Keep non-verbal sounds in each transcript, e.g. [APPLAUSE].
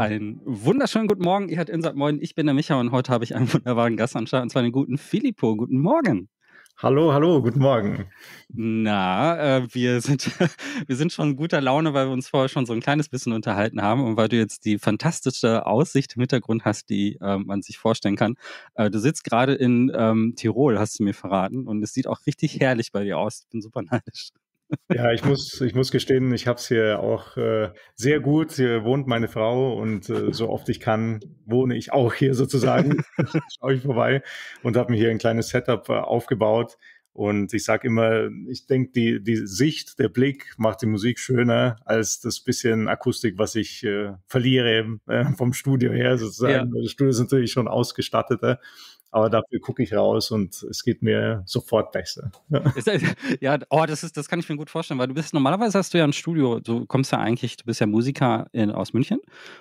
Einen wunderschönen guten Morgen, ihr hattet Insert Moin. Ich bin der Micha und heute habe ich einen wunderbaren Gast am Start, und zwar den guten Filippo. Guten Morgen. Hallo, hallo, guten Morgen. Na, äh, wir, sind, [LAUGHS] wir sind schon in guter Laune, weil wir uns vorher schon so ein kleines bisschen unterhalten haben und weil du jetzt die fantastische Aussicht im Hintergrund hast, die äh, man sich vorstellen kann. Äh, du sitzt gerade in ähm, Tirol, hast du mir verraten, und es sieht auch richtig herrlich bei dir aus. Ich bin super [LAUGHS] neidisch. Ja, ich muss, ich muss gestehen, ich habe es hier auch äh, sehr gut. Hier wohnt meine Frau und äh, so oft ich kann, wohne ich auch hier sozusagen. [LAUGHS] [LAUGHS] Schaue ich vorbei und habe mir hier ein kleines Setup äh, aufgebaut. Und ich sage immer, ich denke, die, die Sicht, der Blick macht die Musik schöner als das bisschen Akustik, was ich äh, verliere äh, vom Studio her sozusagen. Ja. Das Studio ist natürlich schon ausgestatteter. Aber dafür gucke ich raus und es geht mir sofort besser. [LAUGHS] ja, oh, das ist, das kann ich mir gut vorstellen, weil du bist normalerweise hast du ja ein Studio, du kommst ja eigentlich, du bist ja Musiker in, aus München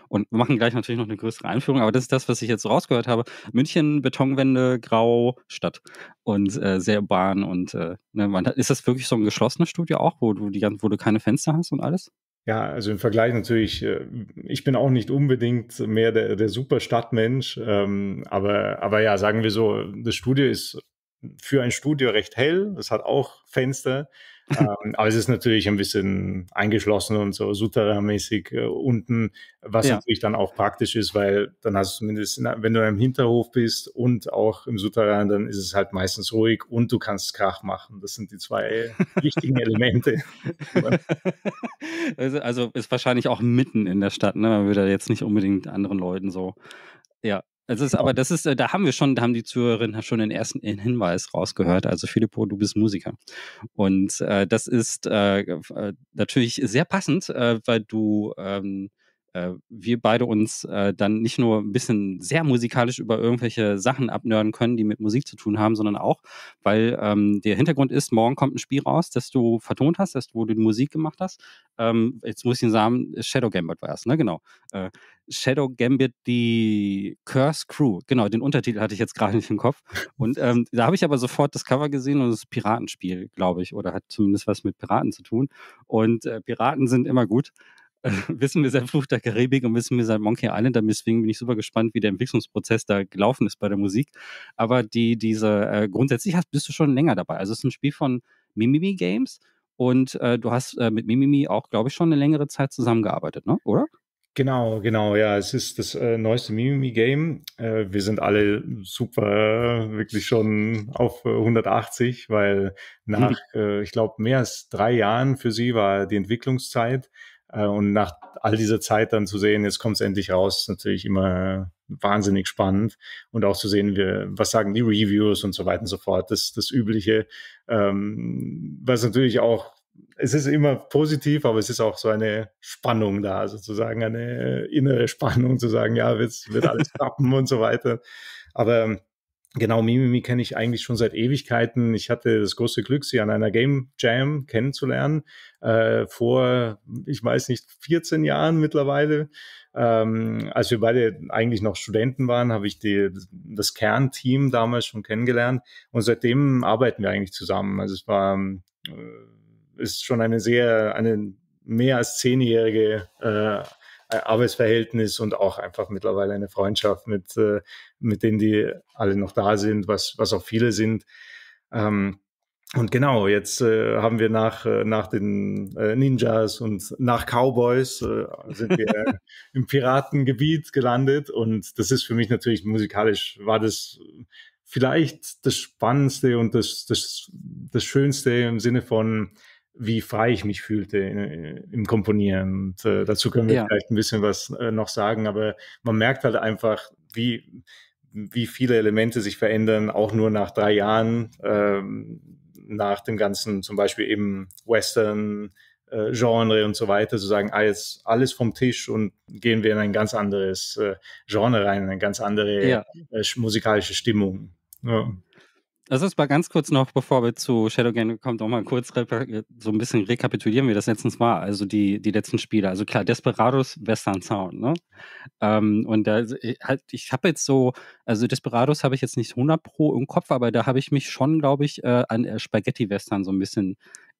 und wir machen gleich natürlich noch eine größere Einführung, aber das ist das, was ich jetzt rausgehört habe. München, Betonwände, Grau, Stadt und äh, sehr urban und äh, ne, ist das wirklich so ein geschlossenes Studio auch, wo du die wo du keine Fenster hast und alles? Ja, also im Vergleich natürlich, äh, ich bin auch nicht unbedingt mehr der, der super Stadtmensch, ähm, aber, aber ja, sagen wir so, das Studio ist für ein Studio recht hell, es hat auch Fenster ähm, aber es ist natürlich ein bisschen eingeschlossen und so Sutterer-mäßig äh, unten, was ja. natürlich dann auch praktisch ist, weil dann hast du zumindest, wenn du im Hinterhof bist und auch im Sutterern, dann ist es halt meistens ruhig und du kannst Krach machen. Das sind die zwei [LAUGHS] wichtigen Elemente. also, also, ist wahrscheinlich auch mitten in der Stadt, ne? man würde jetzt nicht unbedingt anderen Leuten so ja, das ist, aber das ist, äh, da haben wir schon, da haben die Zuhörerinnen schon den ersten Hinweis rausgehört. Also Filippo, du bist Musiker. Und äh, das ist äh, äh natürlich sehr passend, äh, weil du ähm, äh, wir beide uns äh, dann nicht nur ein bisschen sehr musikalisch über irgendwelche Sachen abnörden können, die mit Musik zu tun haben, sondern auch, weil ähm, der Hintergrund ist, morgen kommt ein Spiel raus, das du vertont hast, das wo du die Musik gemacht hast. Ähm, jetzt muss ich ihn sagen, Shadow Gambit war es, ne? Genau. Äh, Shadow Gambit, die Curse Crew. Genau, den Untertitel hatte ich jetzt gerade [LAUGHS] nicht im Kopf. Und ähm, da habe ich aber sofort das Cover gesehen und das ist Piratenspiel, glaube ich, oder hat zumindest was mit Piraten zu tun. Und äh, Piraten sind immer gut. [LAUGHS] wissen wir seit Fluch der Karibik und wissen wir seit Monkey Island. Deswegen bin ich super gespannt, wie der Entwicklungsprozess da gelaufen ist bei der Musik. Aber die, diese, äh, grundsätzlich hast, bist du schon länger dabei. Also es ist ein Spiel von Mimimi Games und äh, du hast äh, mit Mimimi auch, glaube ich, schon eine längere Zeit zusammengearbeitet, ne? oder? Genau, genau, ja, es ist das äh, neueste Mimimi-Game. Äh, wir sind alle super, äh, wirklich schon auf 180, äh, weil hm. nach, äh, ich glaube, mehr als drei Jahren für sie war die Entwicklungszeit. Äh, und nach all dieser Zeit dann zu sehen, jetzt kommt es endlich raus, ist natürlich immer wahnsinnig spannend. Und auch zu sehen, wie, was sagen die Reviews und so weiter und so fort, das, das Übliche, ähm, was natürlich auch, es ist immer positiv, aber es ist auch so eine Spannung da, sozusagen eine innere Spannung, zu sagen, ja, jetzt wird alles klappen und so weiter. Aber ähm, Genau, Mimimi kenne ich eigentlich schon seit Ewigkeiten. Ich hatte das große Glück, sie an einer Game Jam kennenzulernen, äh, vor, ich weiß nicht, 14 Jahren mittlerweile. Ähm, als wir beide eigentlich noch Studenten waren, habe ich die, das Kernteam damals schon kennengelernt und seitdem arbeiten wir eigentlich zusammen. Also es war, äh, ist schon eine sehr, eine mehr als zehnjährige äh, Arbeitsverhältnis und auch einfach mittlerweile eine Freundschaft mit äh, mit denen die alle noch da sind, was, was auch viele sind. Ähm, und genau, jetzt äh, haben wir nach, äh, nach den äh, Ninjas und nach Cowboys äh, sind wir [LAUGHS] im Piratengebiet gelandet. Und das ist für mich natürlich musikalisch, war das vielleicht das Spannendste und das, das, das Schönste im Sinne von, wie frei ich mich fühlte in, in, im Komponieren. Und äh, dazu können wir ja. vielleicht ein bisschen was äh, noch sagen, aber man merkt halt einfach, wie wie viele Elemente sich verändern, auch nur nach drei Jahren, ähm, nach dem ganzen, zum Beispiel eben Western, äh, Genre und so weiter, zu so sagen, ah, jetzt alles vom Tisch und gehen wir in ein ganz anderes äh, Genre rein, eine ganz andere ja. äh, musikalische Stimmung. Ja. Also es war ganz kurz noch, bevor wir zu Shadow Game kommen, nochmal kurz so ein bisschen rekapitulieren, wie das letztens war. Also die, die letzten Spiele. Also klar, Desperados, Western Sound, ne? Ähm, und da äh, halt, ich habe jetzt so, also Desperados habe ich jetzt nicht 100 pro im Kopf, aber da habe ich mich schon, glaube ich, äh, an äh, Spaghetti Western so ein bisschen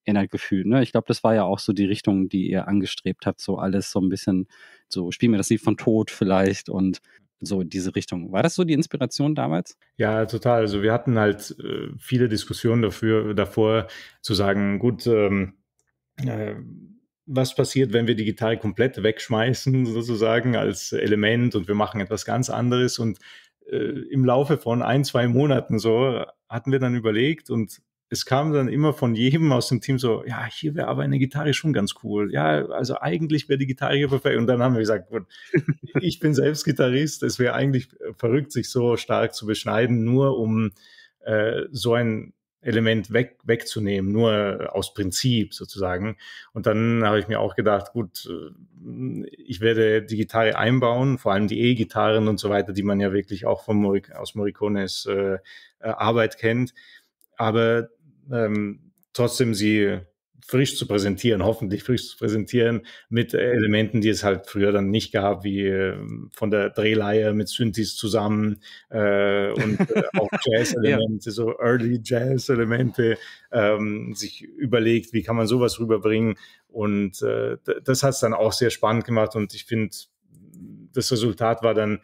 erinnert gefühlt. Ne? Ich glaube, das war ja auch so die Richtung, die ihr angestrebt habt, so alles so ein bisschen, so spiel mir das Lied von Tod vielleicht und so in diese Richtung. War das so die Inspiration damals? Ja, total. Also wir hatten halt äh, viele Diskussionen dafür, davor zu sagen, gut, ähm, äh, was passiert, wenn wir digital komplett wegschmeißen, [LAUGHS] sozusagen als Element und wir machen etwas ganz anderes und äh, im Laufe von ein, zwei Monaten so hatten wir dann überlegt und es kam dann immer von jedem aus dem Team so, ja, hier wäre aber eine Gitarre schon ganz cool. Ja, also eigentlich wäre die Gitarre hier perfekt. Und dann haben wir gesagt, gut, [LAUGHS] ich bin selbst Gitarrist, es wäre eigentlich äh, verrückt, sich so stark zu beschneiden, nur um äh, so ein Element weg, wegzunehmen, nur äh, aus Prinzip sozusagen. Und dann habe ich mir auch gedacht, gut, äh, ich werde die Gitarre einbauen, vor allem die E-Gitarren und so weiter, die man ja wirklich auch von Morik aus Morricones äh, Arbeit kennt. Aber ähm, trotzdem sie frisch zu präsentieren, hoffentlich frisch zu präsentieren, mit äh, Elementen, die es halt früher dann nicht gab, wie ähm, von der Drehleihe mit Synthes zusammen äh, und äh, auch [LAUGHS] Jazz-Elemente, ja. so Early Jazz-Elemente, ähm, sich überlegt, wie kann man sowas rüberbringen. Und äh, das hat es dann auch sehr spannend gemacht und ich finde, das Resultat war dann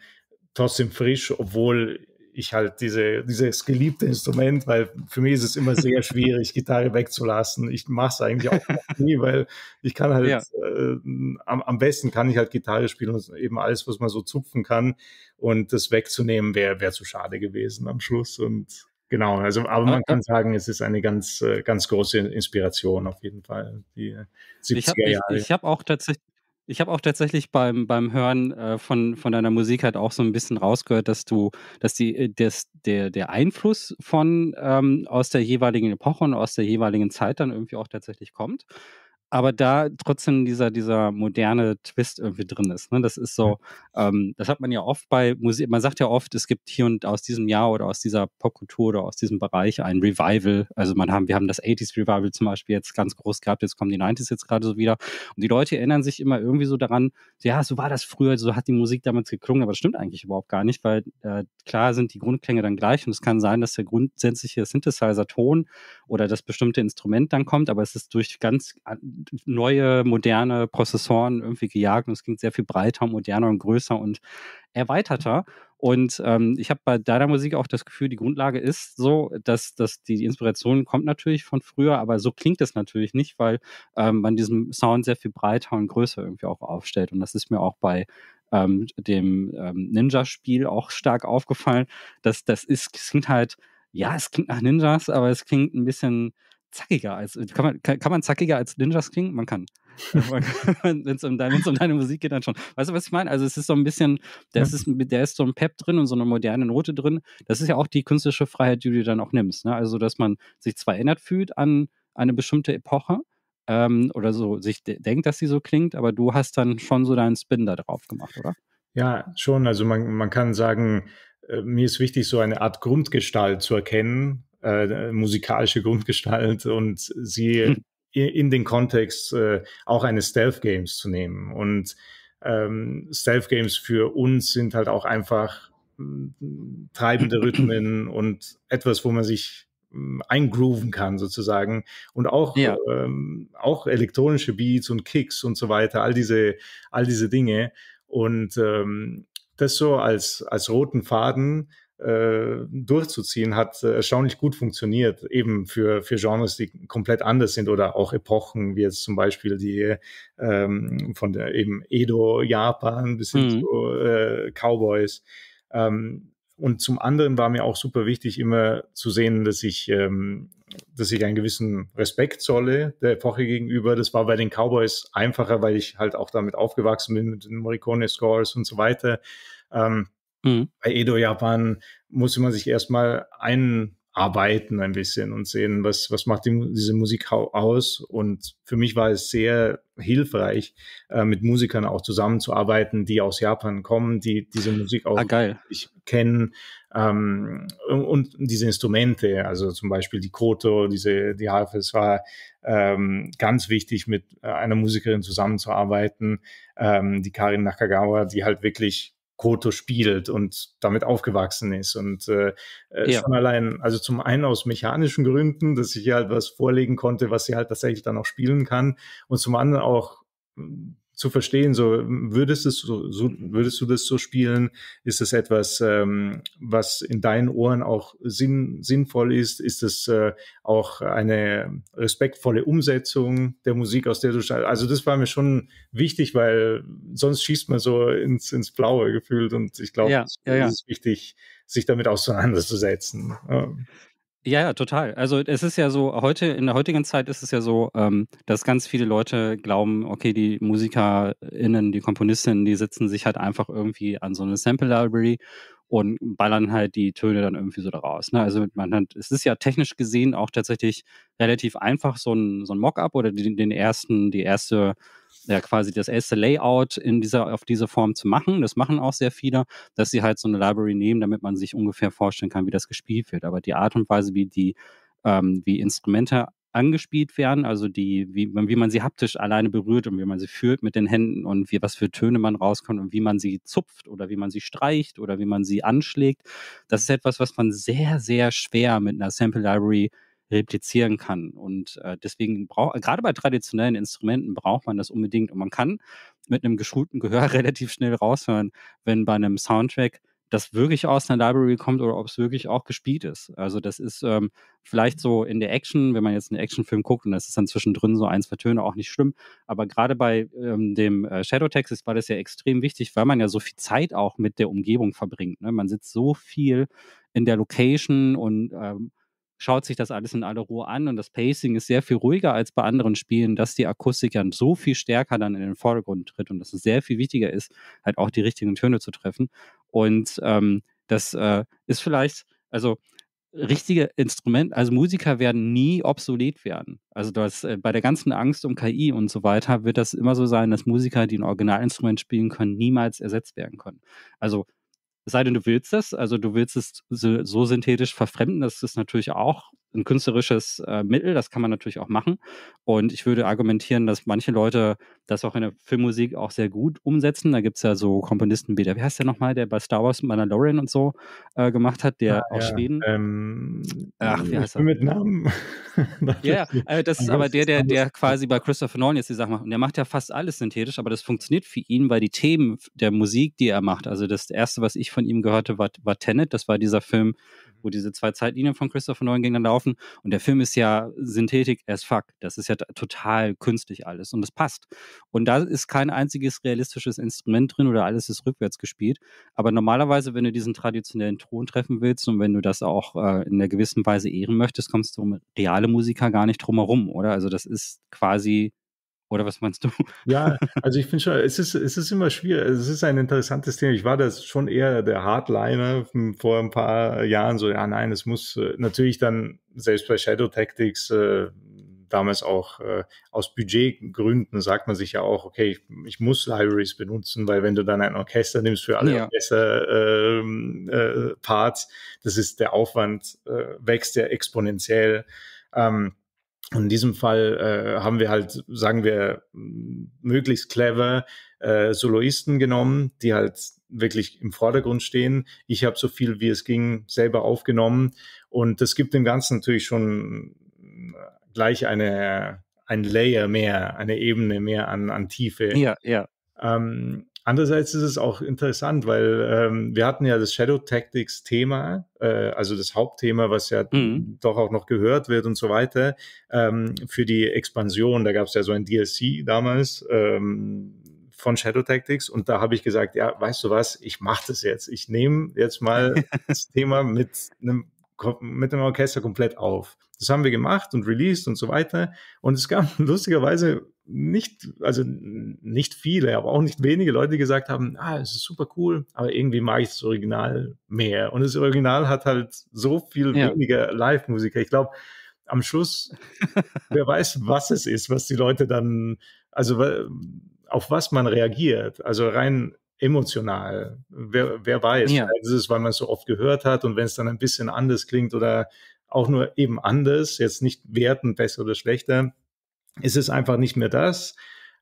trotzdem frisch, obwohl ich halt diese, dieses geliebte Instrument, weil für mich ist es immer sehr [LAUGHS] schwierig, Gitarre wegzulassen. Ich mache es eigentlich auch nie, weil ich kann halt, ja. äh, am, am, besten kann ich halt Gitarre spielen und eben alles, was man so zupfen kann. Und das wegzunehmen wäre wär zu schade gewesen am Schluss. Und genau, also, aber ah, man okay. kann sagen, es ist eine ganz, äh, ganz große Inspiration auf jeden Fall, die 70er Jahre. Ich habe hab auch tatsächlich ich habe auch tatsächlich beim, beim Hören äh, von, von deiner Musik halt auch so ein bisschen rausgehört, dass du, dass die, äh, das, der, der Einfluss von ähm, aus der jeweiligen Epoche und aus der jeweiligen Zeit dann irgendwie auch tatsächlich kommt aber da trotzdem dieser, dieser moderne Twist irgendwie drin ist. Ne? Das ist so, ähm, das hat man ja oft bei Musik, man sagt ja oft, es gibt hier und aus diesem Jahr oder aus dieser Popkultur oder aus diesem Bereich ein Revival. Also man haben, wir haben das 80s Revival zum Beispiel jetzt ganz groß gehabt, jetzt kommen die 90s jetzt gerade so wieder. Und die Leute erinnern sich immer irgendwie so daran, so, ja, so war das früher, so hat die Musik damals geklungen, aber das stimmt eigentlich überhaupt gar nicht, weil äh, klar sind die Grundklänge dann gleich und es kann sein, dass der grundsätzliche Synthesizer-Ton oder das bestimmte Instrument dann kommt, aber es ist durch ganz äh, neue, moderne Prozessoren irgendwie gejagt und es ging sehr viel breiter, moderner und größer und erweiterter. Und ähm, ich habe bei deiner Musik auch das Gefühl, die Grundlage ist so, dass, dass die Inspiration kommt natürlich von früher, aber so klingt es natürlich nicht, weil ähm, man diesen Sound sehr viel breiter und größer irgendwie auch aufstellt. Und das ist mir auch bei ähm, dem ähm, Ninja-Spiel auch stark aufgefallen, dass das ist, klingt halt ja, es klingt nach Ninjas, aber es klingt ein bisschen zackiger als. Kann man, kann, kann man zackiger als Ninjas klingen? Man kann. [LAUGHS] Äh, [LAUGHS] wenn es um, um, deine Musik geht, dann schon. Weißt du, was ich meine? Also es ist so ein bisschen, da ja. ist, so ein Pep drin und so eine moderne Note drin. Das ist ja auch die künstlerische Freiheit, die du dann auch nimmst. Ne? Also, dass man sich zwar erinnert fühlt an eine bestimmte Epoche ähm, oder so sich de denkt, dass sie so klingt, aber du hast dann schon so deinen Spin da drauf gemacht, oder? Ja, schon. Also man, man kann sagen, äh, mir ist wichtig, so eine Art Grundgestalt zu erkennen, äh, musikalische Grundgestalt und sie hm. in den Kontext äh, auch eines Stealth Games zu nehmen. Und ähm, Stealth Games für uns sind halt auch einfach hm, treibende Rhythmen [CLEARS THROAT] und etwas, wo man sich hm, eingrooven kann sozusagen und auch ja. ähm, auch elektronische Beats und Kicks und so weiter all diese all diese Dinge und ähm, das so als, als roten Faden äh, durchzuziehen, hat äh, erstaunlich gut funktioniert, eben für, für Genres, die komplett anders sind oder auch Epochen, wie jetzt zum Beispiel die ähm, von der eben Edo, Japan bis hin mhm. zu äh, Cowboys. Ähm, und zum anderen war mir auch super wichtig, immer zu sehen, dass ich ähm, dass ich einen gewissen Respekt zolle der Epoche gegenüber. Das war bei den Cowboys einfacher, weil ich halt auch damit aufgewachsen bin mit den Morricone-Scores und so weiter. Ähm, mhm. Bei Edo Japan musste man sich erstmal einen arbeiten ein bisschen und sehen, was, was macht die, diese Musik aus. Und für mich war es sehr hilfreich, äh, mit Musikern auch zusammenzuarbeiten, die aus Japan kommen, die diese Musik auch ah, kennen ähm, und, und, diese Instrumente, also zum Beispiel die Koto, diese, die Harfe, es war ähm, ganz wichtig, mit äh, einer Musikerin zusammenzuarbeiten, ähm, die Karin Nakagawa, die halt wirklich Koto spielt und damit aufgewachsen ist. Und äh, äh, ja. schon allein, also zum einen aus mechanischen Gründen, dass ich ihr halt was vorlegen konnte, was sie halt tatsächlich dann auch spielen kann. Und zum anderen auch hm, zu verstehen, so würdest, es so, würdest du das so spielen? Ist das etwas, ähm, was in deinen Ohren auch sinn, sinnvoll ist? Ist das äh, auch eine respektvolle Umsetzung der Musik, aus der du schreibst? Also das war mir schon wichtig, weil sonst schießt man so ins, ins Blaue gefühlt und ich glaube, ja, es ja, ja. ist wichtig, sich damit auseinanderzusetzen. Ähm. Ja, ja, total. Also es ist ja so, heute, in der heutigen Zeit ist es ja so, ähm, dass ganz viele Leute glauben, okay, die MusikerInnen, die KomponistInnen, die sitzen sich halt einfach irgendwie an so eine Sample Library und ballern halt die Töne dann irgendwie so daraus. Ne? Also man hat, es ist ja technisch gesehen auch tatsächlich relativ einfach, so ein, so ein Mockup oder den, den ersten, die erste ja quasi das erste Layout in dieser, auf diese Form zu machen. Das machen auch sehr viele, dass sie halt so eine Library nehmen, damit man sich ungefähr vorstellen kann, wie das gespielt wird. Aber die Art und Weise, wie die, ähm, wie Instrumente angespielt werden, also die, wie, wie man sie haptisch alleine berührt und wie man sie führt mit den Händen und wie, was für Töne man rauskommt und wie man sie zupft oder wie man sie streicht oder wie man sie anschlägt. Das ist etwas, was man sehr, sehr schwer mit einer Sample Library replizieren kann. Und äh, deswegen braucht, gerade bei traditionellen Instrumenten braucht man das unbedingt. Und man kann mit einem geschulten Gehör [LAUGHS] relativ schnell raushören, wenn bei einem Soundtrack das wirklich aus einer Library kommt oder ob es wirklich auch gespielt ist. Also das ist ähm, vielleicht so in der Action, wenn man jetzt einen Actionfilm guckt und das ist dann zwischendrin so ein, zwei Töne auch nicht schlimm. Aber gerade bei ähm, dem äh, Shadow Texas war das ja extrem wichtig, weil man ja so viel Zeit auch mit der Umgebung verbringt. Ne? Man sitzt so viel in der Location und ähm, schaut sich das alles in aller Ruhe an und das Pacing ist sehr viel ruhiger als bei anderen Spielen, dass die Akustik dann so viel stärker dann in den Vordergrund tritt und dass es sehr viel wichtiger ist, halt auch die richtigen Töne zu treffen. Und ähm, das äh, ist vielleicht, also richtige Instrument, also Musiker werden nie obsolet werden. Also das, äh, bei der ganzen Angst um KI und so weiter wird das immer so sein, dass Musiker, die ein Originalinstrument spielen können, niemals ersetzt werden können. Also sei denn, du willst es, also du willst es so, so synthetisch verfremden, das ist natürlich auch ein künstlerisches äh, Mittel, das kann man natürlich auch machen. Und ich würde argumentieren, dass manche Leute das auch in der Filmmusik auch sehr gut umsetzen. Da gibt es ja so Komponisten wie der, wie heißt der nochmal, der bei Star Wars Mandalorian und so äh, gemacht hat, der ah, aus ja. Schweden. Ähm, Ach, wie heißt er? Mit Namen. [LAUGHS] ja, yeah, äh, das ist aber der, der, der quasi bei Christopher Nolan jetzt die Sache macht. Und der macht ja fast alles synthetisch, aber das funktioniert für ihn, weil die Themen der Musik, die er macht, also das erste, was ich von ihm gehörte, war, war Tenet, das war dieser Film, wo diese zwei Zeitlinien von Christopher Nolan gegeneinander laufen. Und der Film ist ja Synthetik as fuck. Das ist ja total künstlich alles und das passt. Und da ist kein einziges realistisches Instrument drin oder alles ist rückwärts gespielt. Aber normalerweise, wenn du diesen traditionellen Thron treffen willst und wenn du das auch äh, in einer gewissen Weise ehren möchtest, kommst du um reale Musiker gar nicht drum herum, oder? Also das ist quasi oder was meinst du? [LAUGHS] Ja, also ich finde schon, es ist, es ist immer schwierig. Also es ist ein interessantes Thema. Ich war das schon eher der Hardliner vor ein paar Jahren. So, ja, nein, es muss äh, natürlich dann, selbst bei Shadow Tactics, äh, damals auch äh, aus Budgetgründen sagt man sich ja auch, okay, ich, ich, muss Libraries benutzen, weil wenn du dann ein Orchester nimmst für alle ja. Orchester-Parts, ähm, äh, äh, das ist der Aufwand, äh, wächst ja exponentiell. Ähm, und in diesem Fall äh, haben wir halt, sagen wir, möglichst clever äh, Soloisten genommen, die halt wirklich im Vordergrund stehen. Ich habe so viel wie es ging selber aufgenommen und das gibt dem Ganzen natürlich schon äh, gleich eine ein Layer mehr, eine Ebene mehr an, an Tiefe. Ja, ja. Ähm, Andererseits ist es auch interessant, weil ähm, wir hatten ja das Shadow Tactics Thema, äh, also das Hauptthema, was ja mhm. doch auch noch gehört wird und so weiter, ähm, für die Expansion. Da gab es ja so ein DLC damals ähm, von Shadow Tactics und da habe ich gesagt, ja, weißt du was, ich mache das jetzt. Ich nehme jetzt mal [LAUGHS] das Thema mit einem mit dem Orchester komplett auf. Das haben wir gemacht und released und so weiter. Und es gab [LAUGHS] lustigerweise nicht, also nicht viele, aber auch nicht wenige Leute, die gesagt haben, ah, es ist super cool, aber irgendwie mag ich das Original mehr. Und das Original hat halt so viel ja. weniger Live-Musiker. Ich glaube, am Schluss, [LAUGHS] wer weiß, was es ist, was die Leute dann, also auf was man reagiert. Also rein emotional. Wer, wer weiß, ja. das ist, weil man es so oft gehört hat und wenn es dann ein bisschen anders klingt oder auch nur eben anders, jetzt nicht werten, besser oder schlechter, ist es einfach nicht mehr das.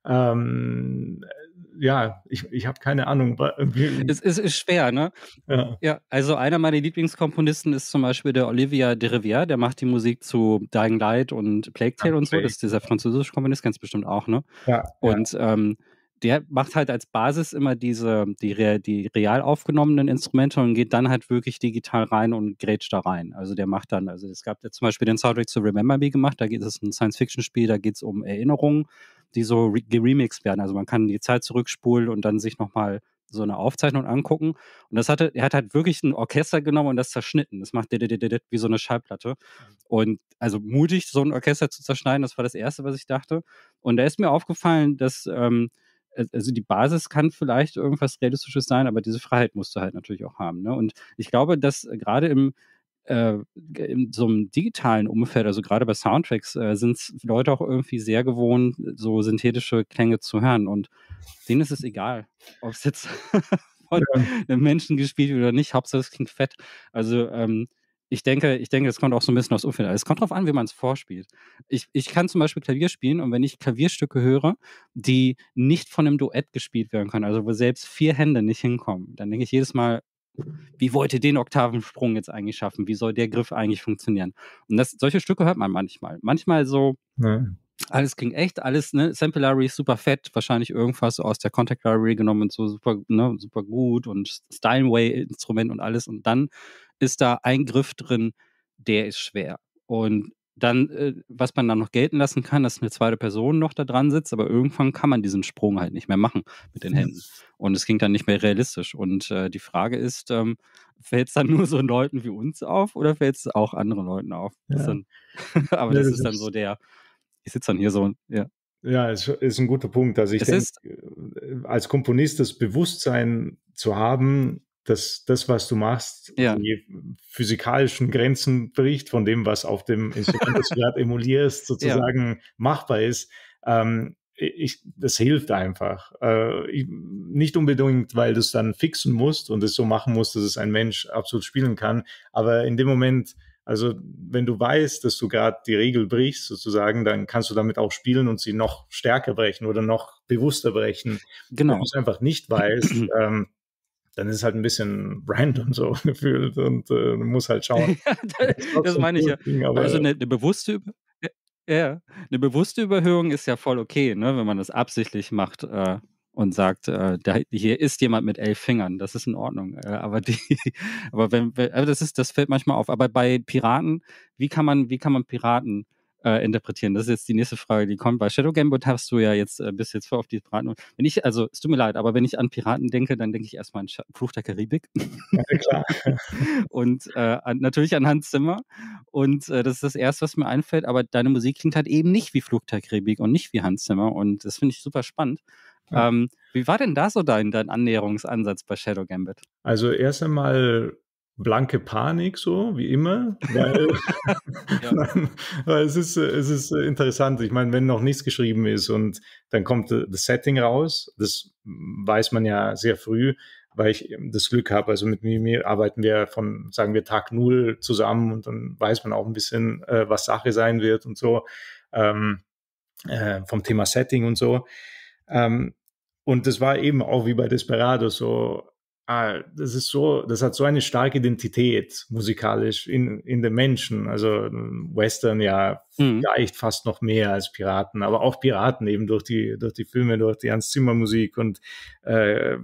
Ähm, äh, ja, ich, ich habe keine Ahnung. Es ist, ist schwer, ne? Ja. ja. Also einer meiner Lieblingskomponisten ist zum Beispiel der Olivier de Rivière, der macht die Musik zu Dying Light und Plague Tale ah, und so. Das ist dieser französische Komponist, ganz bestimmt auch, ne? Ja. Und ja. Ähm, der macht halt als Basis immer diese, die, die real aufgenommenen Instrumente und geht dann halt wirklich digital rein und grätscht da rein. Also der macht dann, also es gab ja zum Beispiel den Soundtrack zu Remember Me gemacht, da geht es ein Science-Fiction-Spiel, da geht es um Erinnerungen, die so re geremixed werden. Also man kann die Zeit zurückspulen und dann sich nochmal so eine Aufzeichnung angucken. Und das hatte, er hat halt wirklich ein Orchester genommen und das zerschnitten. Das macht wie so eine Schallplatte. Mhm. Und also mutig, so ein Orchester zu zerschneiden, das war das Erste, was ich dachte. Und da ist mir aufgefallen, dass ähm, also die Basis kann vielleicht irgendwas Realistisches sein, aber diese Freiheit musst du halt natürlich auch haben. Ne? Und ich glaube, dass äh, gerade im äh, in so einem digitalen Umfeld, also gerade bei Soundtracks, äh, sind Leute auch irgendwie sehr gewohnt, so synthetische Klänge zu hören. Und denen ist es egal, ob es jetzt [LAUGHS] von ja. einem Menschen gespielt wird oder nicht. Hauptsache, es klingt fett. Also ähm, ich denke, ich denke, es kommt auch so ein bisschen aufs Umfeld. Es kommt darauf an, wie man es vorspielt. Ich, ich kann zum Beispiel Klavier spielen und wenn ich Klavierstücke höre, die nicht von einem Duett gespielt werden können, also wo selbst vier Hände nicht hinkommen, dann denke ich jedes Mal, wie wollte den Oktavensprung jetzt eigentlich schaffen? Wie soll der Griff eigentlich funktionieren? Und das, solche Stücke hört man manchmal. Manchmal so, Nein alles ging echt, alles, ne, Sample Library ist super fett, wahrscheinlich irgendwas aus der Contact Library genommen und so super, ne, super gut und Steinway-Instrument und alles. Und dann ist da ein Griff drin, der ist schwer. Und dann, äh, was man dann noch gelten lassen kann, dass eine zweite Person noch da dran sitzt, aber irgendwann kann man diesen Sprung halt nicht mehr machen mit den Händen. [LAUGHS] Und es ging dann nicht mehr realistisch. Und äh, die Frage ist, ähm, fällt es dann nur so [LAUGHS] Leuten wie uns auf oder fällt es auch anderen Leuten auf? Ja. Dann, [LAUGHS] aber das ist dann so der, ich sitze dann hier so, ja. Ja, es ist ein guter Punkt. Also ich denke, äh, als Komponist das Bewusstsein zu haben, dass das, was du machst, ja. die physikalischen Grenzen bricht von dem, was auf dem Instrument, das du gerade emulierst, [LAUGHS] sozusagen ja. machbar ist, ähm, ich, das hilft einfach. Äh, ich, nicht unbedingt, weil du es dann fixen musst und es so machen musst, dass es ein Mensch absolut spielen kann, aber in dem Moment, also wenn du weißt, dass du gerade die Regel brichst, sozusagen, dann kannst du damit auch spielen und sie noch stärker brechen oder noch bewusster brechen. Genau. Wenn du es einfach nicht weißt, [CLEARS THROAT] ähm, dann ist es halt ein bisschen random so [LAUGHS] gefühlt und äh, musst halt schauen. das, halt das meine ich ja. Ding, also eine, eine bewusste ja, eine bewusste Überhöhung ist ja voll okay, ne, wenn man das absichtlich macht. Äh, und sagt, äh, da, hier ist jemand mit elf Fingern, das ist in Ordnung. Äh, aber die, [LAUGHS] aber wenn, wenn aber das ist, das fällt manchmal auf. Aber bei Piraten, wie kann man, wie kann man Piraten äh, interpretieren? Das ist jetzt die nächste Frage, die kommt. Bei Shadow Gambit hast du ja jetzt äh, bis jetzt vor auf die Piraten. Wenn ich, also es tut mir leid, aber wenn ich an Piraten denke, dann denke ich erstmal an Sch Fluch der Karibik. Ja, klar. [LAUGHS] und äh, an, natürlich an Hans Zimmer. Und äh, das ist das Erste, was mir einfällt. Aber deine Musik klingt halt eben nicht wie Fluch der Karibik und nicht wie Hans Zimmer. Und das finde ich super spannend. Ähm, wie war denn da so dein, dein Annäherungsansatz bei Shadow Gambit? Also erst einmal blanke Panik, so wie immer. Weil, [LAUGHS] ja. [LAUGHS] weil, es, ist, es ist interessant. Ich meine, wenn noch nichts geschrieben ist und dann kommt das Setting raus, das weiß man ja sehr früh, weil ich das Glück habe. Also mit mir arbeiten wir von, sagen wir, Tag Null zusammen und dann weiß man auch ein bisschen, äh, was Sache sein wird und so, ähm, äh, vom Thema Setting und so. Ähm, und das war eben auch wie bei Desperados so, ah, das ist so, das hat so eine starke Identität musikalisch in, in den Menschen. Also hm, Western ja mhm. vielleicht fast noch mehr als Piraten, aber auch Piraten eben durch die, durch die Filme, durch die Hans Zimmer Musik und äh,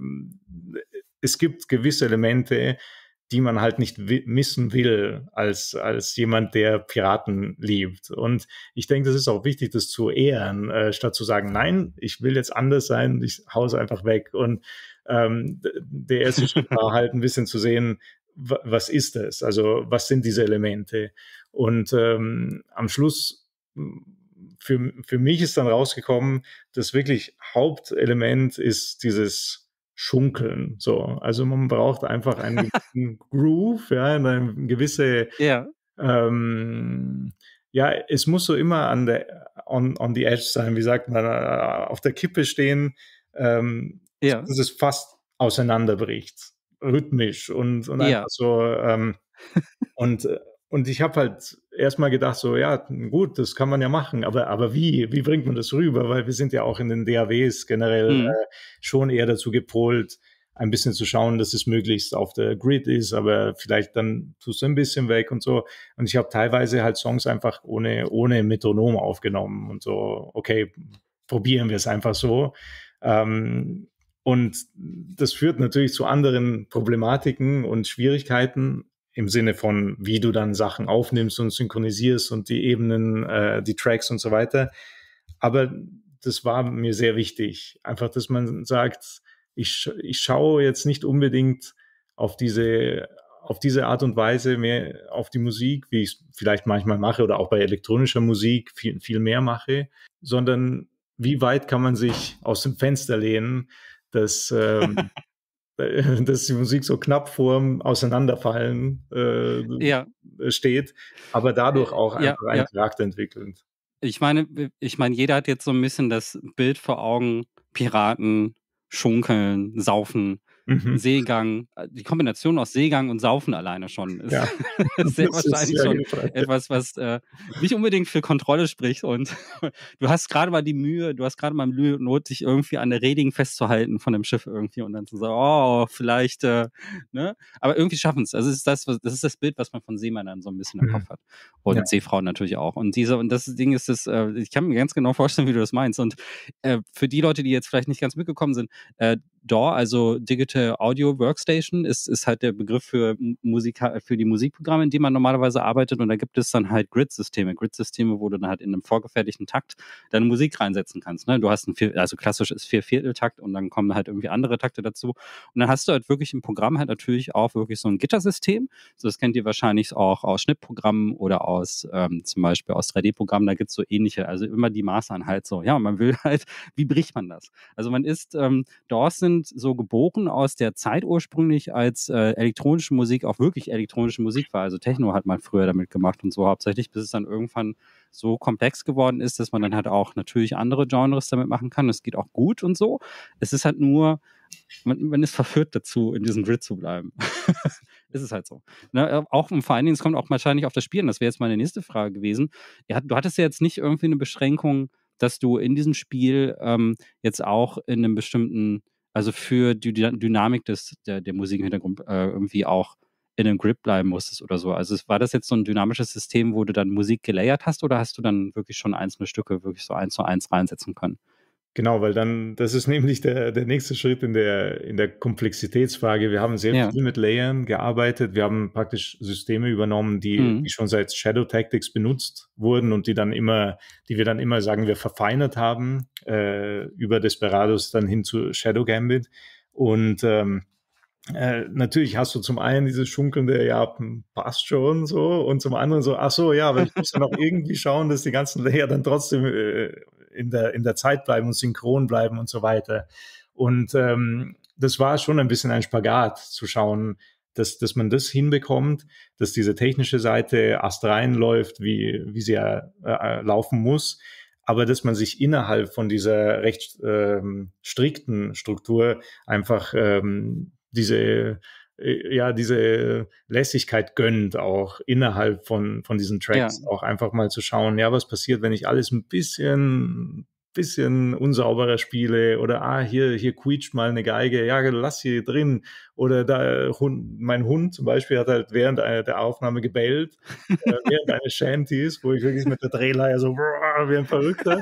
es gibt gewisse Elemente, die man halt nicht missen will als, als jemand, der Piraten liebt. Und ich denke, das ist auch wichtig, das zu ehren, äh, statt zu sagen, nein, ich will jetzt anders sein, ich hause einfach weg. Und ähm, der erste Schritt war [LAUGHS] halt ein bisschen zu sehen, was ist das? Also was sind diese Elemente? Und ähm, am Schluss für, für mich ist dann rausgekommen, das wirklich Hauptelement ist dieses schunkeln. So, also man braucht einfach einen [LAUGHS] Groove, ja, eine gewisse, ja. Ähm, ja, es muss so immer an der on, on the edge sein, wie sagt man, äh, auf der Kippe stehen, ähm, ja. dass es fast auseinanderbricht, rhythmisch und, und einfach so. Ähm, und, äh, und ich habe halt erstmal gedacht, so, ja, gut, das kann man ja machen, aber, aber wie, wie bringt man das rüber? Weil wir sind ja auch in den DAWs generell mhm. äh, schon eher dazu gepolt, ein bisschen zu schauen, dass es möglichst auf der Grid ist, aber vielleicht dann tust du ein bisschen weg und so. Und ich habe teilweise halt Songs einfach ohne, ohne Metronom aufgenommen und so, okay, probieren wir es einfach so. Ähm, und das führt natürlich zu anderen Problematiken und Schwierigkeiten, im Sinne von, wie du dann Sachen aufnimmst und synchronisierst und die Ebenen, äh, die Tracks und so weiter. Aber das war mir sehr wichtig. Einfach, dass man sagt, ich, ich schaue jetzt nicht unbedingt auf diese, auf diese Art und Weise mehr auf die Musik, wie ich es vielleicht manchmal mache oder auch bei elektronischer Musik viel, viel mehr mache, sondern wie weit kann man sich aus dem Fenster lehnen, dass, ähm, [LAUGHS] [LAUGHS] dass die Musik so knapp vorm Auseinanderfallen äh, ja. steht, aber dadurch äh, auch ja, einfach einen ja. Charakter entwickelnd. Ich meine, ich meine, jeder hat jetzt so ein bisschen das Bild vor Augen, Piraten, schunkeln, saufen mhm. Seegang, äh, die Kombination aus Seegang und Saufen alleine schon ist, ja. [LAUGHS] sehr das wahrscheinlich ist sehr schon gefallen. etwas, was äh, nicht unbedingt für Kontrolle spricht. Und [LAUGHS] du hast gerade mal die Mühe, du hast gerade mal Mühe Not, dich irgendwie an der Reding festzuhalten von dem Schiff irgendwie und dann zu sagen, oh, vielleicht, äh, ne? Aber irgendwie schaffen es. Also ist das, was, das ist das Bild, was man von Seemännern so ein bisschen im mhm. Kopf hat. Und ja. Seefrauen natürlich auch. Und diese, und das Ding ist es, äh, ich kann mir ganz genau vorstellen, wie du das meinst. Und äh, für die Leute, die jetzt vielleicht nicht ganz mitgekommen sind, äh, DAW, also Digital gute Audio Workstation ist, ist halt der Begriff für, Musik, für die Musikprogramme, in denen man normalerweise arbeitet. Und da gibt es dann halt Grid-Systeme. Grid-Systeme, wo du dann halt in einem vorgefertigten Takt deine Musik reinsetzen kannst. Ne? Du hast ein vier, also klassisch ist vier viertel takt und dann kommen halt irgendwie andere Takte dazu. Und dann hast du halt wirklich im Programm halt natürlich auch wirklich so ein Gittersystem. So, das kennt ihr wahrscheinlich auch aus Schnittprogrammen oder aus ähm, zum Beispiel aus 3D-Programmen. Da gibt es so ähnliche, also immer die Maße an halt so. Ja, und man will [LAUGHS] halt, wie bricht man das? Also man ist, ähm, Dawes sind so geboren aus aus der Zeit ursprünglich, als äh, elektronische Musik auch wirklich elektronische Musik war. Also Techno hat man früher damit gemacht und so hauptsächlich, bis es dann irgendwann so komplex geworden ist, dass man dann halt auch natürlich andere Genres damit machen kann. Es geht auch gut und so. Es ist halt nur, man, man ist verführt dazu, in diesem Grid zu bleiben. [LAUGHS] ist es halt so. Ne, äh, auch und vor allen Dingen, es kommt auch wahrscheinlich auf das Spielen. Das wäre jetzt meine nächste Frage gewesen. Hat, du hattest ja jetzt nicht irgendwie eine Beschränkung, dass du in diesem Spiel ähm, jetzt auch in einem bestimmten also für die Dynamik des, der, der Musik im Hintergrund äh, irgendwie auch in einem Grip bleiben musstest oder so. Also war das jetzt so ein dynamisches System, wo du dann Musik gelayert hast oder hast du dann wirklich schon einzelne Stücke wirklich so eins zu eins reinsetzen können? Genau, weil dann, das ist [LAUGHS] nämlich der, der nächste Schritt in der, in der Komplexitätsfrage. Wir haben sehr ja. viel mit Layern gearbeitet. Wir haben praktisch Systeme übernommen, die, mhm. die schon seit Shadow Tactics benutzt wurden und die dann immer, die wir dann immer sagen wir verfeinert haben, äh, über Desperados dann hin zu Shadow Gambit. Und ähm, äh, natürlich hast du zum einen dieses schunkelnde, ja, passt schon so, und zum anderen so, ach so, ja, aber ich muss dann auch [LAUGHS] irgendwie schauen, dass die ganzen Layer dann trotzdem äh, in der, in der Zeit bleiben und synchron bleiben und so weiter. Und ähm, das war schon ein bisschen ein Spagat zu schauen, dass, dass man das hinbekommt, dass diese technische Seite astrein läuft, wie, wie sie ja äh, äh, laufen muss, aber dass man sich innerhalb von dieser recht ähm, strikten Struktur einfach ähm, diese äh, ja diese Lässigkeit gönnt, auch innerhalb von, von diesen Tracks, ja. auch einfach mal zu schauen, ja, was passiert, wenn ich alles ein bisschen bisschen unsauberer spiele oder ah, hier, hier quietscht mal eine Geige, ja, lass sie drin. Oder da Hund, mein Hund zum Beispiel hat halt während einer äh, der Aufnahme gebellt, äh, während [LAUGHS] eines Shanties, wo ich wirklich mit der Drehleier so wie ein Verrückter.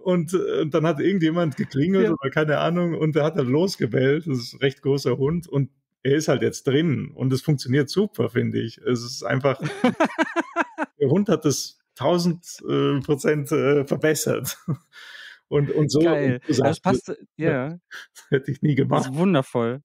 Und, äh, und, dann hat irgendjemand geklingelt ja. oder keine Ahnung und der hat dann losgebellt, das ist ein recht großer Hund und er ist halt jetzt drin und es funktioniert super, finde ich. Es ist einfach, [LAUGHS] der Hund hat es 1000 äh, Prozent äh, verbessert. [LAUGHS] Und, und so. Geil. Und also das passt, ja. Yeah. [LAUGHS] hätte ich nie gemacht. Das ist wundervoll.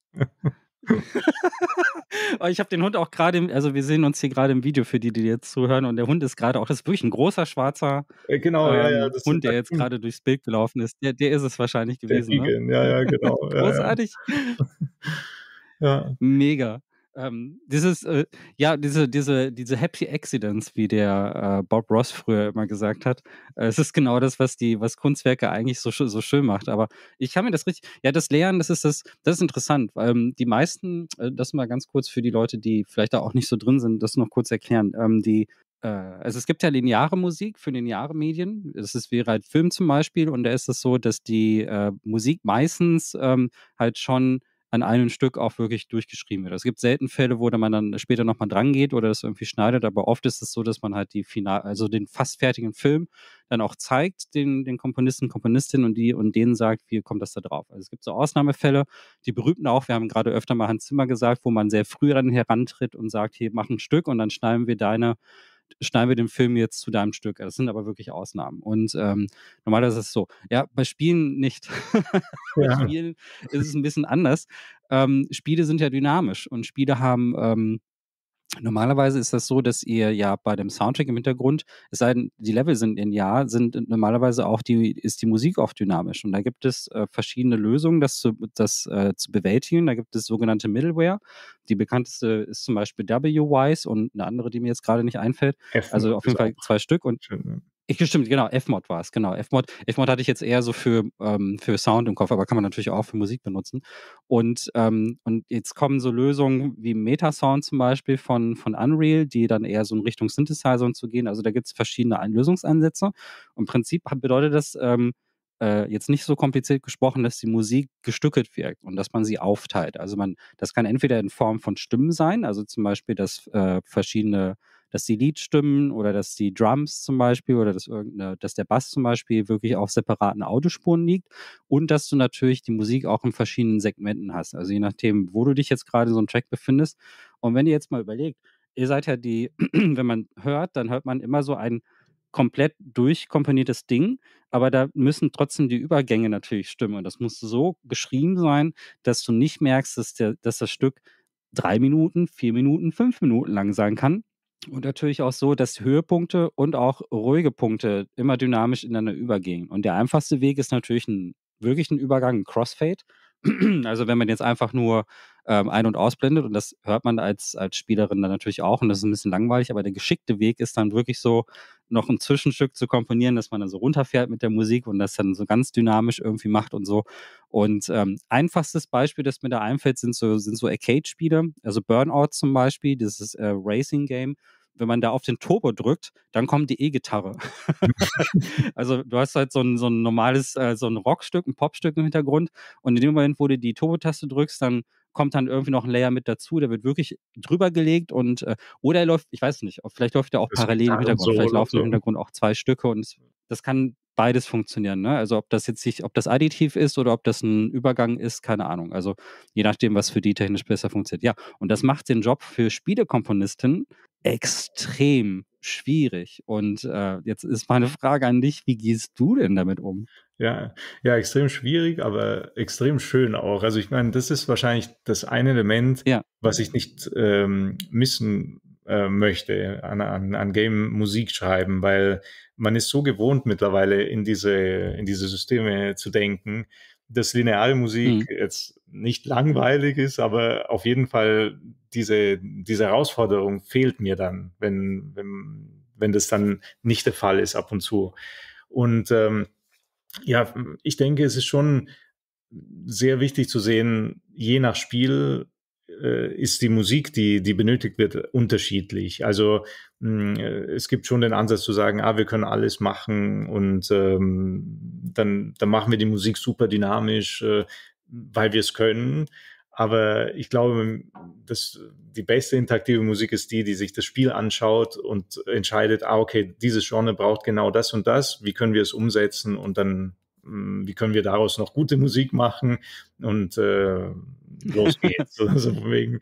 Oh, ich habe den Hund auch gerade, also wir sehen uns hier gerade im Video für die, die jetzt zuhören, und der Hund ist gerade auch, das ist wirklich ein großer schwarzer äh, genau, ähm, ja, ja, ähm, Hund, der jetzt gerade durchs Bild gelaufen ist. Der, der ist es wahrscheinlich gewesen. Ne? Ja, ja, genau. Großartig. Ja, ja. Mega. Ähm, dieses, äh, ja, diese, diese, diese Happy Accidents, wie der äh, Bob Ross früher immer gesagt hat, äh, es ist genau das, was die, was Kunstwerke eigentlich so, so schön macht. Aber ich kann mir das richtig, ja, das Lernen, das ist das, das ist interessant. Ähm, die meisten, äh, das mal ganz kurz für die Leute, die vielleicht da auch nicht so drin sind, das noch kurz erklären. Ähm, die, äh, also es gibt ja lineare Musik für lineare Medien. Es ist wie halt Film zum Beispiel und da ist es so, dass die äh, Musik meistens ähm, halt schon an einem Stück auch wirklich durchgeschrieben wird. Es gibt selten Fälle, wo man dann später nochmal dran geht oder das irgendwie schneidet, aber oft ist es so, dass man halt die final, also den fast fertigen Film dann auch zeigt, den, den Komponisten, Komponistinnen und die und denen sagt, wie kommt das da drauf. Also es gibt so Ausnahmefälle, die berühmten auch, wir haben gerade öfter mal Hans Zimmer gesagt, wo man sehr früh dann herantritt und sagt, hier mach ein Stück und dann schneiden wir deine schneiden wir den Film jetzt zu deinem Stück. Das sind aber wirklich Ausnahmen. Und ähm, normalerweise ist es so. Ja, bei Spielen nicht. [LAUGHS] Ja. bei Spielen ist es ein bisschen anders. Ähm, Spiele sind ja dynamisch und Spiele haben ähm, Normalerweise ist das so, dass ihr ja bei dem Soundtrack im Hintergrund, es sei denn, die Level sind in Ja, sind normalerweise auch die, ist die Musik oft dynamisch. Und da gibt es äh, verschiedene Lösungen, das, zu, das äh, zu bewältigen. Da gibt es sogenannte Middleware. Die bekannteste ist zum Beispiel W-Wise und eine andere, die mir jetzt gerade nicht einfällt. F also auf jeden Fall zwei Stück. Und Schön, ich gestimmt, genau, F-Mod war es, genau. F -Mod hatte ich jetzt eher so für, ähm, für Sound im Kopf, aber kann man natürlich auch für Musik benutzen. Und, ähm, und jetzt kommen so Lösungen wie Metasound zum Beispiel von, von Unreal, die dann eher so in Richtung Synthesizer und zu so gehen. Also da gibt es verschiedene Lösungsansätze. Im Prinzip bedeutet das, ähm, äh, jetzt nicht so kompliziert gesprochen, dass die Musik gestückelt wirkt und dass man sie aufteilt. Also man, das kann entweder in Form von Stimmen sein, also zum Beispiel, dass äh, verschiedene dass die Leadstimmen oder dass die Drums zum Beispiel oder dass irgendeine, dass der Bass zum Beispiel wirklich auf separaten Autospuren liegt und dass du natürlich die Musik auch in verschiedenen Segmenten hast. Also je nachdem, wo du dich jetzt gerade in so einem Track befindest. Und wenn ihr jetzt mal überlegt, ihr seid ja die, [CLEARS THROAT] wenn man hört, dann hört man immer so ein komplett durchkomponiertes Ding, aber da müssen trotzdem die Übergänge natürlich stimmen. Und das muss so geschrieben sein, dass du nicht merkst, dass, der, dass das Stück drei Minuten, vier Minuten, fünf Minuten lang sein kann, und natürlich auch so, dass Höhepunkte und auch ruhige Punkte immer dynamisch ineinander übergehen. Und der einfachste Weg ist natürlich ein, wirklich ein Übergang, ein Crossfade. [CLEARS THROAT] Also wenn man jetzt einfach nur ähm, ein- und ausblendet. Und das hört man als, als Spielerin dann natürlich auch. Und das ist ein bisschen langweilig, aber der geschickte Weg ist dann wirklich so, noch ein Zwischenstück zu komponieren, dass man dann so runterfährt mit der Musik und das dann so ganz dynamisch irgendwie macht und so. Und ähm, einfachstes Beispiel, das mir da einfällt, sind so, sind so Arcade-Spiele, also Burnout zum Beispiel, dieses äh, Racing-Game wenn man da auf den Turbo drückt, dann kommt die E-Gitarre. [LAUGHS] also du hast halt so ein, so ein normales, äh, so ein Rockstück, ein Popstück im Hintergrund und in dem Moment, wo du die Turbo-Taste drückst, dann kommt dann irgendwie noch ein Layer mit dazu, der wird wirklich drüber gelegt und äh, oder er läuft, ich weiß nicht, vielleicht läuft er auch das parallel im Hintergrund, so vielleicht laufen so. im Hintergrund auch zwei Stücke und es, das kann beides funktionieren. Ne? Also ob das jetzt nicht, ob das additiv ist oder ob das ein Übergang ist, keine Ahnung. Also je nachdem, was für die technisch besser funktioniert. Ja, und das macht den Job für Spielekomponisten extrem schwierig. Und äh, jetzt ist meine Frage an dich, wie gehst du denn damit um? Ja, ja, extrem schwierig, aber extrem schön auch. Also ich meine, das ist wahrscheinlich das eine Element, ja. was ich nicht ähm, missen äh, möchte an, an, an Game Musik schreiben, weil man ist so gewohnt mittlerweile in diese, in diese Systeme zu denken, dass lineare Musik mhm. jetzt nicht langweilig ist, aber auf jeden Fall diese, diese Herausforderung fehlt mir dann, wenn, wenn, wenn das dann nicht der Fall ist ab und zu. Und ähm, ja, ich denke, es ist schon sehr wichtig zu sehen, je nach Spiel, äh, ist die Musik, die, die benötigt wird, unterschiedlich. Also hm, äh, es gibt schon den Ansatz zu sagen, ah, wir können alles machen und ähm, dann, dann machen wir die Musik super dynamisch, äh, weil wir es können. Aber ich glaube, dass die beste interaktive Musik ist die, die sich das Spiel anschaut und entscheidet, ah, okay, dieses Genre braucht genau das und das, wie können wir es umsetzen und dann hm, wie können wir daraus noch gute Musik machen und äh, los geht's. also [LAUGHS] wegen.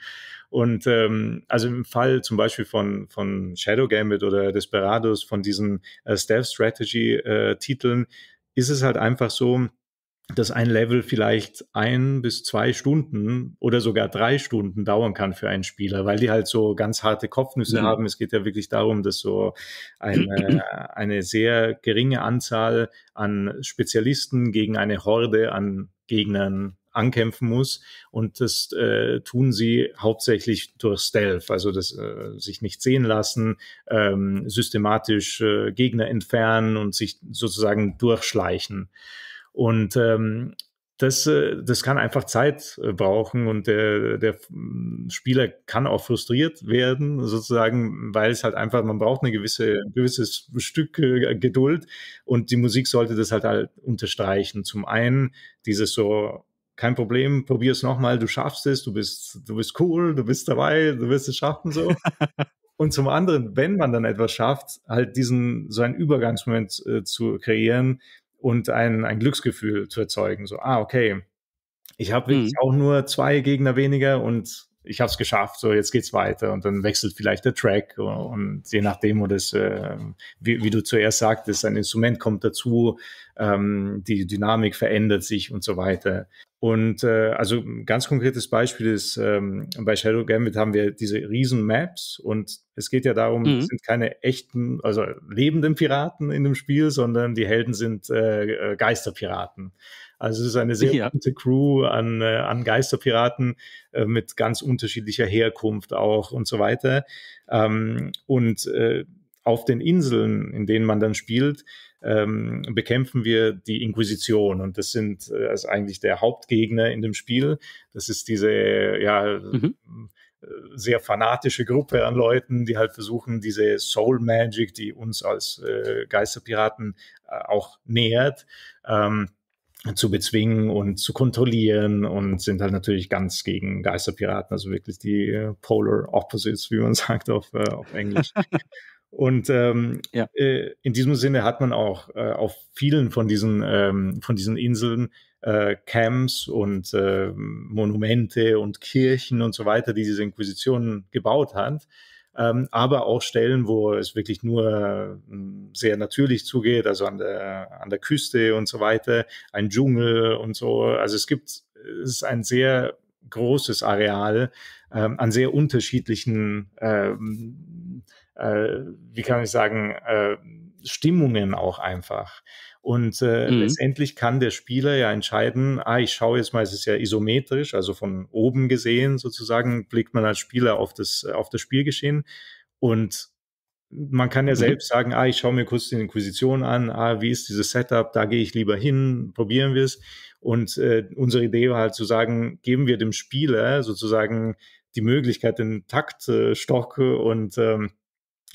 Und ähm, also im Fall zum Beispiel von, von Shadow Gambit oder Desperados, von diesen äh, Stealth Strategy äh, Titeln, ist es halt einfach so, dass ein Level vielleicht ein bis zwei Stunden oder sogar drei Stunden dauern kann für einen Spieler, weil die halt so ganz harte Kopfnüsse ja. Mhm. haben. Es geht ja wirklich darum, dass so eine, [CLEARS THROAT] eine sehr geringe Anzahl an Spezialisten gegen eine Horde an Gegnern ankämpfen muss. Und das äh, tun sie hauptsächlich durch Stealth, also das äh, sich nicht sehen lassen, ähm, systematisch äh, Gegner entfernen und sich sozusagen durchschleichen. Und ähm, das, äh, das kann einfach Zeit äh, brauchen und der, der Spieler kann auch frustriert werden, sozusagen, weil es halt einfach, man braucht eine gewisse, ein gewisses Stück äh, Geduld und die Musik sollte das halt halt unterstreichen. Zum einen dieses so, kein Problem, probier es nochmal, du schaffst es, du bist, du bist cool, du bist dabei, du wirst es schaffen, so. [LAUGHS] und zum anderen, wenn man dann etwas schafft, halt diesen, so einen Übergangsmoment äh, zu kreieren, und ein, ein Glücksgefühl zu erzeugen. So, ah, okay, ich habe mhm. wirklich mhm. auch nur zwei Gegner weniger und ich habe es geschafft, so jetzt geht's weiter und dann wechselt vielleicht der Track und, und je nachdem, wo das, äh, wie, wie, du zuerst sagtest, ein Instrument kommt dazu, ähm, die Dynamik verändert sich und so weiter. Und äh, also ein ganz konkretes Beispiel ist, ähm, bei Shadow Gambit haben wir diese riesen Maps und es geht ja darum, mhm. sind keine echten, also lebenden Piraten in dem Spiel, sondern die Helden sind äh, äh Geisterpiraten. Also es ist eine sehr ja. gute Crew an, äh, an Geisterpiraten äh, mit ganz unterschiedlicher Herkunft auch und so weiter. Ähm, und äh, auf den Inseln, in denen man dann spielt, ähm, bekämpfen wir die Inquisition. Und das sind äh, ist also eigentlich der Hauptgegner in dem Spiel. Das ist diese, ja, mhm. Äh, sehr fanatische Gruppe an Leuten, die halt versuchen, diese Soul Magic, die uns als äh, Geisterpiraten äh, auch nähert, ähm, zu bezwingen und zu kontrollieren und sind halt natürlich ganz gegen Geisterpiraten, also wirklich die äh, Polar Opposites, wie man [LAUGHS] sagt auf, äh, auf Englisch. [LAUGHS] Und ähm, ja. äh, in diesem Sinne hat man auch äh, auf vielen von diesen, ähm, von diesen Inseln äh, Camps und ähm, Monumente und Kirchen und so weiter, die diese Inquisition gebaut hat. Ähm, aber auch Stellen, wo es wirklich nur hm, sehr natürlich zugeht, also an der, an der Küste und so weiter, ein Dschungel und so. Also es gibt, es ist ein sehr großes Areal ähm, an sehr unterschiedlichen ähm, äh, wie kann ich sagen, äh, Stimmungen auch einfach. Und äh, mhm. letztendlich kann der Spieler ja entscheiden, ah, ich schaue jetzt mal, es ist ja isometrisch, also von oben gesehen sozusagen, blickt man als Spieler auf das, auf das Spielgeschehen. Und man kann ja mhm. selbst sagen, ah, ich schaue mir kurz die Inquisition an, ah, wie ist dieses Setup, da gehe ich lieber hin, probieren wir es. Und äh, unsere Idee war halt zu sagen, geben wir dem Spieler sozusagen die Möglichkeit, den Taktstock äh, und ähm,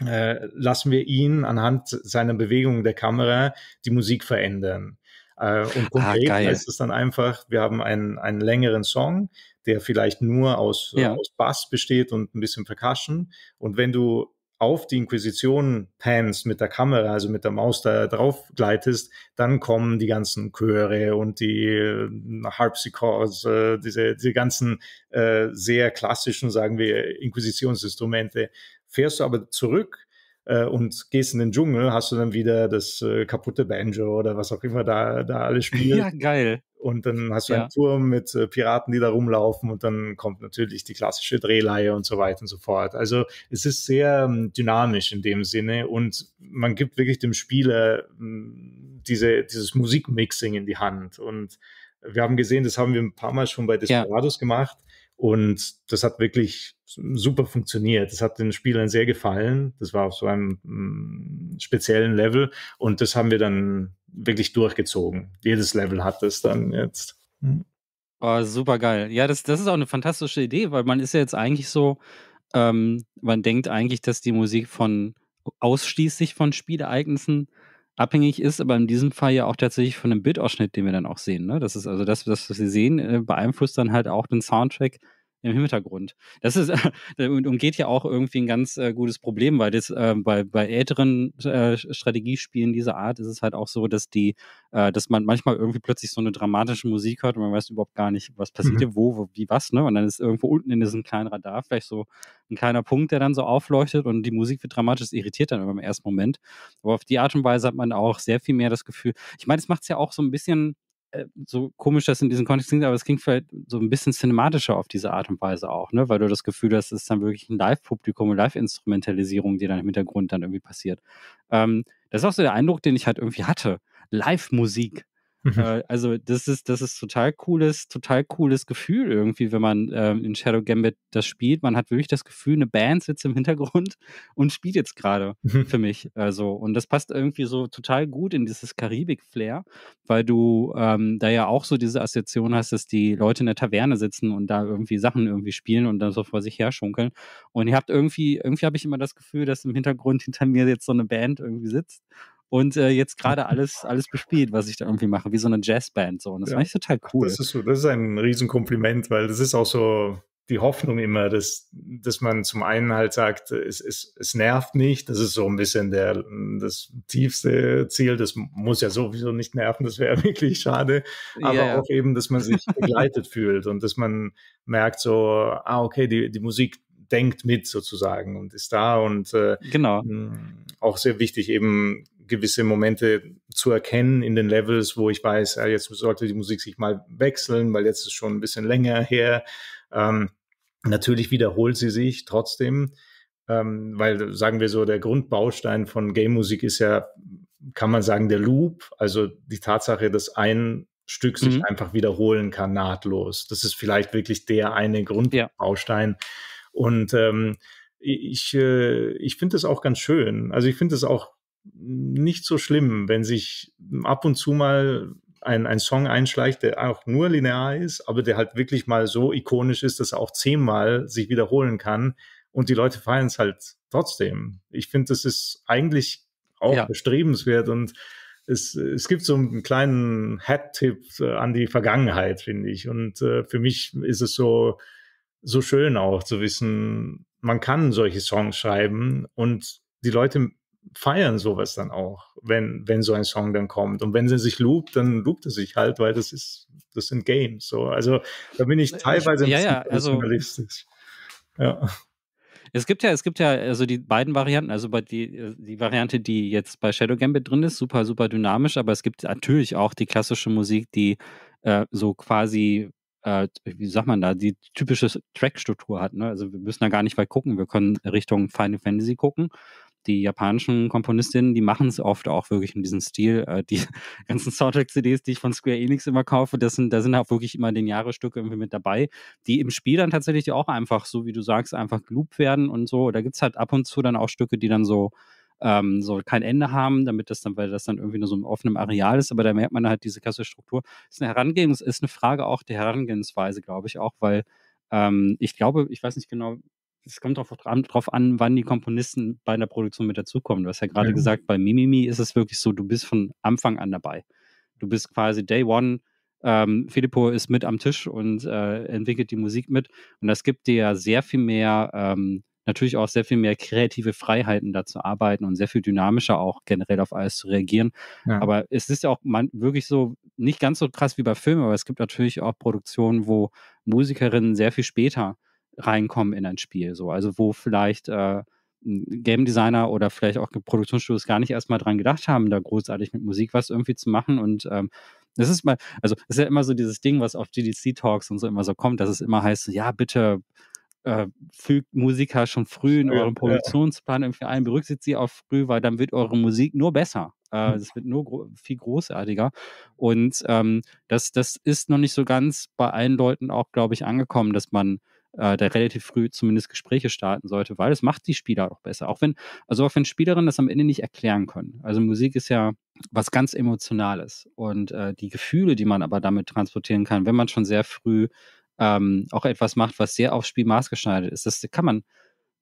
äh, lassen wir ihn anhand seiner Bewegungen der Kamera die Musik verändern. Äh, und ah, konkret ah, ist es dann einfach, wir haben einen, einen längeren Song, der vielleicht nur aus, äh, ja. aus Bass besteht und ein bisschen Percussion. Und wenn du auf die Inquisition pans mit der Kamera, also mit der Maus da drauf gleitest, dann kommen die ganzen Chöre und die äh, Harpsichords, äh, diese, diese ganzen äh, sehr klassischen, sagen wir, Inquisitionsinstrumente. Fährst du aber zurück äh, und gehst in den Dschungel, hast du dann wieder das äh, kaputte Banjo oder was auch immer da, da alles [LAUGHS] spielt. Ja, geil. Und dann hast du ja. einen Turm mit äh, Piraten, die da rumlaufen und dann kommt natürlich die klassische Drehleihe und so weiter und so fort. Also es ist sehr ähm, dynamisch in dem Sinne und man gibt wirklich dem Spieler mh, hm, diese, dieses Musikmixing in die Hand und wir haben gesehen, das haben wir ein paar Mal schon bei Desperados ja. gemacht, und das hat wirklich super funktioniert. Das hat den Spielern sehr gefallen. Das war auf so einem mm, speziellen Level. Und das haben wir dann wirklich durchgezogen. Jedes Level hat das dann jetzt. Mhm. Oh, super geil. Ja, das, das ist auch eine fantastische Idee, weil man ist ja jetzt eigentlich so, ähm, man denkt eigentlich, dass die Musik von ausschließlich von Spielereignissen äh, abhängig ist, aber in diesem Fall ja auch tatsächlich von dem Bildausschnitt, den wir dann auch sehen. Ne? Das ist also das, was wir sehen, äh, beeinflusst dann halt auch den Soundtrack im Hintergrund. Das ist [LAUGHS] und umgeht ja auch irgendwie ein ganz äh, gutes Problem, weil das äh, bei, bei älteren äh, Strategiespielen dieser Art ist es halt auch so, dass die, äh, dass man manchmal irgendwie plötzlich so eine dramatische Musik hört und man weiß überhaupt gar nicht, was passiert mhm. wo, wo, wie, was, ne? Und dann ist irgendwo unten in diesem kleinen Radar vielleicht so ein kleiner Punkt, der dann so aufleuchtet und die Musik wird dramatisch, das irritiert dann im ersten Moment. Aber auf die Art und Weise hat man auch sehr viel mehr das Gefühl. Ich meine, es macht es ja auch so ein bisschen äh, so komisch das in diesem Kontext klingt, aber es klingt vielleicht so ein bisschen cinematischer auf diese Art und Weise auch, ne? weil du das Gefühl hast, es ist dann wirklich ein Live-Publikum eine Live-Instrumentalisierung, die dann im Hintergrund dann irgendwie passiert. Ähm, das ist auch so der Eindruck, den ich halt irgendwie hatte. Live-Musik Mhm. Äh, also das ist, das ist total cooles, total cooles Gefühl irgendwie, wenn man äh, in Shadow Gambit das spielt. Man hat wirklich das Gefühl, eine Band sitzt im Hintergrund [LAUGHS] und spielt jetzt gerade mhm. für mich. Also, und das passt irgendwie so total gut in dieses Karibik-Flair, weil du ähm, da ja auch so diese Assoziation hast, dass die Leute in der Taverne sitzen und da irgendwie Sachen irgendwie spielen und dann so vor sich her schunkeln. Und ihr habt irgendwie, irgendwie habe ich immer das Gefühl, dass im Hintergrund hinter mir jetzt so eine Band irgendwie sitzt und äh, jetzt hm. gerade alles, alles bespielt, was ich da irgendwie mache, wie so eine Jazzband. So. Und das ja. fand ich total cool. Das ist, das ist ein Riesenkompliment, weil das ist auch so die Hoffnung immer, dass, dass man zum einen halt sagt, es, es, es nervt nicht, das ist so ein bisschen der, das tiefste Ziel, das muss ja sowieso nicht nerven, das wäre [LAUGHS] wirklich schade, aber yeah. auch eben, dass man sich [LAUGHS] begleitet fühlt und dass man merkt so, ah, okay, die, die Musik denkt mit sozusagen und ist da und äh, genau. auch sehr wichtig eben gewisse Momente zu erkennen in den Levels, wo ich weiß, ja, jetzt sollte die Musik sich mal wechseln, weil jetzt ist schon ein bisschen länger her. Ähm, natürlich wiederholt sie sich trotzdem, ähm, weil sagen wir so, der Grundbaustein von Game-Musik ist ja, kann man sagen, der Loop, also die Tatsache, dass ein Stück sich mhm. einfach wiederholen kann, nahtlos. Das ist vielleicht wirklich der eine Grundbaustein. Ja. Und ähm, ich, äh, ich finde es auch ganz schön. Also ich finde es auch nicht so schlimm, wenn sich ab und zu mal ein, ein Song einschleicht, der auch nur linear ist, aber der halt wirklich mal so ikonisch ist, dass er auch zehnmal sich wiederholen kann und die Leute feiern es halt trotzdem. Ich finde, das ist eigentlich auch ja. bestrebenswert und es, es gibt so einen kleinen Hat-Tipp äh, an die Vergangenheit, finde ich. Und äh, für mich ist es so, so schön auch zu wissen, man kann solche Songs schreiben und die Leute feiern sowas dann auch, wenn, wenn so ein Song dann kommt. Und wenn sie sich lobt, dann lobt er sich halt, weil das ist, das sind Games. So, also da bin ich äh, teilweise ich, ja, ja, also, Ja. Es gibt ja, es gibt ja also die beiden Varianten, also die, die Variante, die jetzt bei Shadow Gambit drin ist, super, super dynamisch, aber es gibt natürlich auch die klassische Musik, die äh, so quasi äh, wie sagt man da, die typische Trackstruktur hat. Ne? Also wir müssen da gar nicht weit gucken. Wir können Richtung Final Fantasy gucken die japanischen Komponistinnen, die machen es oft auch wirklich in diesem Stil. Äh, die [LAUGHS] ganzen Soundtrack-CDs, die ich von Square Enix immer kaufe, das sind, da sind auch wirklich immer den Jahresstücke irgendwie mit dabei, die im Spiel dann tatsächlich auch einfach, so wie du sagst, einfach gelobt werden und so. Da gibt es halt ab und zu dann auch Stücke, die dann so ähm, so kein Ende haben, damit das dann, weil das dann irgendwie nur so im offenen Areal ist, aber da merkt man halt diese krasse Struktur. Das ist eine Herangehens, ist eine Frage auch der Herangehensweise, glaube ich, auch, weil ähm, ich glaube, ich weiß nicht genau, es kommt darauf an, drauf an, wann die Komponisten bei einer Produktion mit dazukommen. Du hast ja gerade mhm. gesagt, bei Mimimi ist es wirklich so, du bist von Anfang an dabei. Du bist quasi Day One. Ähm, Filippo ist mit am Tisch und äh, entwickelt die Musik mit. Und das gibt dir ja sehr viel mehr, ähm, natürlich auch sehr viel mehr kreative Freiheiten, da zu arbeiten und sehr viel dynamischer auch generell auf alles zu reagieren. Ja. Aber es ist ja auch man, wirklich so, nicht ganz so krass wie bei Filmen, aber es gibt natürlich auch Produktionen, wo Musikerinnen sehr viel später reinkommen in ein Spiel. So, also wo vielleicht äh, Game Designer oder vielleicht auch Produktionsstudios gar nicht erstmal dran gedacht haben, da großartig mit Musik was irgendwie zu machen. Und ähm, das ist mal, also das ist ja immer so dieses Ding, was auf GDC-Talks und so immer so kommt, dass es immer heißt, ja, bitte äh, fügt Musiker schon früh in euren Produktionsplan irgendwie ein, berücksichtigt sie auch früh, weil dann wird eure Musik nur besser. Es äh, hm. wird nur gro viel großartiger. Und ähm, das, das ist noch nicht so ganz bei allen Leuten auch, glaube ich, angekommen, dass man äh, der relativ früh zumindest Gespräche starten sollte, weil das macht die Spieler auch besser. Auch wenn, also auch wenn Spielerinnen das am Ende nicht erklären können. Also Musik ist ja was ganz Emotionales. Und äh, die Gefühle, die man aber damit transportieren kann, wenn man schon sehr früh ähm, auch etwas macht, was sehr aufs Spiel maßgeschneidert ist, das kann man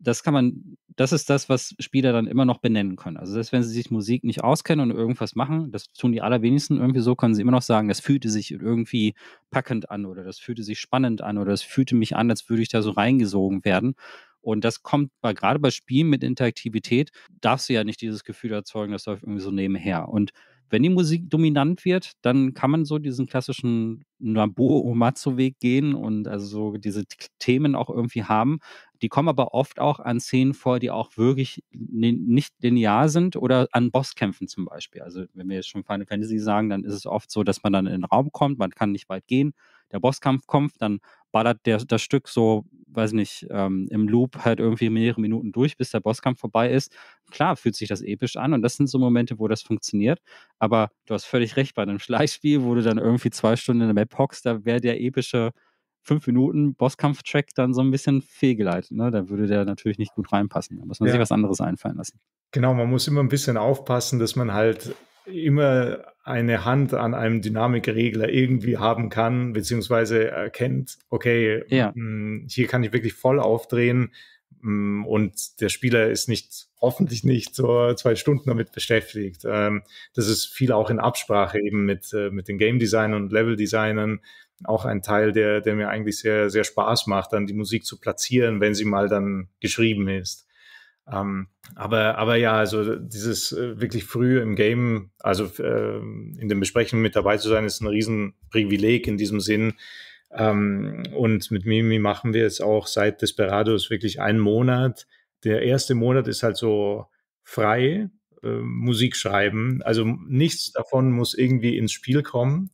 das kann man, das ist das, was Spieler dann immer noch benennen können. Also selbst wenn sie sich Musik nicht auskennen und irgendwas machen, das tun die allerwenigsten irgendwie so, können sie immer noch sagen, das fühlte sich irgendwie packend an oder das fühlte sich spannend an oder das fühlte mich an, als würde ich da so reingesogen werden. Und das kommt bei, gerade bei Spielen mit Interaktivität, darfst du ja nicht dieses Gefühl erzeugen, das läuft irgendwie so nebenher. Und wenn die Musik dominant wird, dann kann man so diesen klassischen Nabuo-Omatsu-Weg [LAUGHS] gehen und also so diese Themen auch irgendwie haben. Die kommen aber oft auch an Szenen vor, die auch wirklich nicht linear sind oder an Bosskämpfen zum Beispiel. Also wenn wir jetzt schon Final Fantasy sagen, dann ist es oft so, dass man dann in den Raum kommt, man kann nicht weit gehen, der Bosskampf kommt, dann ballert der, das Stück so, weiß nicht, ähm, im Loop halt irgendwie mehrere Minuten durch, bis der Bosskampf vorbei ist. Klar fühlt sich das episch an und das sind so Momente, wo das funktioniert. Aber du hast völlig recht, bei einem [LAUGHS] Schleichspiel, wo du dann irgendwie zwei Stunden in der Map hockst, da wäre der epische fünf Minuten Bosskampf-Track dann so ein bisschen fehlgeleitet. Ne? Da würde der natürlich nicht gut reinpassen. Da muss man ja. sich was anderes einfallen lassen. Genau, man muss immer ein bisschen aufpassen, dass man halt immer eine Hand an einem Dynamikregler irgendwie haben kann, beziehungsweise erkennt, okay, ja. Mm, hier kann ich wirklich voll aufdrehen mm, und der Spieler ist nicht, hoffentlich nicht so zwei Stunden damit beschäftigt. Ähm, das ist viel auch in Absprache eben mit, äh, mit den Game Designern und Level Designern. Auch ein Teil, der, der mir eigentlich sehr, sehr Spaß macht, dann die Musik zu platzieren, wenn sie mal dann geschrieben ist. Ähm, aber, aber ja, also dieses äh, wirklich früh im Game, also äh, in den Besprechungen mit dabei zu sein, ist ein Riesenprivileg in diesem Sinn. Ähm, und mit Mimi machen wir jetzt auch seit Desperados wirklich einen Monat. Der erste Monat ist halt so frei, äh, Musik schreiben. Also nichts davon muss irgendwie ins Spiel kommen.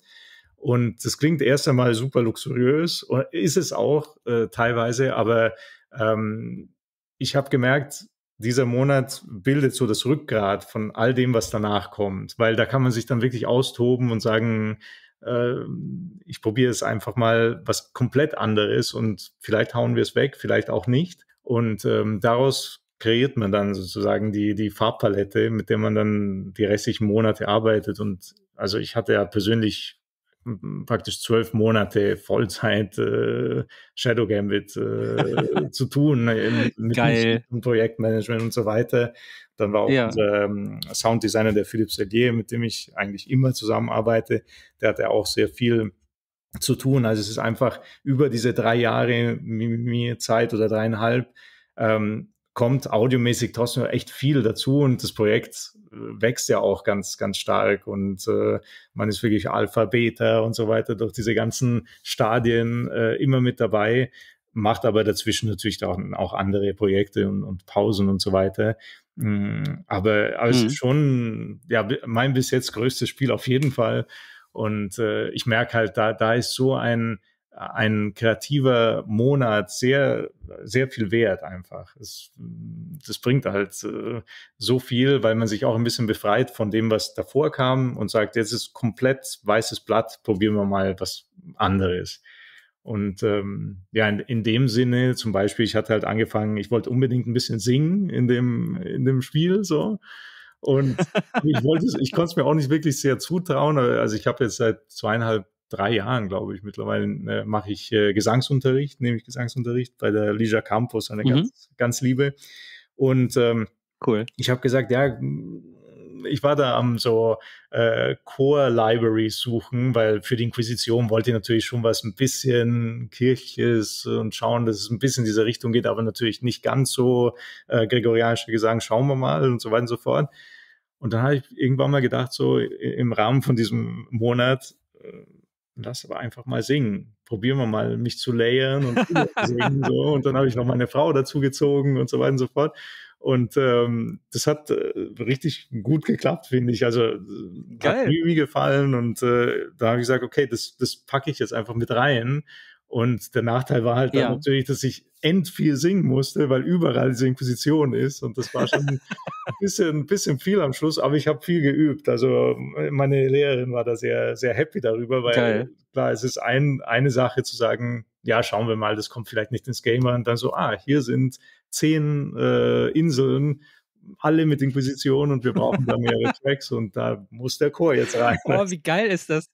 Und das klingt erst einmal super luxuriös, äh, ist es auch äh, teilweise, aber ähm, ich habe gemerkt, dieser Monat bildet so das Rückgrat von all dem, was danach kommt, weil da kann man sich dann wirklich austoben und sagen, äh, ich probiere es einfach mal, was komplett anderes und vielleicht hauen wir es weg, vielleicht auch nicht. Und ähm, daraus kreiert man dann sozusagen die, die Farbpalette, mit der man dann die restlichen Monate arbeitet. Und also ich hatte ja persönlich praktisch zwölf Monate Vollzeit äh, Shadow Gambit äh, [LAUGHS] zu tun, äh, mit Geil. Projektmanagement und so weiter. Dann war auch ja. unser ähm, Sounddesigner, der Philipp Serdier, mit dem ich eigentlich immer zusammenarbeite, der hat ja auch sehr viel zu tun. Also es ist einfach über diese drei Jahre mir Zeit oder dreieinhalb ähm, kommt audiomäßig trotzdem echt viel dazu und das Projekt äh, wächst ja auch ganz, ganz stark und äh, man ist wirklich Alpha, Beta und so weiter durch diese ganzen Stadien äh, immer mit dabei, macht aber dazwischen natürlich auch, auch andere Projekte und, und Pausen und so weiter. Mm, also mhm, aber aber mhm. es ist schon ja, mein bis jetzt größtes Spiel auf jeden Fall und äh, ich merke halt, da, da ist so ein ein kreativer Monat sehr, sehr viel wert einfach. Es, das bringt halt äh, so viel, weil man sich auch ein bisschen befreit von dem, was davor kam und sagt, jetzt ist komplett weißes Blatt, probieren wir mal was anderes. Und ähm, ja, in, in dem Sinne, zum Beispiel, ich hatte halt angefangen, ich wollte unbedingt ein bisschen singen in dem, in dem Spiel so. Und [LAUGHS] ich wollte ich konnte es mir auch nicht wirklich sehr zutrauen. Also ich habe jetzt seit zweieinhalb drei Jahren, glaube ich, mittlerweile äh, mache ich äh, Gesangsunterricht, nehme ich Gesangsunterricht bei der Lisa Campos, eine mhm. ganz, ganz liebe. Und ähm, cool. ich habe gesagt, ja, ich war da am so äh, core Library suchen, weil für die Inquisition wollte ich natürlich schon was ein bisschen Kirches und schauen, dass es ein bisschen in diese Richtung geht, aber natürlich nicht ganz so äh, gregorianische Gesang, schauen wir mal und so weiter und so fort. Und dann habe ich irgendwann mal gedacht, so im Rahmen von diesem Monat, äh, lass aber einfach mal singen. Probieren wir mal, mich zu layern und singen. So. Und dann habe ich noch meine Frau dazugezogen und so weiter und so fort. Und ähm, das hat äh, richtig gut geklappt, finde ich. Also Geil. hat mir gefallen und äh, da habe ich gesagt, okay, das, das packe ich jetzt einfach mit rein und der Nachteil war halt ja. dann natürlich, dass ich end viel singen musste, weil überall diese Inquisition ist. Und das war schon ein bisschen, ein bisschen viel am Schluss, aber ich habe viel geübt. Also äh, meine Lehrerin war da sehr, sehr happy darüber, weil Geil. klar, es ist ein, eine Sache zu sagen, ja, schauen wir mal, das kommt vielleicht nicht ins Game und dann so, ah, hier sind zehn äh, Inseln, alle mit Inquisition und wir brauchen da mehrere [LAUGHS] Tracks und da muss der Chor jetzt rein. Oh, wie geil ist das?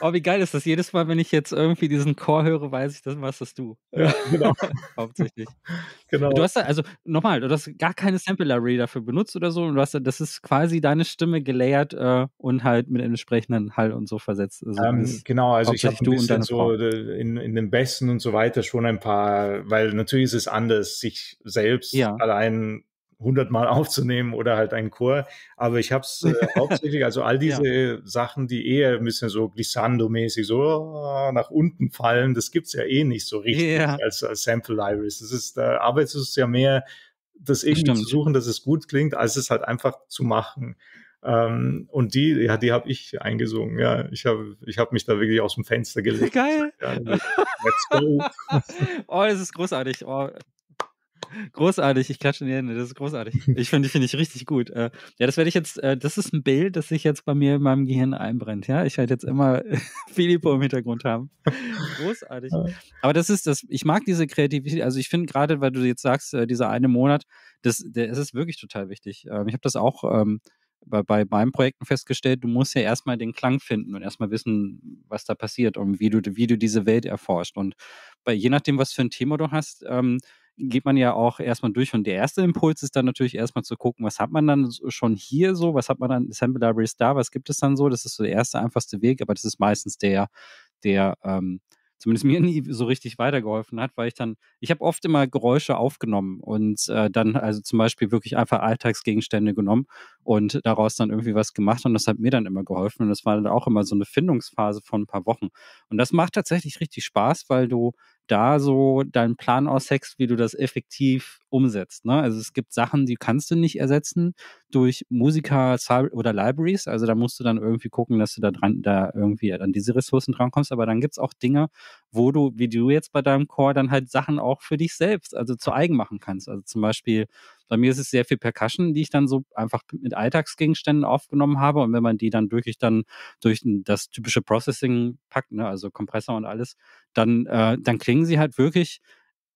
Oh, wie geil ist das? Jedes Mal, wenn ich jetzt irgendwie diesen Chor höre, weiß ich, das warst das du. [LAUGHS] Ja, genau. [LAUGHS] Hauptsächlich. Genau. Du hast da, also nochmal, du hast gar keine Sample Array dafür benutzt oder so. Und du hast da, das ist quasi deine Stimme gelayert äh, und halt mit entsprechenden Hall und so versetzt. Also, ähm, genau, also ich habe ein bisschen so in, in den Besten und so weiter schon ein paar, weil natürlich ist es anders, sich selbst ja. allein hundertmal aufzunehmen oder halt einen Chor. Aber ich habe es äh, [LAUGHS] hauptsächlich, also all diese ja. Sachen, die eher ein bisschen so glissando-mäßig so ah, nach unten fallen, das gibt es ja eh nicht so richtig ja. als, als Sample Libraries. Das ist, da arbeitest du ja mehr, das ich Stimmt. zu suchen, dass es gut klingt, als es halt einfach zu machen. Ähm, und die, ja, die habe ich eingesungen. Ja, ich habe ich hab mich da wirklich aus dem Fenster gelegt. Geil. Ja, let's go. [LAUGHS] oh, das ist großartig. Oh, Großartig, ich klatsche in die Hände, das ist großartig. Ich finde, die finde ich richtig gut. Äh, ja, das werde ich jetzt, äh, das ist ein Bild, das sich jetzt bei mir in meinem Gehirn einbrennt, ja. Ich werde jetzt immer Filippo [LAUGHS] im Hintergrund haben. Großartig. Aber das ist das, ich mag diese Kreativität, also ich finde gerade, weil du jetzt sagst, äh, dieser eine Monat, das, der, das ist wirklich total wichtig. Ähm, ich habe das auch ähm, bei, bei meinen Projekten festgestellt, du musst ja erstmal den Klang finden und erstmal wissen, was da passiert und wie du, wie du diese Welt erforscht. Und bei, je nachdem, was für ein Thema du hast, ähm, geht man ja auch erstmal durch und der erste Impuls ist dann natürlich erstmal zu gucken, was hat man dann schon hier so, was hat man dann Sample Libraries da, was gibt es dann so, das ist so der erste einfachste Weg, aber das ist meistens der, der ähm, zumindest mir [LAUGHS] nie so richtig weitergeholfen hat, weil ich dann, ich habe oft immer Geräusche aufgenommen und äh, dann also zum Beispiel wirklich einfach Alltagsgegenstände genommen und daraus dann irgendwie was gemacht und das hat mir dann immer geholfen und das war dann auch immer so eine Findungsphase von ein paar Wochen und das macht tatsächlich richtig Spaß, weil du da so deinen Plan ausheckst, wie du das effektiv umsetzt. Ne? Also es gibt Sachen, die kannst du nicht ersetzen durch Musiker oder Libraries. Also da musst du dann irgendwie gucken, dass du da dran, da irgendwie an diese Ressourcen drankommst. Aber dann gibt es auch Dinge, wo du, wie du jetzt bei deinem Chor, dann halt Sachen auch für dich selbst, also zu eigen machen kannst. Also zum Beispiel, bei mir ist es sehr viel Percussion, die ich dann so einfach mit Alltagsgegenständen aufgenommen habe. Und wenn man die dann wirklich dann durch das typische Processing packt, ne? also Kompressor und alles, dann, äh, dann klingen sie halt wirklich,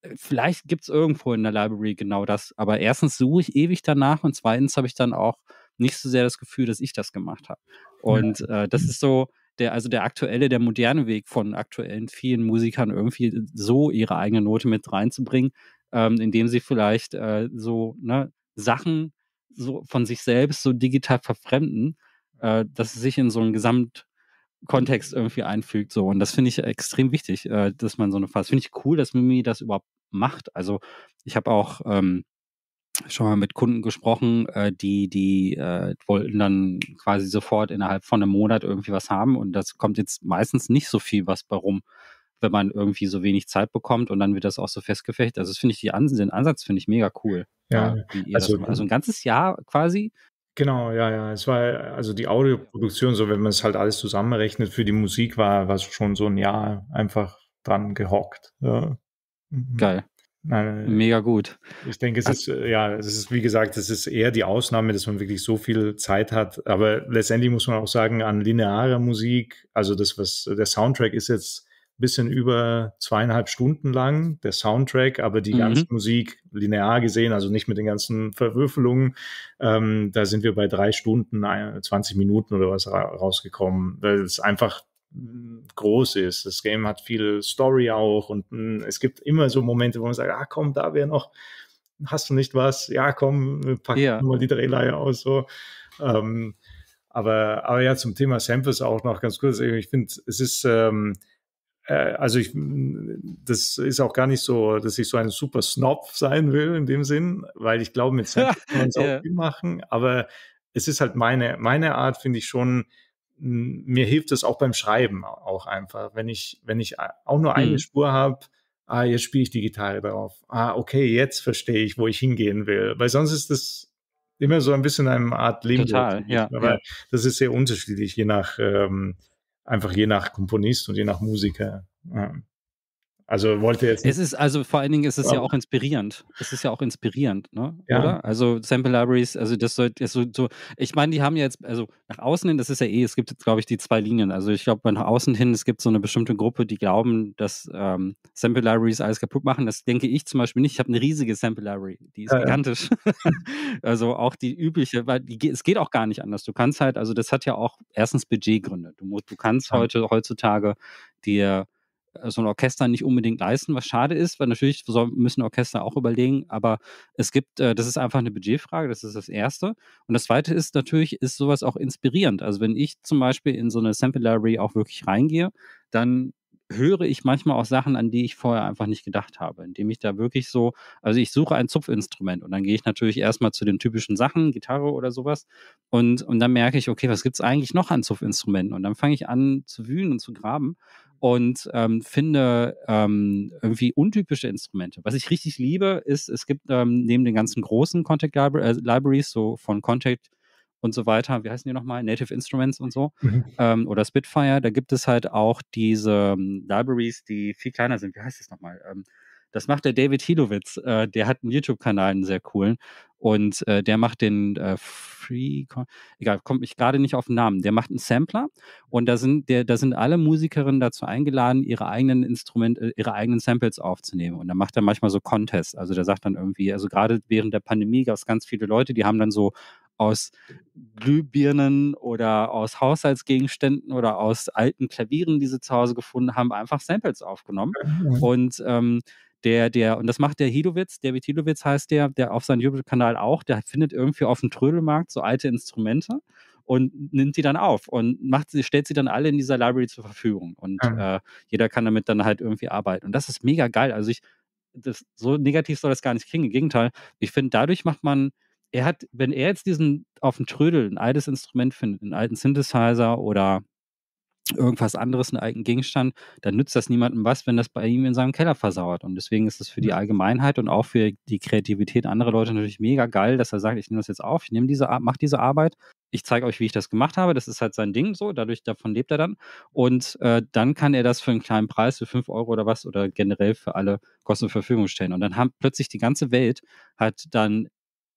äh, vielleicht gibt es irgendwo in der Library genau das, aber erstens suche ich ewig danach und zweitens habe ich dann auch nicht so sehr das Gefühl, dass ich das gemacht habe. Und äh, das mhm. ist so der, also der aktuelle, der moderne Weg von aktuellen vielen Musikern irgendwie äh, so ihre eigene Note mit reinzubringen, ähm, indem sie vielleicht äh, so ne, Sachen so von sich selbst so digital verfremden, äh, dass sie sich in so ein Gesamt Kontext irgendwie einfügt. So. Und das finde ich extrem wichtig, äh, dass man so eine Phase. Finde ich cool, dass Mimi das überhaupt macht. Also ich habe auch ähm, schon mal mit Kunden gesprochen, äh, die, die äh, wollten dann quasi sofort innerhalb von einem Monat irgendwie was haben. Und das kommt jetzt meistens nicht so viel was bei rum, wenn man irgendwie so wenig Zeit bekommt und dann wird das auch so festgefecht. Also das finde ich die An den Ansatz finde ich mega cool. Ja, also, also ein ganzes Jahr quasi Genau, ja, ja. Es war also die Audioproduktion, so wenn man es halt alles zusammenrechnet für die Musik, war es schon so ein Jahr einfach dran gehockt. Ja. Mhm. Geil. Nein, Mega gut. Ich denke, es ist, ja, es ist, wie gesagt, es ist eher die Ausnahme, dass man wirklich so viel Zeit hat. Aber letztendlich muss man auch sagen, an linearer Musik, also das, was der Soundtrack ist jetzt bisschen über zweieinhalb Stunden lang, der Soundtrack, aber die mhm. ganze Musik linear gesehen, also nicht mit den ganzen Verwürfelungen. Ähm, da sind wir bei drei Stunden, 20 Minuten oder was ra rausgekommen, weil es einfach hm, groß ist. Das Game hat viel Story auch und mh, hm, es gibt immer so Momente, wo man sagt, ah komm, da wäre noch, hast du nicht was? Ja, komm, pack ja. mal die Drehleihe aus. So. Ähm, aber, aber ja, zum Thema Samples auch noch ganz kurz. Ich finde, es ist ähm, äh, also ich, das ist auch gar nicht so, dass ich so ein super Snob sein will in dem Sinn, weil ich glaube, mit Sample kann man es [LAUGHS] auch viel machen, aber es ist halt meine, meine Art, finde ich schon, mir hilft es auch beim Schreiben auch einfach. Wenn ich, wenn ich auch nur eine mhm. Spur habe, ah, jetzt spiele ich die Gitarre drauf. Ah, okay, jetzt verstehe ich, wo ich hingehen will. Weil sonst ist das immer so ein bisschen eine Art Leben. Total, ja. Aber ja. das ist sehr unterschiedlich, je nach ähm, einfach je nach Komponist und je nach Musiker. Ja. Also wollte jetzt. Es ist also vor allen Dingen ist es ja, auch inspirierend. Es ist ja auch inspirierend, ne? Ja. Oder? Also Sample Libraries, also das sollte so, so, Ich meine, die haben jetzt also nach außen hin, das ist ja eh, es gibt jetzt glaube ich die zwei Linien. Also ich glaube nach außen hin, es gibt so eine bestimmte Gruppe, die glauben, dass ähm, Sample Libraries alles kaputt machen. Das denke ich zum Beispiel nicht. Ich habe eine riesige Sample Library, die ist ja, gigantisch. [LAUGHS] [LAUGHS] also auch die übliche, weil die, es geht auch gar nicht anders. Du kannst halt, also das hat ja auch erstens Budgetgründe. Du, du kannst heute heutzutage dir äh, so ein Orchester nicht unbedingt leisten, was schade ist, weil natürlich müssen Orchester auch überlegen, aber es gibt, äh, das ist einfach eine Budgetfrage, das ist das Erste. Und das Zweite ist natürlich, ist sowas auch inspirierend. Also wenn ich zum Beispiel in so eine Sample Library auch wirklich reingehe, dann höre ich manchmal auch Sachen, an die ich vorher einfach nicht gedacht habe, indem ich da wirklich so, also ich suche ein Zupfinstrument und dann gehe ich natürlich erstmal zu den typischen Sachen, Gitarre oder sowas und, und dann merke ich, okay, was gibt's eigentlich noch an Zupfinstrumenten und dann fange ich an zu wühlen und zu graben und ähm, finde ähm, irgendwie untypische Instrumente. Was ich richtig liebe, ist, es gibt ähm, neben den ganzen großen Contact Libra äh, Libraries, so von Contact und so weiter, wie heißen die nochmal, Native Instruments und so, mhm. ähm, oder Spitfire, da gibt es halt auch diese ähm, Libraries, die viel kleiner sind. Wie heißt das nochmal? Ähm, das macht der David Hilowitz, äh, der hat einen YouTube-Kanal, einen sehr coolen, und äh, der macht den äh, Free, egal, kommt mich gerade nicht auf den Namen, der macht einen Sampler und da sind, der, da sind alle Musikerinnen dazu eingeladen, ihre eigenen Instrumente, äh, ihre eigenen Samples aufzunehmen und da macht er manchmal so Contests, also der sagt dann irgendwie, also gerade während der Pandemie gab es ganz viele Leute, die haben dann so aus Glühbirnen oder aus Haushaltsgegenständen oder aus alten Klavieren, die sie zu Hause gefunden haben, einfach Samples aufgenommen. Mhm. Und ähm, der, der, und das macht der Hidowitz, David Hidowitz heißt der, der auf seinem YouTube-Kanal auch, der findet irgendwie auf dem Trödelmarkt so alte Instrumente und nimmt die dann auf und macht sie, stellt sie dann alle in dieser Library zur Verfügung. Und mhm. äh, jeder kann damit dann halt irgendwie arbeiten. Und das ist mega geil. Also ich, das, so negativ soll das gar nicht klingen. Im Gegenteil, ich finde, dadurch macht man er hat, wenn er jetzt diesen auf dem Trödel ein altes Instrument findet, einen alten Synthesizer oder irgendwas anderes, einen alten Gegenstand, dann nützt das niemandem was, wenn das bei ihm in seinem Keller versauert. Und deswegen ist es für die Allgemeinheit und auch für die Kreativität anderer Leute natürlich mega geil, dass er sagt, ich nehme das jetzt auf, ich nehme diese mache diese Arbeit, ich zeige euch, wie ich das gemacht habe. Das ist halt sein Ding so, dadurch, davon lebt er dann. Und äh, dann kann er das für einen kleinen Preis, für 5 Euro oder was, oder generell für alle Kosten zur Verfügung stellen. Und dann haben plötzlich die ganze Welt hat dann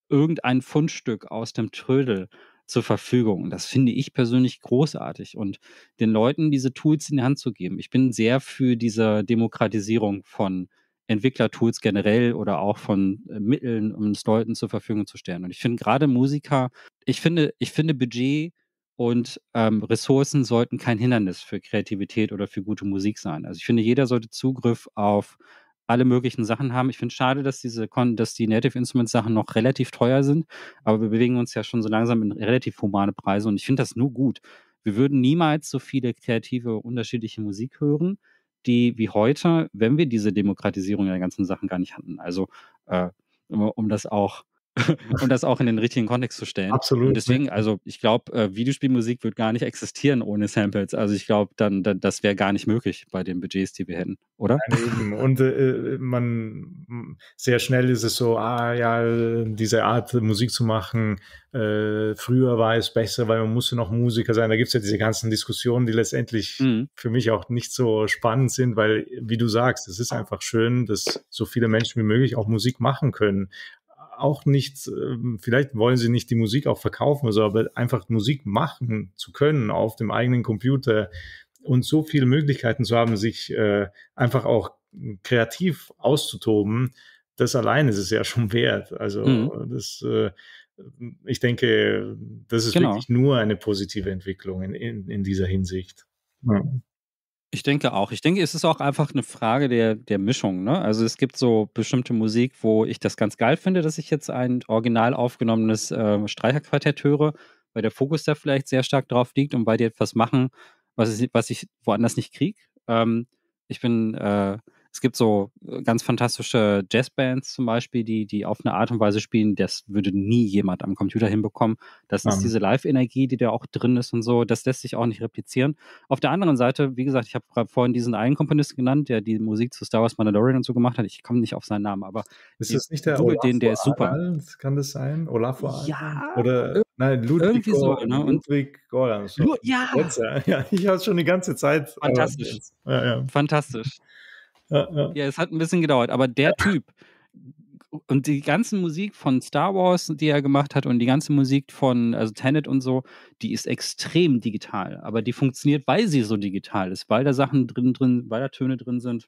irgendein Fundstück aus dem Trödel zur Verfügung. Das finde ich persönlich großartig und den Leuten diese Tools in die Hand zu geben. Ich bin sehr für diese Demokratisierung von Entwicklertools generell oder auch von äh, Mitteln, um es Leuten zur Verfügung zu stellen. Und ich finde gerade Musiker, ich finde, ich finde Budget und ähm, Ressourcen sollten kein Hindernis für Kreativität oder für gute Musik sein. Also ich finde, jeder sollte Zugriff auf alle möglichen Sachen haben. Ich finde es schade, dass diese dass die Native Instruments Sachen noch relativ teuer sind, aber wir bewegen uns ja schon so langsam in relativ humane Preise und ich finde das nur gut. Wir würden niemals so viele kreative, unterschiedliche Musik hören, die wie heute, wenn wir diese Demokratisierung der ganzen Sachen gar nicht hatten. Also äh, um das auch [LAUGHS] und das auch in den richtigen Kontext zu stellen. Absolut. Und deswegen, also ich glaube, äh, Videospielmusik wird gar nicht existieren ohne Samples. Also ich glaube, dann, dann, das wäre gar nicht möglich bei den Budgets, die wir hätten, oder? Nein, und äh, äh man sehr schnell ist es so, ah ja, diese Art Musik zu machen, äh, früher war es besser, weil man musste noch Musiker sein. Da gibt es ja diese ganzen Diskussionen, die letztendlich mhm. für mich auch nicht so spannend sind, weil, wie du sagst, es ist ah. einfach schön, dass so viele Menschen wie möglich auch Musik machen können auch nicht, ähm, vielleicht wollen sie nicht die Musik auch verkaufen, also aber einfach Musik machen zu können auf dem eigenen Computer und so viele Möglichkeiten zu haben, sich äh, einfach auch kreativ auszutoben, das allein ist es ja [LAUGHS] schon wert. Also mhm. das, äh, ich denke, das ist genau. wirklich nur eine positive Entwicklung in, in, in dieser Hinsicht. Ja. Ich denke auch. Ich denke, es ist auch einfach eine Frage der, der Mischung. Ne? Also es gibt so bestimmte Musik, wo ich das ganz geil finde, dass ich jetzt ein original aufgenommenes äh, Streicherquartett höre, weil der Fokus da vielleicht sehr stark drauf liegt und weil die etwas machen, was ich, was ich woanders nicht kriege. Ähm, ich bin äh, es gibt so äh, ganz fantastische Jazzbands zum Beispiel, die, die auf eine Art und Weise spielen, das würde nie jemand am Computer hinbekommen. Das ist ähm. diese Live-Energie, die da auch drin ist und so, das lässt sich auch nicht replizieren. Auf der anderen Seite, wie gesagt, ich habe vorhin diesen einen Komponisten genannt, der die Musik zu Star Wars Mandalorian und so gemacht hat. Ich komme nicht auf seinen Namen, aber ist das nicht der Olaf den, der ist super. Adel? Kann das sein? Olaf Adel? Ja. Oder nein, Ludwig irgendwie so, ne? Ludwig Gordan. Ja. [LAUGHS] ja. Ich habe es schon die ganze Zeit. Fantastisch. ja, ja. Fantastisch ja, ja. ja, es hat ein bisschen gedauert, aber der Typ und die ganze Musik von Star Wars, die er gemacht hat und die ganze Musik von also Tenet und so, die ist extrem digital, aber die funktioniert, weil sie so digital ist, weil da Sachen drin drin, weil da Töne drin sind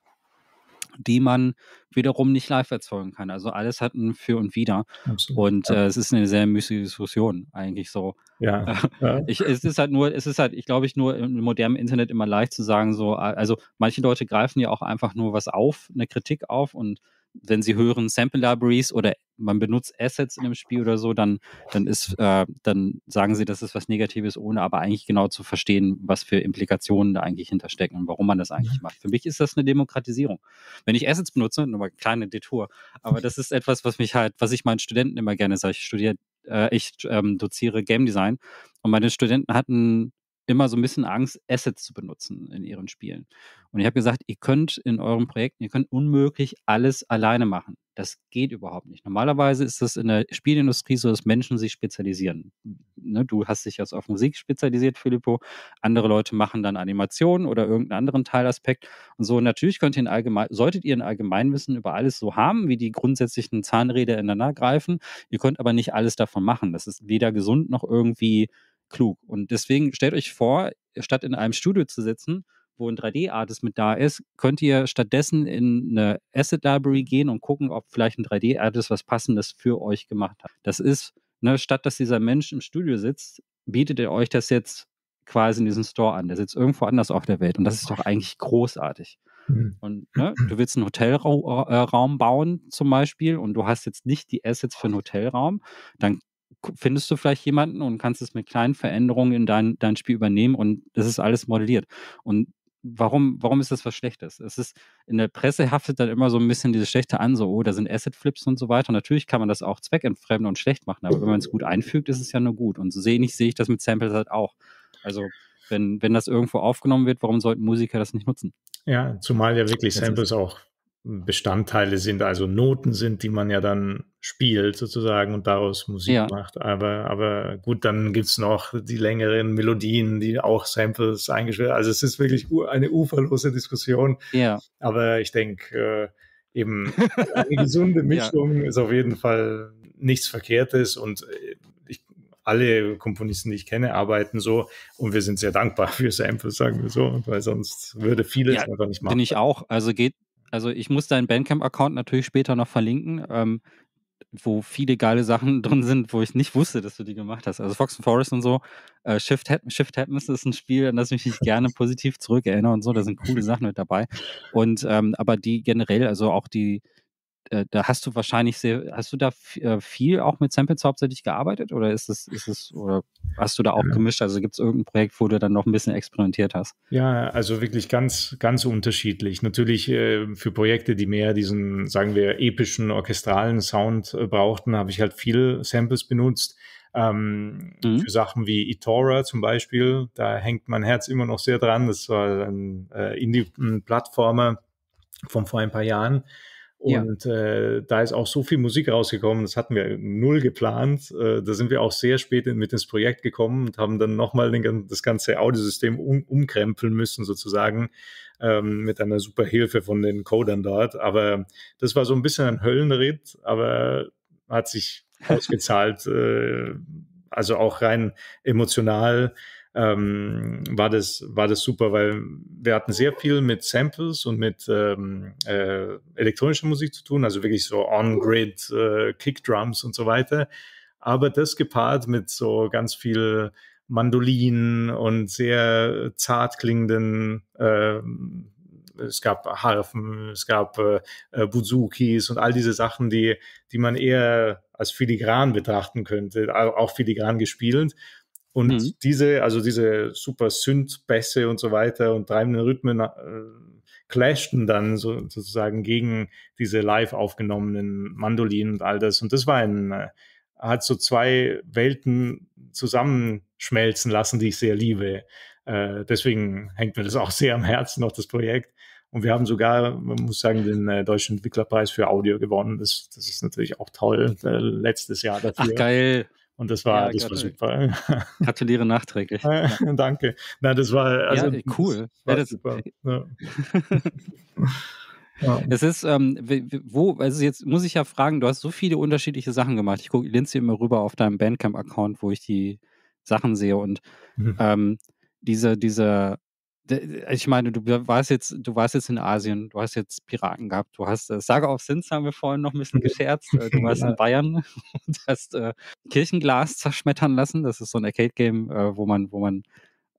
die man wiederum nicht live erzeugen kann. Also alles hat ein Für und Wider. Absolut, und ja. äh, es ist eine sehr müßige Diskussion eigentlich so. Ja. [LAUGHS] ja. Ich, es ist halt nur, es ist halt, ich glaube, ich nur im modernen Internet immer leicht zu sagen, so, also manche Leute greifen ja auch einfach nur was auf, eine Kritik auf und wenn sie hören Sample Libraries oder man benutzt Assets in dem Spiel oder so, dann, dann ist, äh, dann sagen sie, das ist was Negatives, ohne aber eigentlich genau zu verstehen, was für Implikationen da eigentlich hinterstecken und warum man das eigentlich mhm. macht. Für mich ist das eine Demokratisierung. Wenn ich Assets benutze, nochmal kleine Detour, aber das ist etwas, was mich halt, was ich meinen Studenten immer gerne sage. Ich studiere, äh, ich ähm, doziere Game Design und meine Studenten hatten immer so ein bisschen Angst, Assets zu benutzen in ihren Spielen. Und ich habe gesagt, ihr könnt in euren Projekten, ihr könnt unmöglich alles alleine machen. Das geht überhaupt nicht. Normalerweise ist es in der Spielindustrie so, dass Menschen sich spezialisieren. Hm, ne, du hast dich jetzt auf Musik spezialisiert, Filippo. Andere Leute machen dann Animationen oder irgendeinen anderen Teilaspekt. Und so, natürlich könnt ihr allgemein, solltet ihr ein Allgemeinwissen über alles so haben, wie die grundsätzlichen Zahnräder ineinander greifen. Ihr könnt aber nicht alles davon machen. Das ist weder gesund noch irgendwie klug. Und deswegen stellt euch vor, statt in einem Studio zu sitzen, wo ein 3D-Artist mit da ist, könnt ihr stattdessen in eine Asset Library gehen und gucken, ob vielleicht ein 3D-Artist was Passendes für euch gemacht hat. Das ist, ne, statt dass dieser Mensch im Studio sitzt, bietet er euch das jetzt quasi in diesem Store an. Der sitzt irgendwo anders auf der Welt. Und das ist doch eigentlich großartig. Hm. Und ne, du willst einen Hotelraum äh, bauen zum Beispiel und du hast jetzt nicht die Assets für einen Hotelraum, dann findest du vielleicht jemanden und kannst es mit kleinen Veränderungen in dein, dein Spiel übernehmen und das ist alles modelliert. Und warum, warum ist das was Schlechtes? Es ist, in der Presse haftet dann immer so ein bisschen dieses Schlechte an, so, oh, da sind Asset-Flips und so weiter. Und natürlich kann man das auch zweckentfremden und schlecht machen, aber wenn man es gut einfügt, ist es ja nur gut. Und so sehe ich, sehe ich das mit Samples halt auch. Also, wenn, wenn das irgendwo aufgenommen wird, warum sollten Musiker das nicht nutzen? Ja, zumal ja wirklich Samples auch Bestandteile sind, also Noten sind, die man ja dann spielt sozusagen und daraus Musik ja. macht. Aber, aber gut, dann gibt es noch die längeren Melodien, die auch Samples eingeschrieben Also es ist wirklich eine uferlose Diskussion. Ja. Aber ich denke, äh, eben [LAUGHS] eine gesunde Mischung ja. ist auf jeden Fall nichts Verkehrtes und äh, ich, alle Komponisten, die ich kenne, arbeiten so und wir sind sehr dankbar für Samples, sagen wir so, weil sonst würde vieles ja, einfach nicht machen. Bin ich auch. Also geht, also ich muss deinen Bandcamp-Account natürlich später noch verlinken, ähm, wo viele geile Sachen [LAUGHS] drin sind, wo ich nicht wusste, dass du die gemacht hast. Also Fox and Forest und so. Äh, Shift, Shift Happens ist ein Spiel, an das ich mich gerne positiv zurückerinnere und so. Da sind coole Sachen mit dabei. Und ähm, aber die generell, also auch die äh, da hast du wahrscheinlich sehr, hast du da äh, viel auch mit Samples hauptsächlich gearbeitet oder ist es, ist es, oder hast du da auch ja. gemischt? Also gibt es irgendein Projekt, wo du dann noch ein bisschen experimentiert hast? Ja, also wirklich ganz, ganz unterschiedlich. Natürlich äh, für Projekte, die mehr diesen, sagen wir, epischen, orchestralen Sound äh, brauchten, habe ich halt viel Samples benutzt. Ähm, mhm. Für Sachen wie Itora zum Beispiel, da hängt mein Herz immer noch sehr dran. Das war ein äh, Indie-Plattformer von vor ein paar Jahren und ja. äh, da ist auch so viel Musik rausgekommen, das hatten wir null geplant. Äh, da sind wir auch sehr spät mit ins Projekt gekommen und haben dann nochmal das ganze Audiosystem um, umkrempeln müssen, sozusagen, ähm, mit einer super Hilfe von den Codern dort. Aber das war so ein bisschen ein Höllenritt, aber hat sich [LAUGHS] ausgezahlt, äh, also auch rein emotional ähm, war, das, war das super, weil wir hatten sehr viel mit Samples und mit ähm, äh, elektronischer Musik zu tun, also wirklich so On-Grid, äh, Kickdrums und so weiter. Aber das gepaart mit so ganz viel Mandolinen und sehr zart klingenden, äh, es gab Harfen, es gab äh, Buzukis und all diese Sachen, die, die man eher als filigran betrachten könnte, auch filigran gespielt. Und mhm. diese, also diese super Synth-Bässe und so weiter und treibenden Rhythmen äh, clashten dann so, sozusagen gegen diese live aufgenommenen Mandolinen und all das. Und das war ein, äh, hat so zwei Welten zusammenschmelzen lassen, die ich sehr liebe. Äh, deswegen hängt mir das auch sehr am Herzen, noch das Projekt. Und wir haben sogar, man muss sagen, den äh, Deutschen Entwicklerpreis für Audio gewonnen. Das, das ist natürlich auch toll. Äh, letztes Jahr dafür. Ach, geil. Und das war, ja, das war super. [LAUGHS] Gratuliere nachträglich. Äh, [LAUGHS] danke. Nein, das war also ja, cool. War [LAUGHS] ja, super. Es ist, ähm, wo, also jetzt muss ich ja fragen, du hast so viele unterschiedliche Sachen gemacht. Ich gucke Linz immer rüber auf deinem Bandcamp-Account, wo ich die Sachen sehe und mhm. ähm, diese, diese ich meine, du warst jetzt, du warst jetzt in Asien, du hast jetzt Piraten gehabt, du hast äh, Saga of Sins haben wir vorhin noch ein bisschen [LAUGHS] gescherzt, äh, du warst ja. in Bayern [LAUGHS] und hast äh, Kirchenglas zerschmettern lassen. Das ist so ein Arcade-Game, äh, wo man, wo man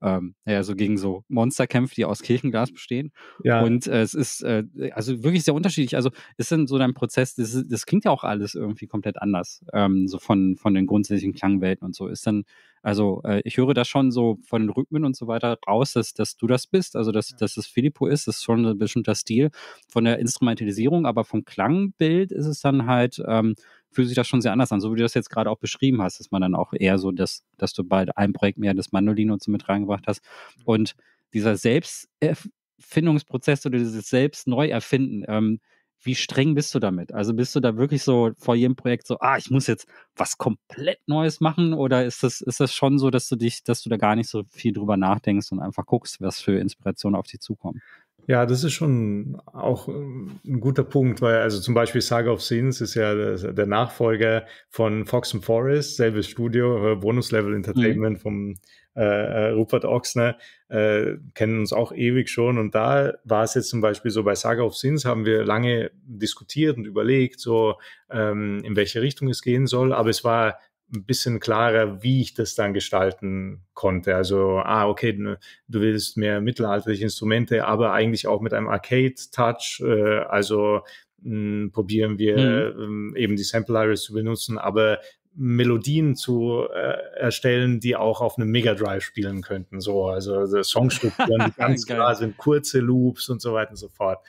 ähm, ja, so gegen so Monsterkämpfe, die aus Kirchenglas mhm. bestehen. Ja. Und äh, es ist äh, also wirklich sehr unterschiedlich. Also ist dann so dein Prozess, das, das klingt ja auch alles irgendwie komplett anders, ähm, so von, von den grundsätzlichen Klangwelten und so. Ist dann, also äh, ich höre das schon so von den Rhythmen und so weiter raus, dass, dass du das bist, also dass, dass es Filippo ist, das ist schon ein bestimmter Stil von der Instrumentalisierung, aber vom Klangbild ist es dann halt ähm, fühlt sich das schon sehr anders an, so wie du das jetzt gerade auch beschrieben hast, dass man dann auch eher so, dass, dass du bald ein Projekt mehr das Mandolin und so mit reingebracht hast. Und dieser Selbsterfindungsprozess oder dieses Selbstneuerfinden, ähm, wie streng bist du damit? Also bist du da wirklich so vor jedem Projekt so, ah, ich muss jetzt was komplett Neues machen? Oder ist das, ist das schon so, dass du dich, dass du da gar nicht so viel drüber nachdenkst und einfach guckst, was für Inspirationen auf dich zukommen? Ja, das ist schon auch ähm, ein guter Punkt, weil also zum Beispiel Saga of Sins ist ja der Nachfolger von Fox and Forest, selbes Studio, äh, Bonus Level Entertainment mhm. vom äh, äh Rupert Ochsner, äh, kennen uns auch ewig schon. Und da war es jetzt zum Beispiel so, bei Saga of Sins haben wir lange diskutiert und überlegt, so ähm, in welche Richtung es gehen soll. Aber es war ein bisschen klarer, wie ich das dann gestalten konnte. Also, ah, okay, du willst mehr mittelalterliche Instrumente, aber eigentlich auch mit einem Arcade-Touch. Äh, also mh, hm, probieren wir mhm. äh, eben die Sample-Libraries zu benutzen, aber Melodien zu äh, erstellen, die auch auf einem Mega Drive spielen könnten. So, also Songstrukturen, die [LAUGHS] ganz klar sind, kurze Loops und so weiter und so fort.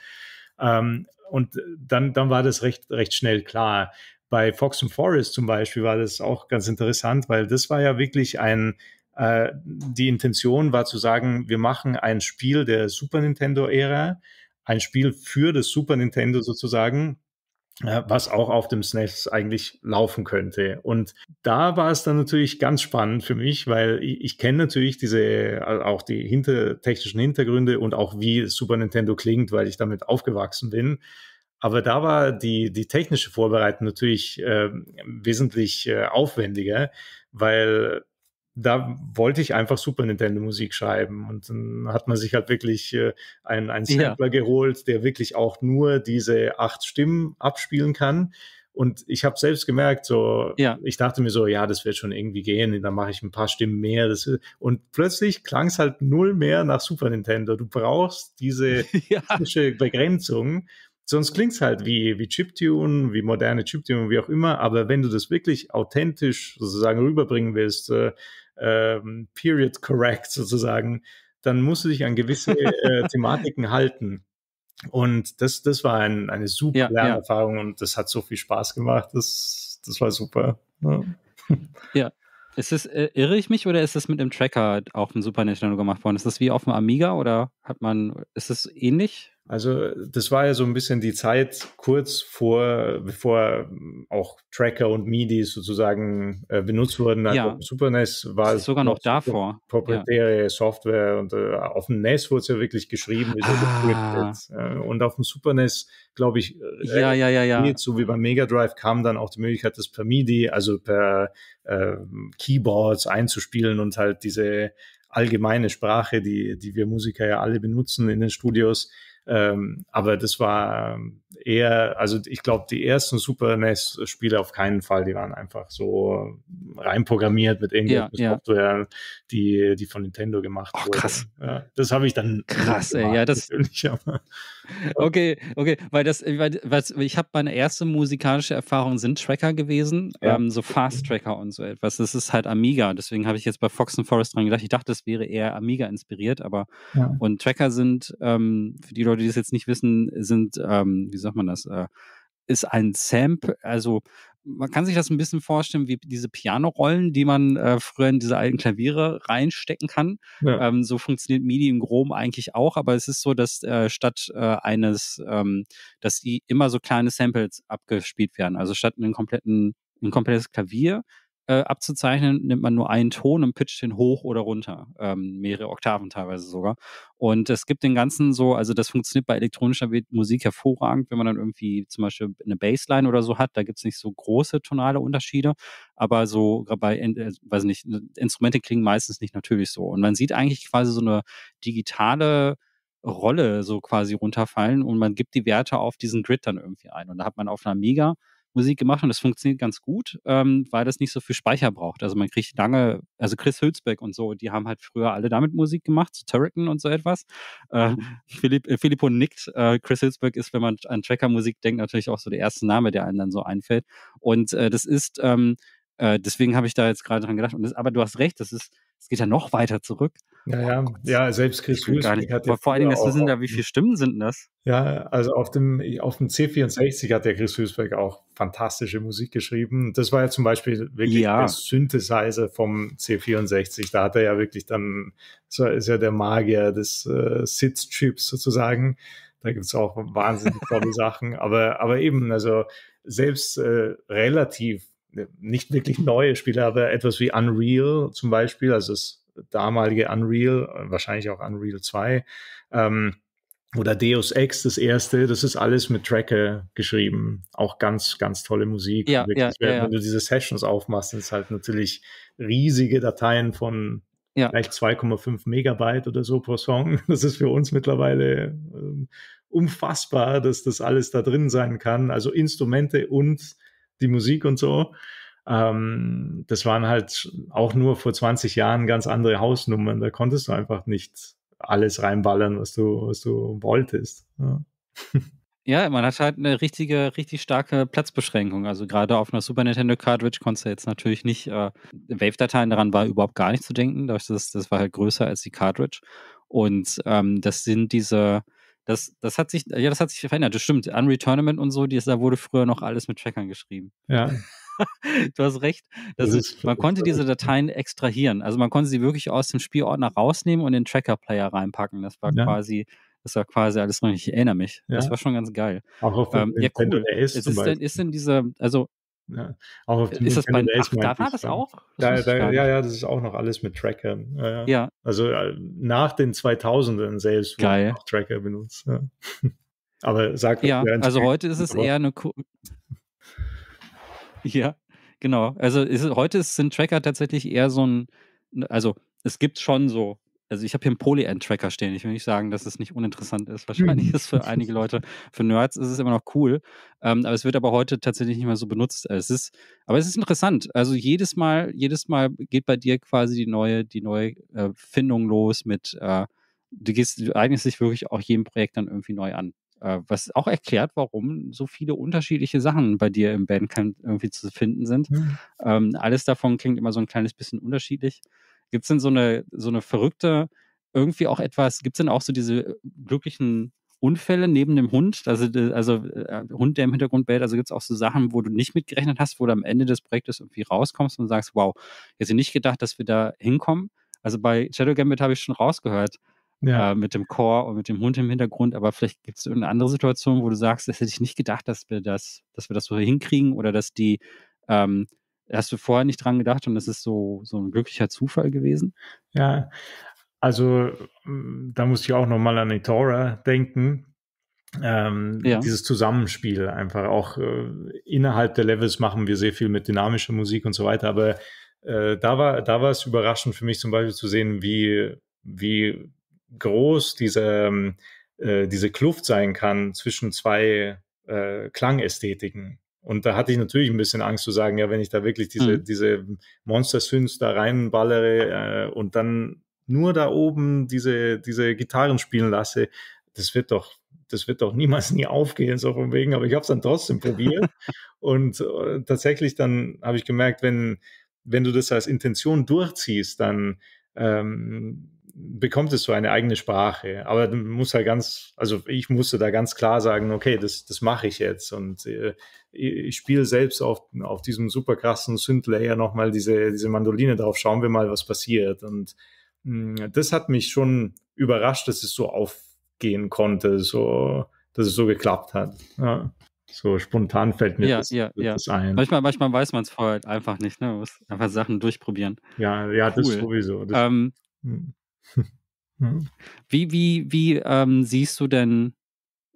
Ähm, und dann, dann war das recht, recht schnell klar. Bei Fox and Forest zum Beispiel war das auch ganz interessant, weil das war ja wirklich ein, äh, die Intention war zu sagen, wir machen ein Spiel der Super Nintendo-Ära, ein Spiel für das Super Nintendo sozusagen, äh, was auch auf dem SNES e eigentlich laufen könnte. Und da war es dann natürlich ganz spannend für mich, weil ich, ich kenne natürlich diese, äh, auch die hinter, technischen Hintergründe und auch wie Super Nintendo klingt, weil ich damit aufgewachsen bin. Aber da war die, die technische Vorbereitung natürlich äh, wesentlich äh, aufwendiger, weil da wollte ich einfach Super Nintendo Musik schreiben und dann hat man sich halt wirklich äh, einen, einen Sampler ja. geholt, der wirklich auch nur diese acht Stimmen abspielen kann. Und ich habe selbst gemerkt, so ja. ich dachte mir so, ja, das wird schon irgendwie gehen, dann mache ich ein paar Stimmen mehr. Das, und plötzlich klang es halt null mehr nach Super Nintendo. Du brauchst diese [LAUGHS] ja. Begrenzung Sonst klingt es halt wie, wie Chiptune, wie moderne Chiptune, wie auch immer. Aber wenn du das wirklich authentisch sozusagen rüberbringen willst, äh, äh, period correct sozusagen, dann musst du dich an gewisse [LAUGHS] äh, Thematiken halten. Und das, das war ein, eine super ja, Lernerfahrung ja. und das hat so viel Spaß gemacht. Das, das war super. Ja. ja. Ist es, äh, irre ich mich oder ist das mit einem Tracker auf dem Super Nintendo gemacht worden? Ist das wie auf dem Amiga oder hat man, ist es ähnlich? Also das war ja so ein bisschen die Zeit kurz vor, bevor auch Tracker und MIDI sozusagen äh, benutzt wurden. Also ja. SuperNAS e war es sogar noch davor. Proprietäre ja. Software und äh, auf dem NES wurde es ja wirklich geschrieben. Ah. Äh, und auf dem Super NES, glaube ich, äh, ja, ja, ja, ja. so wie beim Mega Drive kam dann auch die Möglichkeit, das per MIDI, also per ähm, Keyboards einzuspielen und halt diese allgemeine Sprache, die, die wir Musiker ja alle benutzen in den Studios, ähm, aber das war ähm, eher, also ich glaube, die ersten Super NES-Spiele auf keinen Fall, die waren einfach so reinprogrammiert mit irgendwelchen ja, Software, ja. die, die von Nintendo gemacht oh, wurden. Krass. Ja, das habe ich dann. Krass, ey, ja, das. [LAUGHS] Okay, okay, weil das, weil, was, ich habe meine erste musikalische Erfahrung sind Tracker gewesen, ja. ähm, so Fast Tracker und so etwas. Das ist halt Amiga, deswegen habe ich jetzt bei Fox and Forest dran gedacht. Ich dachte, das wäre eher Amiga inspiriert, aber ja. und Tracker sind ähm, für die Leute, die das jetzt nicht wissen, sind, ähm, wie sagt man das? Äh, ist ein Sample, also man kann sich das ein bisschen vorstellen wie diese Pianorollen, die man äh, früher in diese alten Klaviere reinstecken kann. Ja. Ähm, so funktioniert MIDI im Groben eigentlich auch, aber es ist so, dass äh, statt äh, eines, ähm, dass die immer so kleine Samples abgespielt werden. Also statt einen kompletten, ein komplettes Klavier äh, abzuzeichnen, nimmt man nur einen Ton und pitcht den hoch oder runter, ähm, mehrere Oktaven teilweise sogar. Und es gibt den ganzen so, also das funktioniert bei elektronischer Musik hervorragend, wenn man dann irgendwie zum Beispiel eine Bassline oder so hat, da gibt es nicht so große tonale Unterschiede, aber so bei, äh, weiß nicht, ne, Instrumente klingen meistens nicht natürlich so. Und man sieht eigentlich quasi so eine digitale Rolle so quasi runterfallen und man gibt die Werte auf diesen Grid dann irgendwie ein. Und da hat man auf einer Amiga Musik gemacht und das funktioniert ganz gut, ähm, weil das nicht so viel Speicher braucht. Also man kriegt lange, also Chris Hülsbeck und so, die haben halt früher alle damit Musik gemacht, zu so Turrican und so etwas. Äh, mhm. [LAUGHS] Philipp, äh, Filippo nickt. Äh, Chris Hülsbeck ist, wenn man an Tracker-Musik denkt, natürlich auch so der erste Name, der einem dann so einfällt. Und äh, das ist, ähm, äh, deswegen habe ich da jetzt gerade dran gedacht. Das, aber du hast recht, das ist, es geht ja noch weiter zurück ja, oh ja, selbst Chris Hülsbeck hat ja vor allen Dingen, das sind ja, wie viele Stimmen sind das? Ja, also auf dem, auf dem C64 hat der Chris Hülsbeck auch fantastische Musik geschrieben. Das war ja zum Beispiel wirklich ja. der Synthesizer vom C64. Da hat er ja wirklich dann, ist ja der Magier des äh, SID-Chips sozusagen. Da gibt es auch wahnsinnig tolle [LAUGHS] Sachen. Aber, aber eben, also selbst äh, relativ, nicht wirklich neue Spiele, aber etwas wie Unreal zum Beispiel, also das damalige Unreal, wahrscheinlich auch Unreal 2, ähm, oder Deus Ex, das erste, das ist alles mit Tracker geschrieben. Auch ganz, ganz tolle Musik. Ja, ja, ja, Wenn du diese Sessions aufmachst, sind es halt natürlich riesige Dateien von ja. vielleicht 2,5 Megabyte oder so pro Song. [LAUGHS] Das ist für uns mittlerweile äh, unfassbar, dass das alles da drin sein kann. Also Instrumente und die Musik und so. Ähm, das waren halt auch nur vor 20 Jahren ganz andere Hausnummern. Da konntest du einfach nicht alles reinballern, was du, was du wolltest. Ja. [LAUGHS] Ja, man hat halt eine richtige, richtig starke Platzbeschränkung. Also gerade auf einer Super Nintendo Cartridge konntest du jetzt natürlich nicht äh, Wave-Dateien daran war überhaupt gar nicht zu denken. Das, das war halt größer als die Cartridge. Und ähm, das sind diese, das, das hat sich, ja, das hat sich verändert. Das stimmt. Unreal Tournament und so, die, da wurde früher noch alles mit Trackern geschrieben. Ja. [LAUGHS] [LAUGHS] du hast recht. Das das ist, man konnte diese Dateien extrahieren. Also man konnte sie wirklich aus dem Spielordner rausnehmen und in den Tracker-Player reinpacken. Das war ja. quasi das war quasi alles drin. ich erinnere mich. Ja. Das war schon ganz geil. Auch auf ähm, dem ähm, Nintendo ja, cool. DS ist, denn, ist denn diese, also ja. Auch auf äh, dem ist Nintendo das bei, Ach, da war das auch? Das da, da, ja, ja, das ist auch noch alles mit Tracker. Ja. ja. Also äh, nach den 2000ern selbst geil. wurde auch Tracker benutzt. [LAUGHS] Aber sagt ja, also heute ist es eher eine, ja, genau. Also ist, heute sind Tracker tatsächlich eher so ein, also es gibt schon so, also ich habe hier einen Polyend-Tracker stehen. Ich will nicht sagen, dass es nicht uninteressant ist. Wahrscheinlich mhm. ist es für einige Leute, für Nerds ist es immer noch cool. Ähm, aber es wird aber heute tatsächlich nicht mehr so benutzt. Es ist, aber es ist interessant. Also jedes Mal, jedes Mal geht bei dir quasi die neue, die neue äh, Findung los mit äh, du gehst, du eignest dich wirklich auch jedem Projekt dann irgendwie neu an. Äh, was auch erklärt, warum so viele unterschiedliche Sachen bei dir im Bandcamp irgendwie zu finden sind. Mhm. Ähm, alles davon klingt immer so ein kleines bisschen unterschiedlich. Gibt es denn so eine, so eine verrückte, irgendwie auch etwas, gibt es denn auch so diese glücklichen Unfälle neben dem Hund, also, also äh, Hund, der im Hintergrund bellt, also gibt es auch so Sachen, wo du nicht mitgerechnet hast, wo du am Ende des Projektes irgendwie rauskommst und sagst, wow, hätte nicht gedacht, dass wir da hinkommen. Also bei Shadow Gambit habe ich schon rausgehört, ja. äh, mit dem Chor und mit dem Hund im Hintergrund, aber vielleicht gibt es eine andere Situation, wo du sagst, das hätte ich nicht gedacht, dass wir das, dass wir das so hinkriegen oder dass die, ähm, hast du vorher nicht dran gedacht und das ist so, so ein glücklicher Zufall gewesen? Ja, also mm, da muss ich auch nochmal an die Tora denken. Ähm, ja. Dieses Zusammenspiel einfach auch äh, innerhalb der Levels machen wir sehr viel mit dynamischer Musik und so weiter, aber äh, da war, da war es überraschend für mich zum Beispiel zu sehen, wie, wie groß diese, ähm, äh, diese Kluft sein kann zwischen zwei äh, Klangästhetiken. Und da hatte ich natürlich ein bisschen Angst zu sagen, ja, wenn ich da wirklich diese, mhm. diese Monster-Synths da reinballere äh, und dann nur da oben diese, diese Gitarren spielen lasse, das wird doch, das wird doch niemals [LAUGHS] nie aufgehen, so von wegen, aber ich habe es dann trotzdem probiert. und äh, tatsächlich dann habe ich gemerkt, wenn, wenn du das als Intention durchziehst, dann ähm, bekommt es so eine eigene Sprache. Aber du musst halt ganz, also ich musste da ganz klar sagen, okay, das, das mache ich jetzt. Und äh, ich spiele selbst auf, auf diesem super krassen Synth-Layer nochmal diese, diese Mandoline drauf, schauen wir mal, was passiert. Und mh, mm, das hat mich schon überrascht, dass es so aufgehen konnte, so, dass es so geklappt hat. Ja. So spontan fällt mir ja, das, ja, ja. das, ein. Manchmal, manchmal weiß man es vorher halt einfach nicht. Ne? Man muss einfach Sachen durchprobieren. Ja, ja cool. das sowieso. Das, ähm, hm. [LAUGHS] Hm. Wie, wie, wie ähm, siehst du denn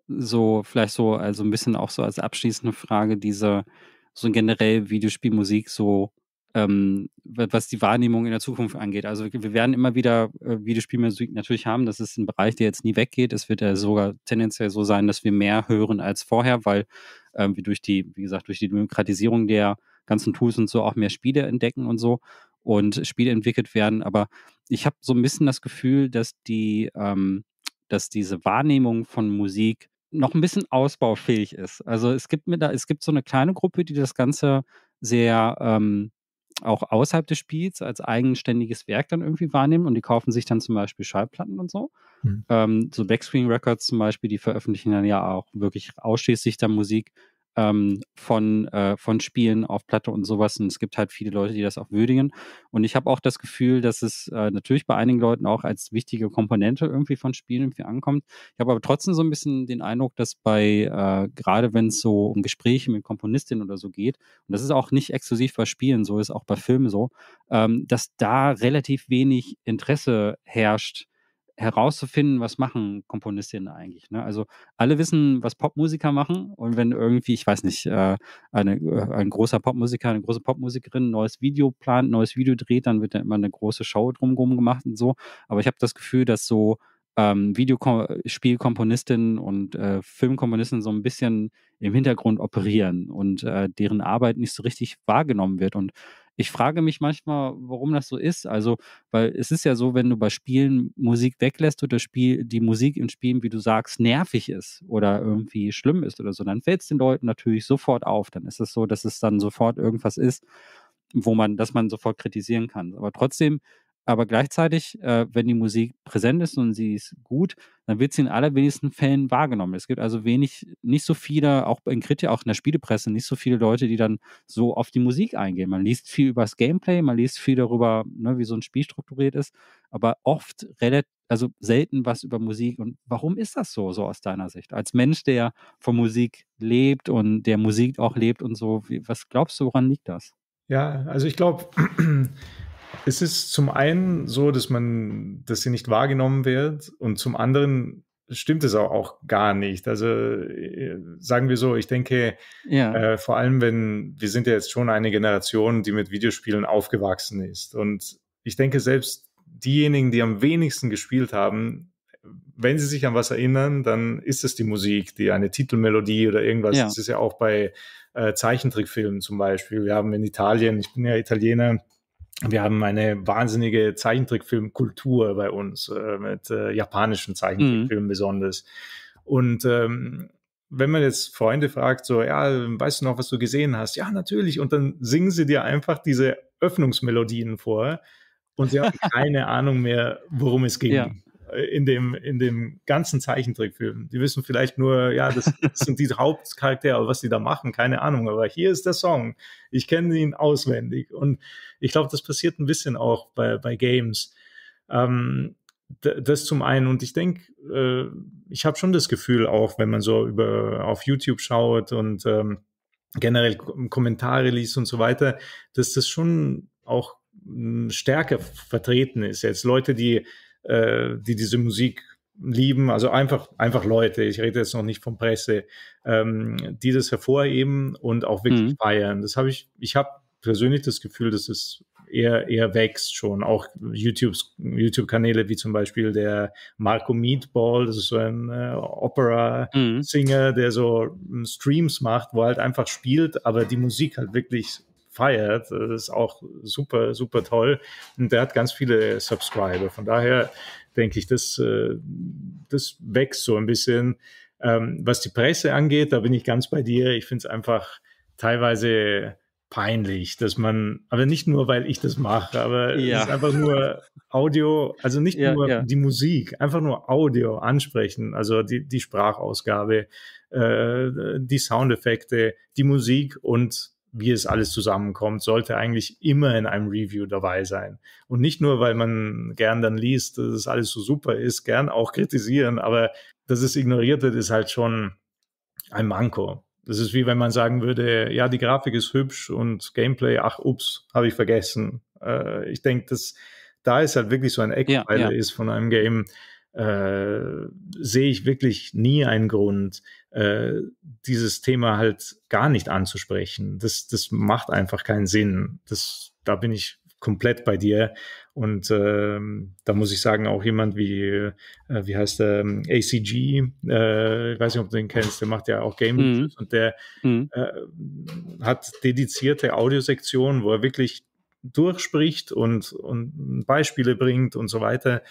so, vielleicht so, also ein bisschen auch so als abschließende Frage, diese so generell Videospielmusik so, ähm, was die Wahrnehmung in der Zukunft angeht. Also wir werden immer wieder äh, Videospielmusik natürlich haben. Das ist ein Bereich, der jetzt nie weggeht. Es wird ja sogar tendenziell so sein, dass wir mehr hören als vorher, weil ähm, wir durch die, wie gesagt, durch die Demokratisierung der ganzen Tools und so auch mehr Spiele entdecken und so und Spiele entwickelt werden. Aber ich habe so ein bisschen das Gefühl, dass die, ähm, dass diese Wahrnehmung von Musik noch ein bisschen ausbaufähig ist. Also es gibt mir da, es gibt so eine kleine Gruppe, die das Ganze sehr ähm, auch außerhalb des Spiels als eigenständiges Werk dann irgendwie wahrnehmen und die kaufen sich dann zum Beispiel Schallplatten und so. Mhm. Ähm, so Backscreen Records zum Beispiel, die veröffentlichen dann ja auch wirklich ausschließlich dann Musik, ähm, von, äh, von Spielen auf Platte und sowas. Und es gibt halt viele Leute, die das auch würdigen. Und ich habe auch das Gefühl, dass es äh, natürlich bei einigen Leuten auch als wichtige Komponente irgendwie von Spielen irgendwie ankommt. Ich habe aber trotzdem so ein bisschen den Eindruck, dass bei, äh, gerade wenn es so um Gespräche mit Komponistinnen oder so geht, und das ist auch nicht exklusiv bei Spielen so, ist auch bei Filmen so, ähm, dass da relativ wenig Interesse herrscht herauszufinden, was machen Komponistinnen eigentlich. Ne? Also alle wissen, was Popmusiker machen und wenn irgendwie, ich weiß nicht, äh, eine, äh, ein großer Popmusiker, eine große Popmusikerin ein neues Video plant, neues Video dreht, dann wird da immer eine große Show drumherum gemacht und so. Aber ich habe das Gefühl, dass so ähm, Videospielkomponistinnen und äh, Filmkomponisten so ein bisschen im Hintergrund operieren und äh, deren Arbeit nicht so richtig wahrgenommen wird. Und ich frage mich manchmal, warum das so ist. Also, weil es ist ja so, wenn du bei Spielen Musik weglässt oder Spiel, die Musik in Spielen, wie du sagst, nervig ist oder irgendwie schlimm ist oder so, dann fällt es den Leuten natürlich sofort auf. Dann ist es so, dass es dann sofort irgendwas ist, wo man, dass man sofort kritisieren kann. Aber trotzdem aber gleichzeitig, äh, wenn die Musik präsent ist und sie ist gut, dann wird sie in allerwenigsten Fällen wahrgenommen. Es gibt also wenig, nicht so viele, auch in Kritik, auch in der Spielepresse, nicht so viele Leute, die dann so auf die Musik eingehen. Man liest viel über das Gameplay, man liest viel darüber, ne, wie so ein Spiel strukturiert ist, aber oft relativ, also selten was über Musik. Und warum ist das so, so aus deiner Sicht? Als Mensch, der von Musik lebt und der Musik auch lebt und so, wie, was glaubst du, woran liegt das? Ja, also ich glaube, es ist zum einen so, dass man, dass sie nicht wahrgenommen wird und zum anderen stimmt es auch, auch gar nicht. Also äh, sagen wir so, ich denke, ja. äh, vor allem wenn, wir sind ja jetzt schon eine Generation, die mit Videospielen aufgewachsen ist. Und ich denke, selbst diejenigen, die am wenigsten gespielt haben, wenn sie sich an was erinnern, dann ist es die Musik, die eine Titelmelodie oder irgendwas. Ja. Das ist ja auch bei äh, Zeichentrickfilmen zum Beispiel. Wir haben in Italien, ich bin ja Italiener, wir haben eine wahnsinnige Zeichentrickfilmkultur bei uns, äh, mit äh, japanischen Zeichentrickfilmen mhm. besonders. Und ähm, wenn man jetzt Freunde fragt, so, ja, weißt du noch, was du gesehen hast? Ja, natürlich. Und dann singen sie dir einfach diese Öffnungsmelodien vor und sie haben [LAUGHS] keine Ahnung mehr, worum es ging. Ja in dem, in dem ganzen Zeichentrickfilm. Die wissen vielleicht nur, ja, das, das sind die [LAUGHS] Hauptcharaktere, was die da machen, keine Ahnung. Aber hier ist der Song. Ich kenne ihn auswendig. Und ich glaube, das passiert ein bisschen auch bei, bei Games. Ähm, das zum einen. Und ich denke, äh, ich habe schon das Gefühl, auch wenn man so über auf YouTube schaut und ähm, generell Kommentare liest und so weiter, dass das schon auch hm, stärker vertreten ist. Jetzt Leute, die äh, die diese Musik lieben, also einfach, einfach Leute, ich rede jetzt noch nicht von Presse, ähm, die das hervorheben und auch wirklich mhm. feiern. Das habe ich, ich habe persönlich das Gefühl, dass es eher, eher wächst schon. Auch YouTubes, YouTube-Kanäle wie zum Beispiel der Marco Meatball, das ist so ein äh, Opera-Singer, mhm. der so ähm, Streams macht, wo er halt einfach spielt, aber die Musik halt wirklich feiert. Das ist auch super, super toll. Und der hat ganz viele Subscriber. Von daher denke ich, das, äh, das wächst so ein bisschen. Ähm, was die Presse angeht, da bin ich ganz bei dir. Ich finde es einfach teilweise peinlich, dass man, aber nicht nur, weil ich das mache, aber ja. es ist einfach nur Audio, also nicht ja, nur ja. die Musik, einfach nur Audio ansprechen, also die, die Sprachausgabe, äh, die Soundeffekte, die Musik und wie es alles zusammenkommt, sollte eigentlich immer in einem Review dabei sein. Und nicht nur, weil man gern dann liest, dass es alles so super ist, gern auch kritisieren, aber dass es ignoriert wird, ist halt schon ein Manko. Das ist wie wenn man sagen würde, ja, die Grafik ist hübsch und Gameplay, ach, ups, habe ich vergessen. Äh, ich denke, dass da ist halt wirklich so ein Eckpfeiler ja, ja. ist von einem Game, äh, sehe ich wirklich nie einen Grund, äh, dieses Thema halt gar nicht anzusprechen. Das, das macht einfach keinen Sinn. Das, da bin ich komplett bei dir. Und ähm, da muss ich sagen, auch jemand wie, äh, wie heißt der, ähm, ACG, äh, ich weiß nicht, ob du den kennst, der macht ja auch Game mhm. und der mhm. Äh, hat dedizierte Audiosektionen, wo er wirklich durchspricht und, und Beispiele bringt und so weiter.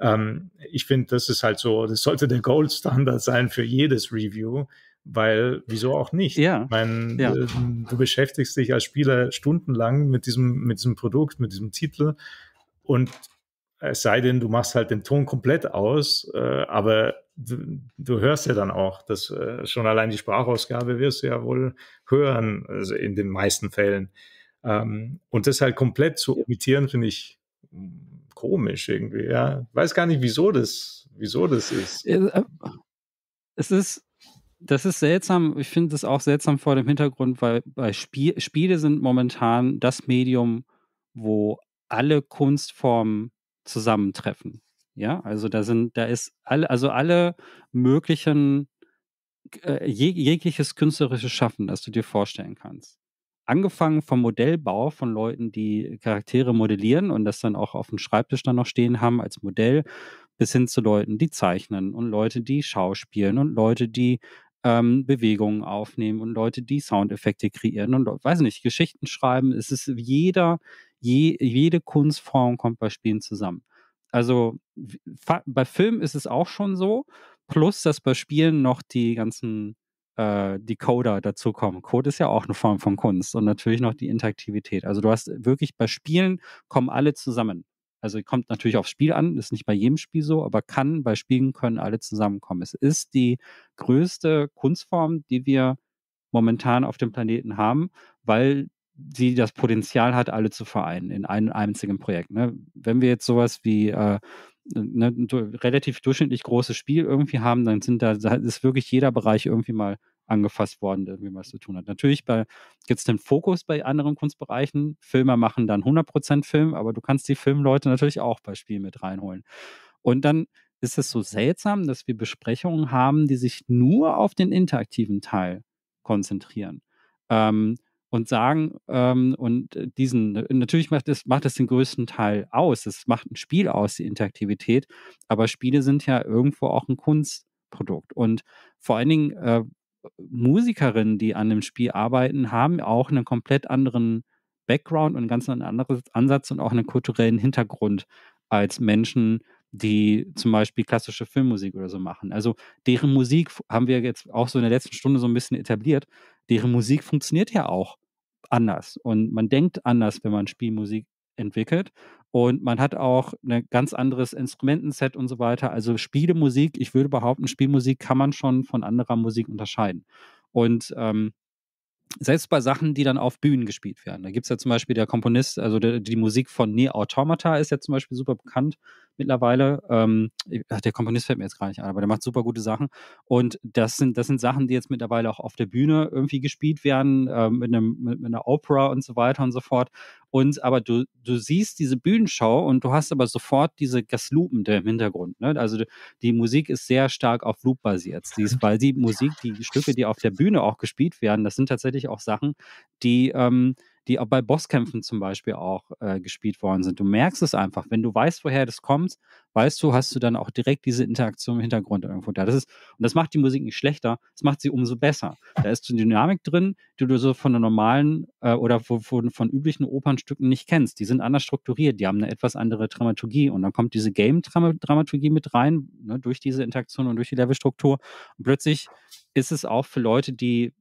Ähm, ich finde, das ist halt so, das sollte der Goldstandard sein für jedes Review, weil wieso auch nicht? Ja. Ich meine, ja. du, äh, du beschäftigst dich als Spieler stundenlang mit diesem, mit diesem Produkt, mit diesem Titel und es sei denn, du machst halt den Ton komplett aus, äh, aber du, du, hörst ja dann auch, dass äh, schon allein die Sprachausgabe wirst du ja wohl hören, also in den meisten Fällen. Ähm, und das halt komplett zu imitieren, finde ich hm, komisch irgendwie. Ja, weiß gar nicht, wieso das, wieso das ist. Äh, äh, es ist, das ist seltsam. Ich finde das auch seltsam vor dem Hintergrund, weil bei Spiel, Spiele sind momentan das Medium, wo alle Kunstformen zusammentreffen. Ja, also da sind, da ist alle, also alle möglichen, äh, jeg, jegliches künstlerische Schaffen, das du dir vorstellen kannst angefangen vom Modellbau von Leuten, die Charaktere modellieren und das dann auch auf dem Schreibtisch dann noch stehen haben als Modell, bis hin zu Leuten, die zeichnen und Leute, die schauspielen und Leute, die ähm, Bewegungen aufnehmen und Leute, die Soundeffekte kreieren und weiß nicht, Geschichten schreiben. Es ist jeder, je, jede Kunstform kommt bei Spielen zusammen. Also bei Filmen ist es auch schon so, plus dass bei Spielen noch die ganzen äh, Decoder dazukommen. Code ist ja auch eine Form von Kunst und natürlich noch die Interaktivität. Also du hast wirklich bei Spielen kommen alle zusammen. Also kommt natürlich aufs Spiel an, ist nicht bei jedem Spiel so, aber kann bei Spielen können alle zusammenkommen. Es ist die größte Kunstform, die wir momentan auf dem Planeten haben, weil sie das Potenzial hat, alle zu vereinen in einem einzigen Projekt. Ne? Wenn wir jetzt sowas wie äh, ne, relativ durchschnittlich großes Spiel irgendwie haben, dann sind da, da ist wirklich jeder Bereich irgendwie mal angefasst worden, der irgendwie was zu tun hat. Natürlich gibt es den Fokus bei anderen Kunstbereichen. Filmer machen dann 100% Film, aber du kannst die Filmleute natürlich auch bei Spielen mit reinholen. Und dann ist es so seltsam, dass wir Besprechungen haben, die sich nur auf den interaktiven Teil konzentrieren. Ähm, und sagen, ähm, und äh, diesen, äh, natürlich macht es macht das den größten Teil aus. Es macht ein Spiel aus, die Interaktivität. Aber Spiele sind ja irgendwo auch ein Kunstprodukt. Und vor allen Dingen äh, Musikerinnen, die an dem Spiel arbeiten, haben auch einen komplett anderen Background und einen ganz anderen Ansatz und auch einen kulturellen Hintergrund als Menschen, die zum Beispiel klassische Filmmusik oder so machen. Also deren Musik haben wir jetzt auch so in der letzten Stunde so ein bisschen etabliert, deren Musik funktioniert ja auch anders. Und man denkt anders, wenn man Spielmusik entwickelt. Und man hat auch ein ne ganz anderes Instrumentenset und so weiter. Also Spielemusik, ich würde behaupten, Spielmusik kann man schon von anderer Musik unterscheiden. Und ähm, selbst bei Sachen, die dann auf Bühnen gespielt werden. Da gibt es ja zum Beispiel der Komponist, also der, die Musik von Ne Automata ist ja zum Beispiel super bekannt mittlerweile. Ähm, der Komponist fällt mir jetzt gar nicht ein, aber der macht super gute Sachen. Und das sind, das sind Sachen, die jetzt mittlerweile auch auf der Bühne irgendwie gespielt werden, ähm, mit, einem, mit, mit, einer Opera und so weiter und so fort. Und aber du, du siehst diese Bühnenschau und du hast aber sofort diese Gaslupende im Hintergrund. Ne? Also die Musik ist sehr stark auf Loop basiert. Sie ist, weil die [LAUGHS] Musik, die Stücke, die auf der Bühne auch gespielt werden, das sind tatsächlich auch Sachen, die ähm, die auch bei Bosskämpfen zum Beispiel auch äh, gespielt worden sind. Du merkst es einfach, wenn du weißt, woher das kommt, weißt du, hast du dann auch direkt diese Interaktion im Hintergrund irgendwo da. Das ist, und das macht die Musik nicht schlechter, das macht sie umso besser. Da ist so eine Dynamik drin, die du so von der normalen äh, oder von, von, von üblichen Opernstücken nicht kennst. Die sind anders strukturiert, die haben eine etwas andere Dramaturgie und dann kommt diese Game-Dramaturgie mit rein, ne, durch diese Interaktion und durch die Levelstruktur. Und plötzlich ist es auch für Leute, die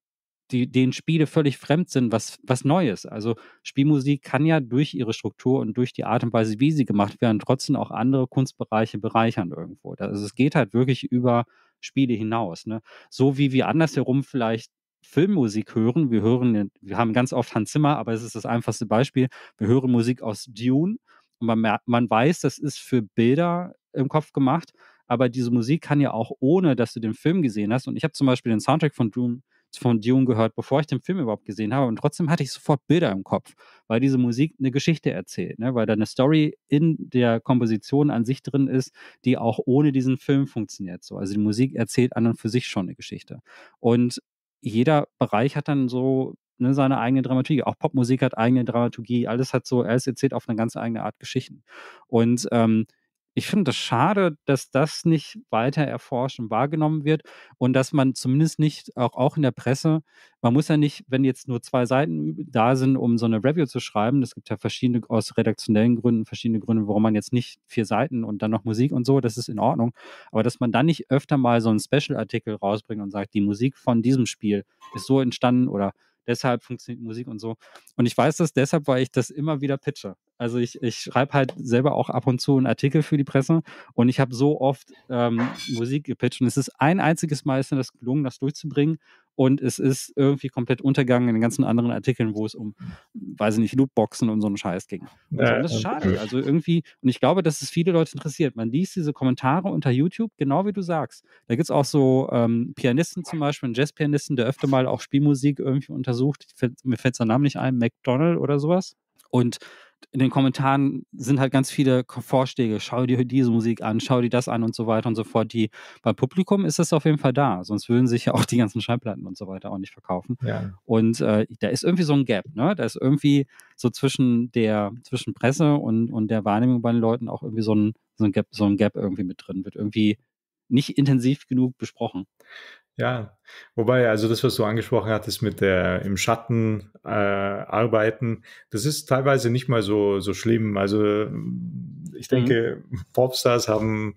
die, denen Spiele völlig fremd sind, was, was Neues. Also Spielmusik kann ja durch ihre Struktur und durch die Art und Weise, wie sie gemacht werden, trotzdem auch andere Kunstbereiche bereichern irgendwo. Also es geht halt wirklich über Spiele hinaus. Ne? So wie wir andersherum vielleicht Filmmusik hören. Wir hören, wir haben ganz oft Hans Zimmer, aber es ist das einfachste Beispiel. Wir hören Musik aus Dune und man, merkt, man weiß, das ist für Bilder im Kopf gemacht. Aber diese Musik kann ja auch ohne, dass du den Film gesehen hast. Und ich habe zum Beispiel den Soundtrack von Dune von Dune gehört, bevor ich den Film überhaupt gesehen habe. Und trotzdem hatte ich sofort Bilder im Kopf, weil diese Musik eine Geschichte erzählt, ne? weil da eine Story in der Komposition an sich drin ist, die auch ohne diesen Film funktioniert. So. Also die Musik erzählt an und für sich schon eine Geschichte. Und jeder Bereich hat dann so ne, seine eigene Dramaturgie. Auch Popmusik hat eigene Dramaturgie. Alles hat so, alles erzählt auf eine ganz eigene Art Geschichten. Und ähm, ich finde es das schade, dass das nicht weiter erforscht und wahrgenommen wird und dass man zumindest nicht, auch, auch in der Presse, man muss ja nicht, wenn jetzt nur zwei Seiten da sind, um so eine Review zu schreiben, es gibt ja verschiedene, aus redaktionellen Gründen, verschiedene Gründe, warum man jetzt nicht vier Seiten und dann noch Musik und so, das ist in Ordnung, aber dass man dann nicht öfter mal so einen Special-Artikel rausbringt und sagt, die Musik von diesem Spiel ist so entstanden oder deshalb funktioniert Musik und so. Und ich weiß das deshalb, weil ich das immer wieder pitche. Also ich, ich schreibe halt selber auch ab und zu einen Artikel für die Presse und ich habe so oft ähm, Musik gepitcht und es ist ein einziges Mal ist mir das gelungen, das durchzubringen und es ist irgendwie komplett untergegangen in den ganzen anderen Artikeln, wo es um, weiß ich nicht, Loopboxen und so einen Scheiß ging. Und, ja, so. und das ist schade. Also irgendwie, und ich glaube, dass es viele Leute interessiert. Man liest diese Kommentare unter YouTube, genau wie du sagst. Da gibt es auch so ähm, Pianisten zum Beispiel, einen Jazzpianisten, der öfter mal auch Spielmusik irgendwie untersucht. Mir fällt sein Name nicht ein, McDonald oder sowas. Und in den Kommentaren sind halt ganz viele Vorschläge. Schau dir diese Musik an, schau dir das an und so weiter und so fort. Die, beim Publikum ist das auf jeden Fall da. Sonst würden sich ja auch die ganzen Schallplatten und so weiter auch nicht verkaufen. Ja. Und äh, da ist irgendwie so ein Gap, ne? Da ist irgendwie so zwischen der, zwischen Presse und, und der Wahrnehmung bei den Leuten auch irgendwie so ein, so ein Gap, so ein Gap irgendwie mit drin. Wird irgendwie nicht intensiv genug besprochen. Ja, wobei, also das, was du angesprochen hattest mit der im Schatten äh, arbeiten, das ist teilweise nicht mal so, so schlimm. Also ich mhm. denke, mhm. Popstars haben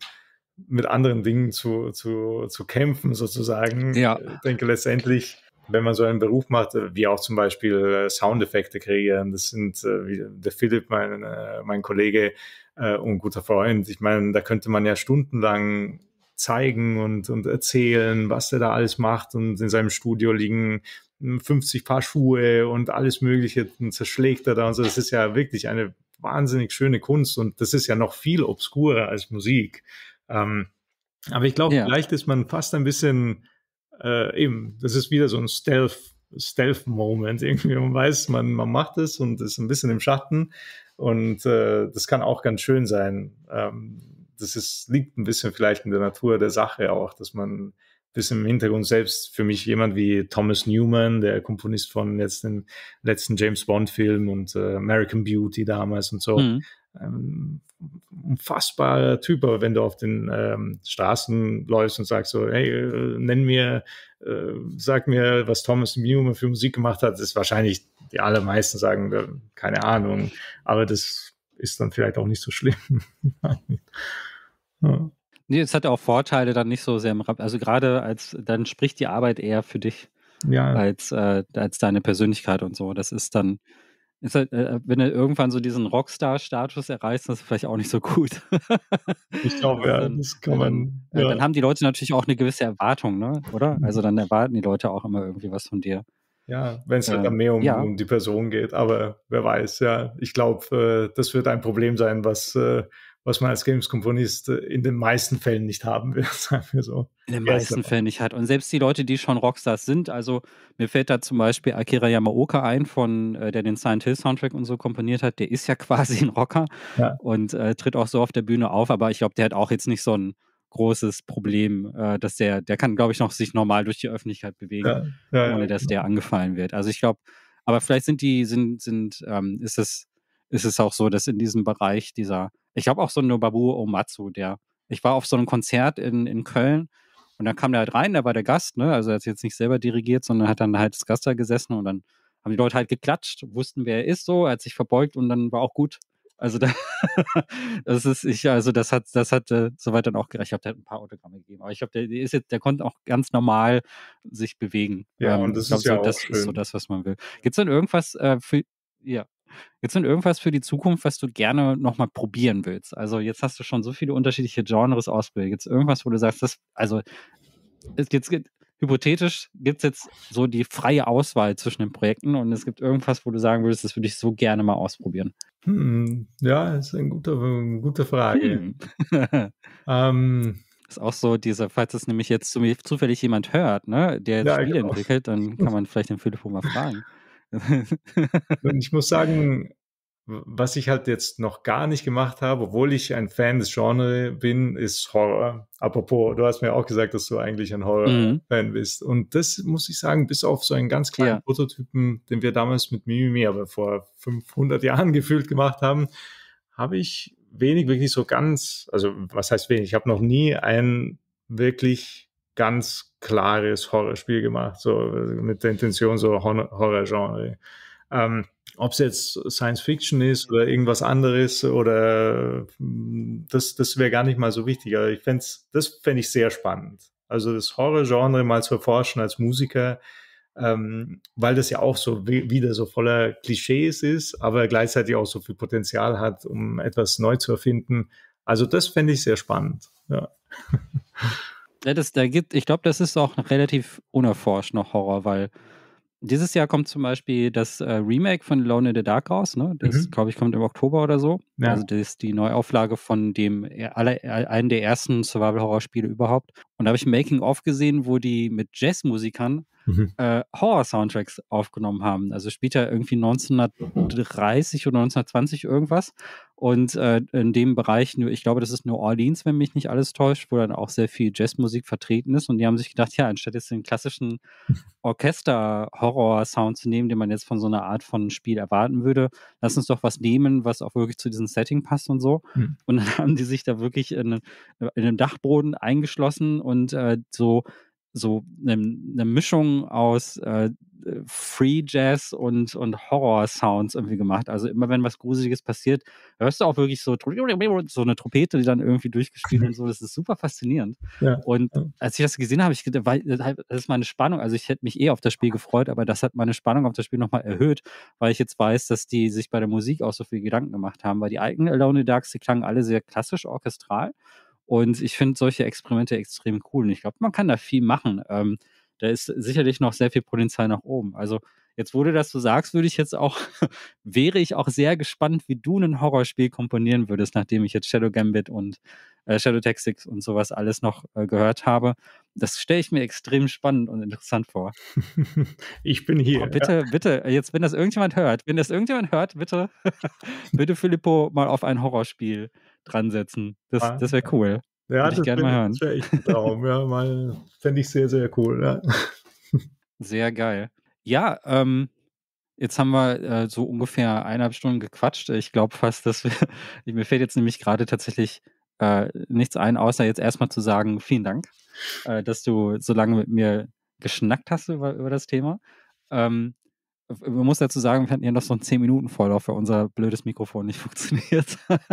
mit anderen Dingen zu, zu, zu kämpfen, sozusagen. Ja. Ich denke letztendlich, wenn man so einen Beruf macht, äh, wie auch zum Beispiel äh, Soundeffekte kreieren, das sind äh, wie der Philipp, mein, mein Kollege und guter Freund, ich meine, da könnte man ja stundenlang zeigen und, und erzählen, was er da alles macht. Und in seinem Studio liegen 50 hm, Paar Schuhe und alles Mögliche und zerschlägt er da und so. Das ist ja wirklich eine wahnsinnig schöne Kunst und das ist ja noch viel obskurer als Musik. Ähm, aber ich glaube, ja. vielleicht ist man fast ein bisschen äh, eben, das ist wieder so ein Stealth, Stealth-Moment irgendwie. Man weiß, man, man macht es und ist ein bisschen im Schatten. Und äh, das kann auch ganz schön sein. Ähm, das ist, liegt ein bisschen vielleicht in der Natur der Sache auch, dass man bis im Hintergrund selbst für mich jemand wie Thomas Newman, der Komponist von jetzt den letzten James Bond-Film und äh, American Beauty damals und so. Mhm. Ähm, unfassbarer Typ, aber wenn du auf den ähm, Straßen läufst und sagst so, hey, äh, nenn mir, äh, sag mir, was Thomas Newman für Musik gemacht hat, ist wahrscheinlich die allermeisten sagen, äh, keine Ahnung, aber das ist dann vielleicht auch nicht so schlimm. [LAUGHS] Ja. Nee, es hat auch Vorteile, dann nicht so sehr im Rapp. Also gerade als, dann spricht die Arbeit eher für dich ja. als, äh, als deine Persönlichkeit und so. Das ist dann, ist halt, äh, wenn du irgendwann so diesen Rockstar-Status erreichst, das ist vielleicht auch nicht so gut. [LAUGHS] ich glaube, ja, das kann man. Dann, äh, ja. dann haben die Leute natürlich auch eine gewisse Erwartung, ne? oder? Also dann erwarten die Leute auch immer irgendwie was von dir. Ja, wenn es halt äh, dann mehr um, ja. um, die Person geht, aber wer weiß, ja. Ich glaube, äh, das wird ein Problem sein, was äh, was man als Games-Komponist äh, in den meisten Fällen nicht haben will, [LAUGHS] sagen wir so. In den meisten Fällen nicht hat. Und selbst die Leute, die schon Rockstars sind, also mir fällt da zum Beispiel Akira Yamaoka ein, von, äh, der den Silent Hill Soundtrack und so komponiert hat, der ist ja [LAUGHS] quasi ein Rocker ja. und äh, tritt auch so auf der Bühne auf, aber ich glaube, der hat auch jetzt nicht so ein großes Problem, äh, dass der, der kann, glaube ich, noch sich normal durch die Öffentlichkeit bewegen, ja, ja, ohne dass der angefallen wird. Also ich glaube, aber vielleicht sind die, sind, sind, ähm, ist es, ist es auch so, dass in diesem Bereich dieser ich glaube auch so eine Babu Omatsu, der. Ich war auf so einem Konzert in, in Köln und dann kam der halt rein, der war der Gast, ne? Also er hat jetzt nicht selber dirigiert, sondern hat dann halt das Gast da gesessen und dann haben die Leute halt geklatscht, wussten, wer er ist, so, er hat sich verbeugt und dann war auch gut. Also da, [LAUGHS] das ist ich, also das hat, das hat äh, soweit dann auch gereicht. Ich habe halt ein paar Autogramme gegeben, aber ich glaube, der, ist jetzt, der konnte auch ganz normal sich bewegen. Ja, ähm, und das, glaub, ist, ja so, das schön. ist so das, was man will. Gibt es denn irgendwas äh, für, ja, Jetzt sind irgendwas für die Zukunft, was du gerne nochmal probieren willst? Also jetzt hast du schon so viele unterschiedliche Genres ausprobiert. Jetzt irgendwas, wo du sagst, das, also jetzt hypothetisch gibt es jetzt so die freie Auswahl zwischen den Projekten und es gibt irgendwas, wo du sagen würdest, das würde ich so gerne mal ausprobieren. Hm, ja, ist eine gute, eine gute Frage. Hm. [LAUGHS] ähm, ist auch so diese, falls es nämlich jetzt zufällig jemand hört, ne, der jetzt ja, Spiele genau. entwickelt, dann [LAUGHS] kann man vielleicht den Philipp mal fragen. [LAUGHS] Und ich muss sagen, was ich halt jetzt noch gar nicht gemacht habe, obwohl ich ein Fan des Genres bin, ist Horror. Apropos, du hast mir auch gesagt, dass du eigentlich ein mhm. Horror-Fan mhm. bist. Und das muss ich sagen, bis auf so einen ganz kleinen ja. Prototypen, den wir damals mit Mimimi, aber vor 500 Jahren [LAUGHS] gefühlt gemacht haben, habe ich wenig, wirklich so ganz, also was heißt wenig, ich habe noch nie einen wirklich ganz klares Horrorspiel gemacht, so mit der Intention so Horrorgenre. Ähm, ob es jetzt Science Fiction ist oder irgendwas anderes oder hm, das, das wäre gar nicht mal so wichtig. Aber ich fände das fände ich sehr spannend. Also das Horrorgenre mal zu erforschen als Musiker, ähm, weil das ja auch so wieder so voller Klischees ist, aber gleichzeitig auch so viel Potenzial hat, um etwas neu zu erfinden. Also das fände ich sehr spannend. Ja. [LAUGHS] Ja, das, da gibt, ich glaube, das ist auch relativ unerforscht noch Horror, weil dieses Jahr kommt zum Beispiel das äh, Remake von Lone in the Dark raus. Ne? Das, mhm. glaube ich, kommt im Oktober oder so. Ja. Also das ist die Neuauflage von dem äh, aller, äh, einem der ersten Survival-Horror-Spiele überhaupt. Und da habe ich ein Making-of gesehen, wo die mit Jazzmusikern mhm. äh, Horror-Soundtracks aufgenommen haben. Also später irgendwie 1930 oder 1920 irgendwas. Und äh, in dem Bereich, ich glaube, das ist New Orleans, wenn mich nicht alles täuscht, wo dann auch sehr viel Jazzmusik vertreten ist. Und die haben sich gedacht, ja, anstatt jetzt den klassischen [LAUGHS] Orchester-Horror-Sound zu nehmen, den man jetzt von so einer Art von Spiel erwarten würde, lass uns doch was nehmen, was auch wirklich zu diesem Setting passt und so. Mhm. Und dann [LAUGHS] haben die sich da wirklich in, äh, in einem Dachboden eingeschlossen und äh, so so eine, eine Mischung aus äh, Free Jazz und, und Horror-Sounds irgendwie gemacht. Also immer wenn was Gruseliges passiert, hörst du auch wirklich so, so eine Trompete, die dann irgendwie durchgespielt und so. Das ist super faszinierend. [LAUGHS] Ja. Und als ich das gesehen habe, ich das ist meine Spannung. Also ich hätte mich eh auf das Spiel gefreut, aber das hat meine Spannung auf das Spiel nochmal erhöht, weil ich jetzt weiß, dass die sich bei der Musik auch so viel Gedanken gemacht haben, weil die alten Alone the Darks, die klangen alle sehr klassisch orchestral. Und ich finde solche Experimente extrem cool. Und ich glaube, man kann da viel machen. Ähm, da ist sicherlich noch sehr viel Potenzial nach oben. Also jetzt, wurde das so sagst, würde ich jetzt auch, [LAUGHS] wäre ich auch sehr gespannt, wie du ein Horrorspiel komponieren würdest, nachdem ich jetzt Shadow Gambit und äh, Shadow Tactics und sowas alles noch äh, gehört habe. Das stelle ich mir extrem spannend und interessant vor. [LAUGHS] Ich bin hier. Oh, bitte, ja. bitte, jetzt, wenn das irgendjemand hört, wenn das irgendjemand hört, bitte, [LAUGHS] bitte Filippo mal auf ein Horrorspiel äh, dran setzen. Das, ah. das wäre cool. Ja, Würde das, ich bin, mal hören. das wäre echt ein Traum. ja, fände ich sehr, sehr cool. Ja. Sehr geil. Ja, ähm, jetzt haben wir äh, so ungefähr eineinhalb Stunden gequatscht. Ich glaube fast, dass wir, [LAUGHS] mir fällt jetzt nämlich gerade tatsächlich äh, nichts ein, außer jetzt erstmal zu sagen, vielen Dank, äh, dass du so lange mit mir geschnackt hast über, über das Thema. Ähm, man muss dazu sagen, wir hatten ja noch so einen 10-Minuten-Vorlauf, weil unser blödes Mikrofon nicht [LAUGHS] funktioniert hat. [LAUGHS]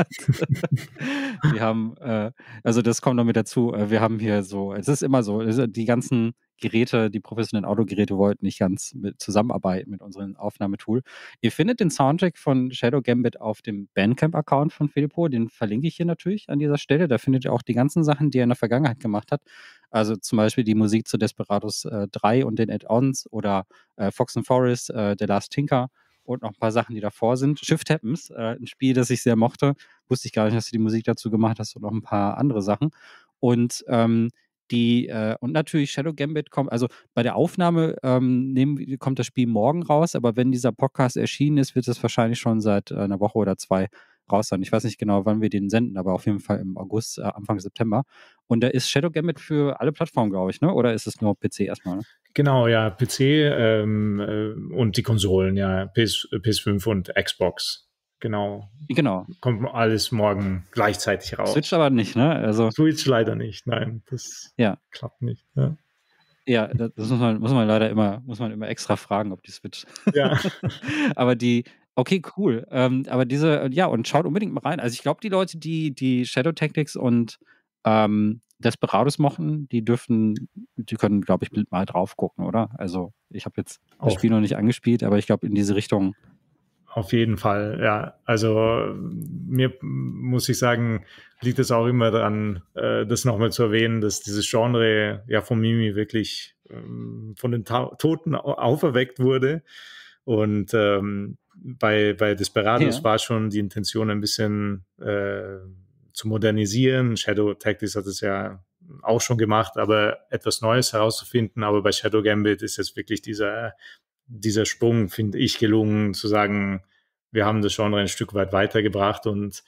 wir haben, äh, also das kommt noch mit dazu, äh, wir haben hier so, es ist immer so, die ganzen Geräte, die professionellen Autogeräte wollten nicht ganz mit, zusammenarbeiten mit unserem Aufnahmetool. Ihr findet den Soundtrack von Shadow Gambit auf dem Bandcamp-Account von Filippo, den verlinke ich hier natürlich an dieser Stelle. Da findet ihr auch die ganzen Sachen, die er in der Vergangenheit gemacht hat. Also zum Beispiel die Musik zu Desperados äh, 3 und den Add-ons oder äh, Fox and Forest, äh, The Last Tinker und noch ein paar Sachen, die davor sind. Shift Happens, äh, ein Spiel, das ich sehr mochte. Wusste ich gar nicht, dass du die Musik dazu gemacht hast und noch ein paar andere Sachen. Und ähm, die äh, und natürlich Shadow Gambit kommt, also bei der Aufnahme ähm, nehmen, kommt das Spiel morgen raus, aber wenn dieser Podcast erschienen ist, wird es wahrscheinlich schon seit äh, einer Woche oder zwei raus sein. Ich weiß nicht genau, wann wir den senden, aber auf jeden Fall im August, äh, Anfang September. Und da ist Shadow Gambit für alle Plattformen, glaube ich, ne? oder ist es nur PC erstmal? Ne? Genau, ja, PC ähm, äh, und die Konsolen, ja, PS, PS5 und Xbox. Genau. Genau. Kommt alles morgen gleichzeitig raus. Switch aber nicht, ne? Also Switch leider nicht, nein. Das ja. klappt nicht. Ja. Ja, das muss man, muss man leider immer, muss man immer extra fragen, ob die Switch. Ja. [LAUGHS] aber die, Okay, cool. Ähm, aber diese, äh, ja, und schaut unbedingt mal rein. Also ich glaube, die Leute, die die Shadow Tactics und ähm, Desperados mochten, die dürfen, die können, glaube ich, mal drauf gucken, oder? Also ich habe jetzt Auf. das Spiel noch nicht angespielt, aber ich glaube, in diese Richtung. Auf jeden Fall, ja. Also mir muss ich sagen, liegt es auch immer daran, äh, das nochmal zu erwähnen, dass dieses Genre ja von Mimi wirklich ähm, von den Ta Toten auferweckt wurde. Und ähm, bei, bei Desperados ja. war schon die Intention, ein bisschen äh, zu modernisieren. Shadow Tactics hat es ja auch schon gemacht, aber etwas Neues herauszufinden. Aber bei Shadow Gambit ist jetzt wirklich dieser, dieser Sprung, finde ich, gelungen, zu sagen, wir haben das Genre ein Stück weit weitergebracht und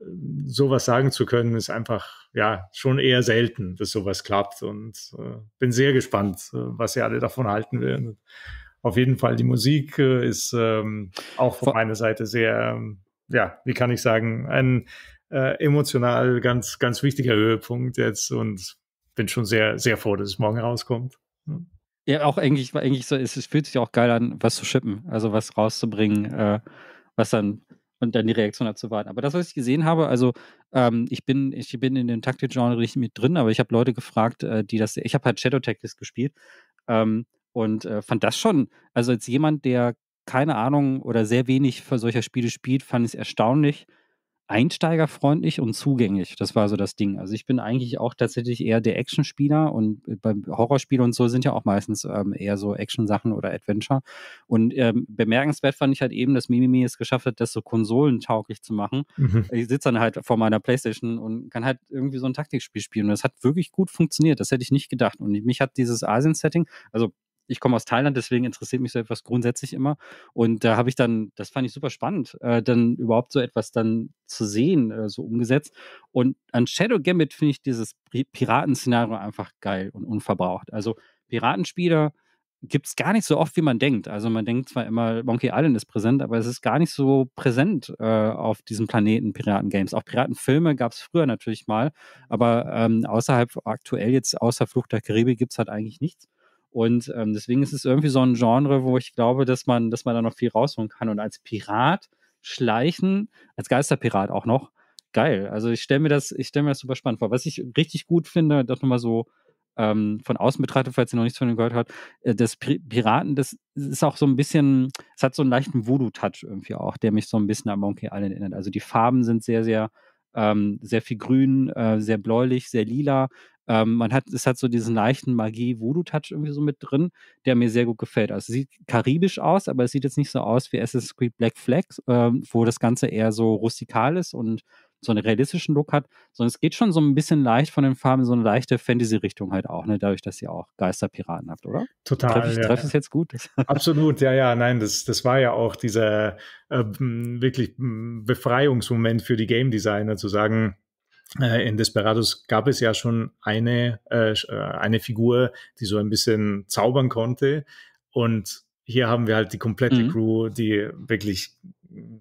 äh, sowas sagen zu können, ist einfach ja schon eher selten, dass sowas klappt. Und äh, bin sehr gespannt, äh, was ihr alle davon halten werdet auf jeden Fall die Musik äh, ist ähm, auch von, meiner Seite sehr, ähm, ja, wie kann ich sagen, ein äh, emotional ganz, ganz wichtiger Höhepunkt jetzt und bin schon sehr, sehr froh, dass es morgen rauskommt. Hm. Ja, auch eigentlich, eigentlich so, ist es fühlt sich auch geil an, was zu schippen, also was rauszubringen, äh, was dann und dann die Reaktion dazu warten. Aber das, was ich gesehen habe, also ähm, ich bin, ich bin in dem Taktik-Genre nicht mit drin, aber ich habe Leute gefragt, äh, die das, ich habe halt Shadow Tactics gespielt ähm, und äh, fand das schon, also als jemand, der keine Ahnung oder sehr wenig für solcher Spiele spielt, fand ich es erstaunlich einsteigerfreundlich und zugänglich. Das war so das Ding. Also ich bin eigentlich auch tatsächlich eher der Action-Spieler und beim Horrorspiel und so sind ja auch meistens ähm, eher so Action-Sachen oder Adventure. Und ähm, bemerkenswert fand ich halt eben, dass Mimimi es geschafft hat, das so konsolentauglich zu machen. Mhm. Ich sitze dann halt vor meiner Playstation und kann halt irgendwie so ein Taktikspiel spielen. Und das hat wirklich gut funktioniert. Das hätte ich nicht gedacht. Und mich hat dieses Asien-Setting, also ich komme aus Thailand, deswegen interessiert mich so etwas grundsätzlich immer. Und da habe ich dann, das fand ich super spannend, äh, dann überhaupt so etwas dann zu sehen, äh, so umgesetzt. Und an Shadow Gambit finde ich dieses Piratenszenario einfach geil und unverbraucht. Also Piratenspieler gibt es gar nicht so oft, wie man denkt. Also man denkt zwar immer, Monkey Island ist präsent, aber es ist gar nicht so präsent äh, auf diesem Planeten Piraten-Games. Auch Piratenfilme gab es früher natürlich mal, aber ähm, außerhalb, aktuell jetzt außer Flucht der Karibik gibt es halt eigentlich nichts. Und ähm, deswegen ist es irgendwie so ein Genre, wo ich glaube, dass man, dass man da noch viel rausholen kann. Und als Pirat schleichen, als Geisterpirat auch noch, geil. Also ich stelle mir das, ich stelle mir das super spannend vor. Was ich richtig gut finde, das nochmal so ähm, von außen betrachtet, falls ihr noch nichts von dem gehört habt, äh, das Piraten, das ist auch so ein bisschen, es hat so einen leichten Voodoo-Touch irgendwie auch, der mich so ein bisschen an Monkey Island erinnert. Also die Farben sind sehr, sehr ähm, sehr viel grün, äh, sehr bläulich, sehr lila. Ähm, man hat, es hat so diesen leichten Magie-Voodoo-Touch irgendwie so mit drin, der mir sehr gut gefällt. Also sieht karibisch aus, aber es sieht jetzt nicht so aus wie Assassin's Creed Black Flags, äh, wo das Ganze eher so rustikal ist und so einen realistischen Look hat, sondern es geht schon so ein bisschen leicht von den Farben, so eine leichte Fantasy-Richtung halt auch, ne? dadurch, dass ihr auch Geisterpiraten habt, oder? Total. Treffe ich, ja. treff ich jetzt gut? [LAUGHS] Absolut, ja, ja, nein, das, das war ja auch dieser äh, wirklich Befreiungsmoment für die Game Designer, zu sagen, äh, in Desperados gab es ja schon eine, äh, äh, eine Figur, die so ein bisschen zaubern konnte. Und hier haben wir halt die komplette mhm. Crew, die wirklich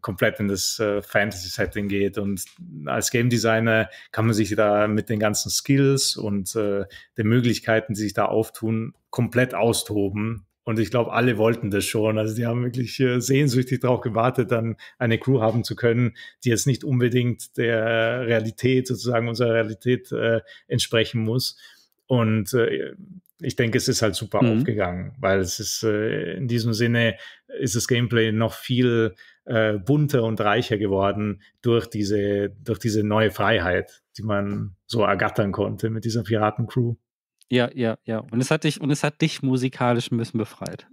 komplett in das äh, Fantasy-Setting geht. Und als Game Designer kann man sich da mit den ganzen Skills und äh, den Möglichkeiten, die sich da auftun, komplett austoben. Und ich glaube, alle wollten das schon. Also die haben wirklich äh, sehnsüchtig darauf gewartet, dann eine Crew haben zu können, die jetzt nicht unbedingt der Realität, sozusagen unserer Realität äh, entsprechen muss. Und äh, ich denke, es ist halt super mhm. aufgegangen, weil es ist äh, in diesem Sinne ist das Gameplay noch viel äh, bunter und reicher geworden durch diese, durch diese neue Freiheit, die man so ergattern konnte mit dieser Piratencrew. Ja, ja, ja. Und es hat dich, und es hat dich musikalisch ein bisschen befreit.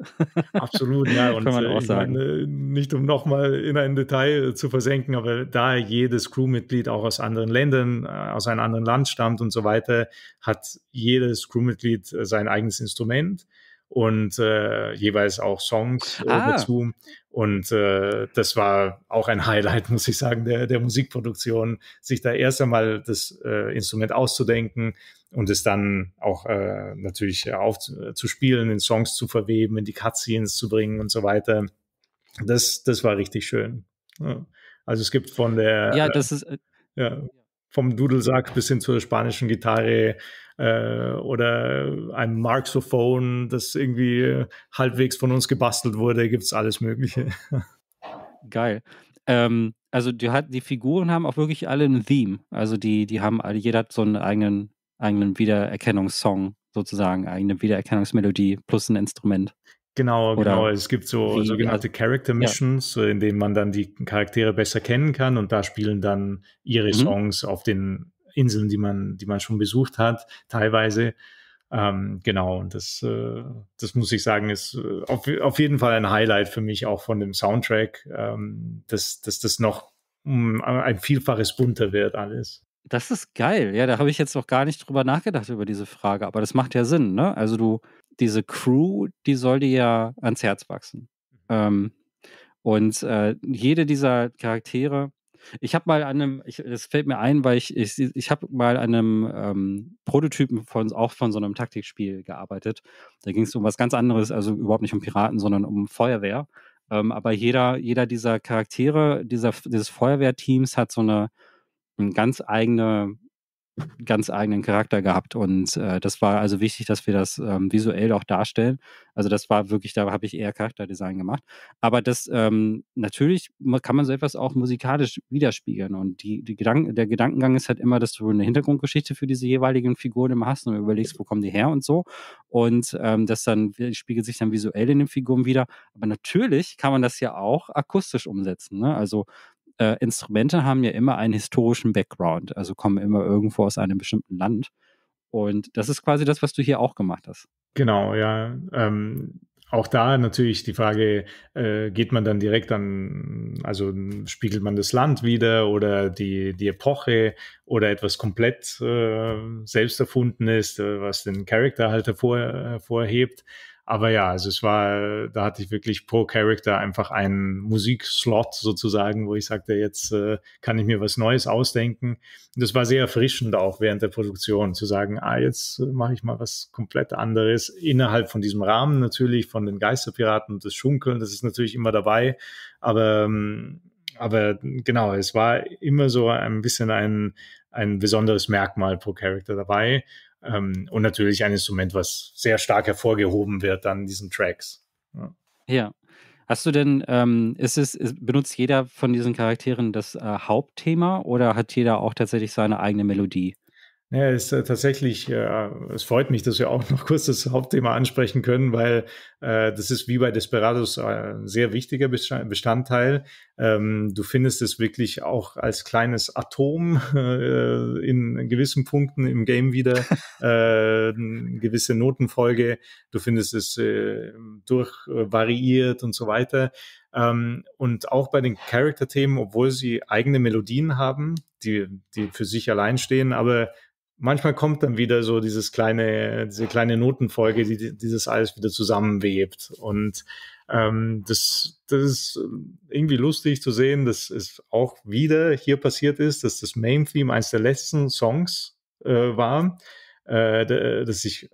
Absolut, ja. [LAUGHS] Und Kann man äh, auch sagen. Meine, nicht um nochmal in ein Detail äh, zu versenken, aber da jedes Crewmitglied auch aus anderen Ländern, äh, aus einem anderen Land stammt und so weiter, hat jedes Crewmitglied sein eigenes Instrument und äh, jeweils auch Songs ah. dazu. Und äh, das war auch ein Highlight, [LAUGHS] muss ich sagen, der, der Musikproduktion, sich da erst einmal das Instrument auszudenken, und es dann auch äh, natürlich äh, aufzuspielen, in Songs zu verweben, in die Cutscenes zu bringen und so weiter. Das, das war richtig schön. Ja. Also es gibt von der ja, äh, das ist, äh, ja, vom Dudelsack bis hin zur spanischen Gitarre äh, oder einem Marxophone, das irgendwie halbwegs von uns gebastelt wurde, gibt es alles Mögliche. Geil. Ähm, also die, hat, die Figuren haben auch wirklich alle ein Theme. Also die, die haben alle, jeder hat so einen eigenen eigenen Wiedererkennungssong sozusagen, eigene Wiedererkennungsmelodie plus ein Instrument. Genau, Oder genau. Es gibt so wie, sogenannte Character Missions, ja. Äh, in denen man dann die Charaktere besser kennen kann und da spielen dann ihre mhm. Songs auf den Inseln, die man, die man schon besucht hat, teilweise. Ähm, genau, und das, äh, das muss ich sagen, ist äh, auf, auf jeden Fall ein Highlight für mich auch von dem Soundtrack, ähm, dass, dass das noch mm, ein Vielfaches bunter wird alles. Das ist geil. Ja, da habe ich jetzt noch gar nicht drüber nachgedacht über diese Frage, aber das macht ja Sinn, ne? Also du, diese Crew, die soll dir ja ans Herz wachsen. Mhm. Ähm, und äh, jede dieser Charaktere, ich habe mal an einem, ich, das fällt mir ein, weil ich, ich, ich habe mal an einem ähm, Prototypen von, auch von so einem Taktikspiel gearbeitet. Da ging es um was ganz anderes, also überhaupt nicht um Piraten, sondern um Feuerwehr. Ähm, aber jeder, jeder dieser Charaktere, dieser, dieses Feuerwehrteams hat so eine, einen ganz eigene ganz eigenen Charakter gehabt und äh, das war also wichtig, dass wir das ähm, visuell auch darstellen. Also das war wirklich, da habe ich eher Charakterdesign gemacht. Aber das ähm, natürlich kann man so etwas auch musikalisch widerspiegeln und die, die Gedank der Gedankengang ist halt immer, dass du eine Hintergrundgeschichte für diese jeweiligen Figuren immer hast und überlegst, wo kommen die her und so und ähm, das dann spiegelt sich dann visuell in den Figuren wieder. Aber natürlich kann man das ja auch akustisch umsetzen. Ne? Also äh, Instrumente haben ja immer einen historischen Background, also kommen immer irgendwo aus einem bestimmten Land. Und das ist quasi das, was du hier auch gemacht hast. Genau, ja. Ähm, auch da natürlich die Frage, äh, geht man dann direkt an, also spiegelt man das Land wieder oder die, die Epoche oder etwas komplett äh, selbst erfundenes, äh, was den Charakter halt hervor, hervorhebt. Aber ja, also es war, da hatte ich wirklich pro Character einfach einen Musikslot sozusagen, wo ich sagte, jetzt äh, kann ich mir was Neues ausdenken. Und das war sehr erfrischend auch während der Produktion zu sagen, ah, jetzt äh, mache ich mal was komplett anderes innerhalb von diesem Rahmen natürlich von den Geisterpiraten und das Schunkeln, das ist natürlich immer dabei, aber ähm, aber genau, es war immer so ein bisschen ein, ein besonderes Merkmal pro Character dabei. Ähm, und natürlich ein Instrument, was sehr stark hervorgehoben wird an diesen Tracks. Ja. ja. Hast du denn, ähm, ist es, ist, benutzt jeder von diesen Charakteren das äh, Hauptthema oder hat jeder auch tatsächlich seine eigene Melodie? Ja, ist äh, tatsächlich, äh, es freut mich, dass wir auch [LAUGHS] noch kurz das Hauptthema ansprechen können, weil äh, das ist wie bei Desperados äh, ein sehr wichtiger Bestandteil. Ähm, du findest es wirklich auch als kleines Atom [LAUGHS] äh, in gewissen Punkten im Game wieder, [LAUGHS] äh, gewisse Notenfolge. Du findest es äh, durchvariiert äh, und so weiter. Ähm, und auch bei den Charakter-Themen, obwohl sie eigene Melodien haben, die, die für sich allein stehen, aber manchmal kommt dann wieder so dieses kleine, diese kleine Notenfolge, die dieses alles wieder zusammenwebt. Und ähm, das, das ist irgendwie lustig zu sehen, dass es auch wieder hier passiert ist, dass das Main Theme eines der letzten Songs äh, war, äh, das ich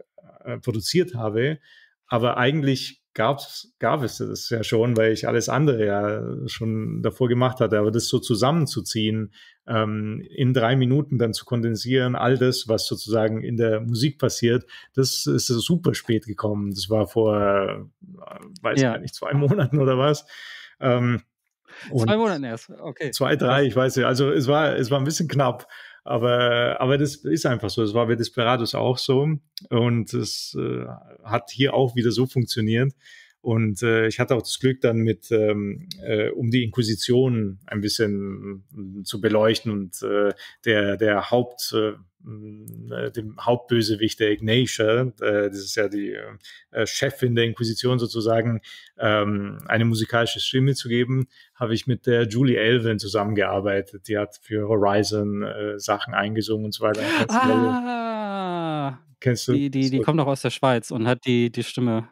äh, produziert habe. Aber eigentlich gab's, gab es das ja schon, weil ich alles andere ja schon davor gemacht hatte. Aber das so zusammenzuziehen, ähm, in drei Minuten dann zu kondensieren, all das, was sozusagen in der Musik passiert, das ist super spät gekommen. Das war vor, äh, weiß ja. gar nicht, zwei Monaten oder was. Ähm, zwei Monate erst, okay. Zwei, drei, ich weiß nicht. Also es war, es war ein bisschen knapp. Aber, aber das ist einfach so. Das war bei Desperados auch so. Und es äh, hat hier auch wieder so funktioniert, und äh, ich hatte auch das Glück, dann mit, ähm, äh, um die Inquisition ein bisschen äh, zu beleuchten und äh, der, der Haupt, äh, mm, äh dem Hauptbösewicht der Ignatia, äh, das ist ja die äh, äh, Chefin der Inquisition sozusagen, ähm, eine musikalische Stimme zu geben, habe ich mit der Julie Elvin zusammengearbeitet. Die hat für Horizon äh, Sachen eingesungen und so weiter. Ah, kennst du? Die, die, die kommt auch aus der Schweiz und hat die, die Stimme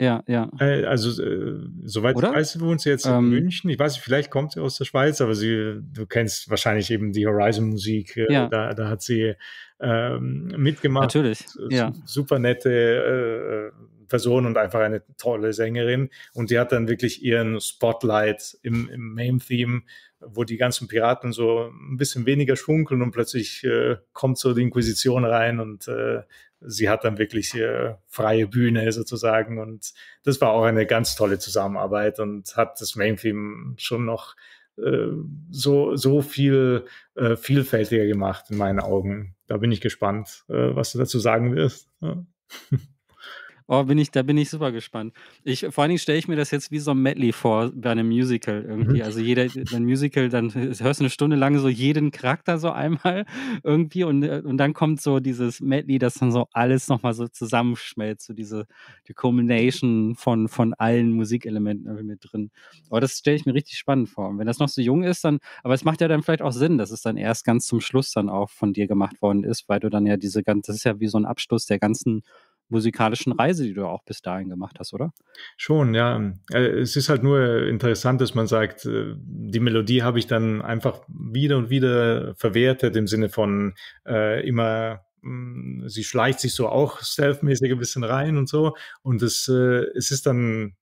ja, ja. Äh, also, äh, soweit Oder? ich weiß, wohnt sie jetzt in ähm. München. Ich weiß nicht, vielleicht kommt sie aus der Schweiz, aber sie, du kennst wahrscheinlich eben die Horizon-Musik. Äh, ja. Da, da, hat sie ähm, mitgemacht. Natürlich. Ja. Super nette äh, Person und einfach eine tolle Sängerin. Und die hat dann wirklich ihren Spotlight im, im Main-Theme, wo die ganzen Piraten so ein bisschen weniger schwunkeln und plötzlich äh, kommt so die Inquisition rein und äh, sie hat dann wirklich äh, freie Bühne sozusagen. Und das war auch eine ganz tolle Zusammenarbeit und hat das Main-Theme schon noch äh, so, so viel äh, vielfältiger gemacht in meinen Augen. Da bin ich gespannt, äh, was du dazu sagen wirst. Ja. [LAUGHS] Oh, bin ich, da bin ich super gespannt. Ich, vor allen Dingen stelle ich mir das jetzt wie so ein Medley vor bei einem Musical irgendwie. Mhm. Also jeder, ein Musical, dann hörst du eine Stunde lang so jeden Charakter so einmal irgendwie und, äh, und dann kommt so dieses Medley, das dann so alles nochmal so zusammenschmelzt, so diese die Culmination von, von allen Musikelementen irgendwie mit drin. Aber oh, das stelle ich mir richtig spannend vor. Und wenn das noch so jung ist, dann, aber es macht ja dann vielleicht auch Sinn, dass es dann erst ganz zum Schluss dann auch von dir gemacht worden ist, weil du dann ja diese ganze, das ist ja wie so ein Abschluss der ganzen musikalischen Reise, die du auch bis dahin gemacht hast, oder? Schon, ja. Äh, es ist halt nur interessant, dass man sagt, äh, die Melodie habe ich dann einfach wieder und wieder verwertet im Sinne von äh, immer mm, sie schleicht sich so auch selfmäßig ein bisschen rein und so. Und es, äh, es ist dann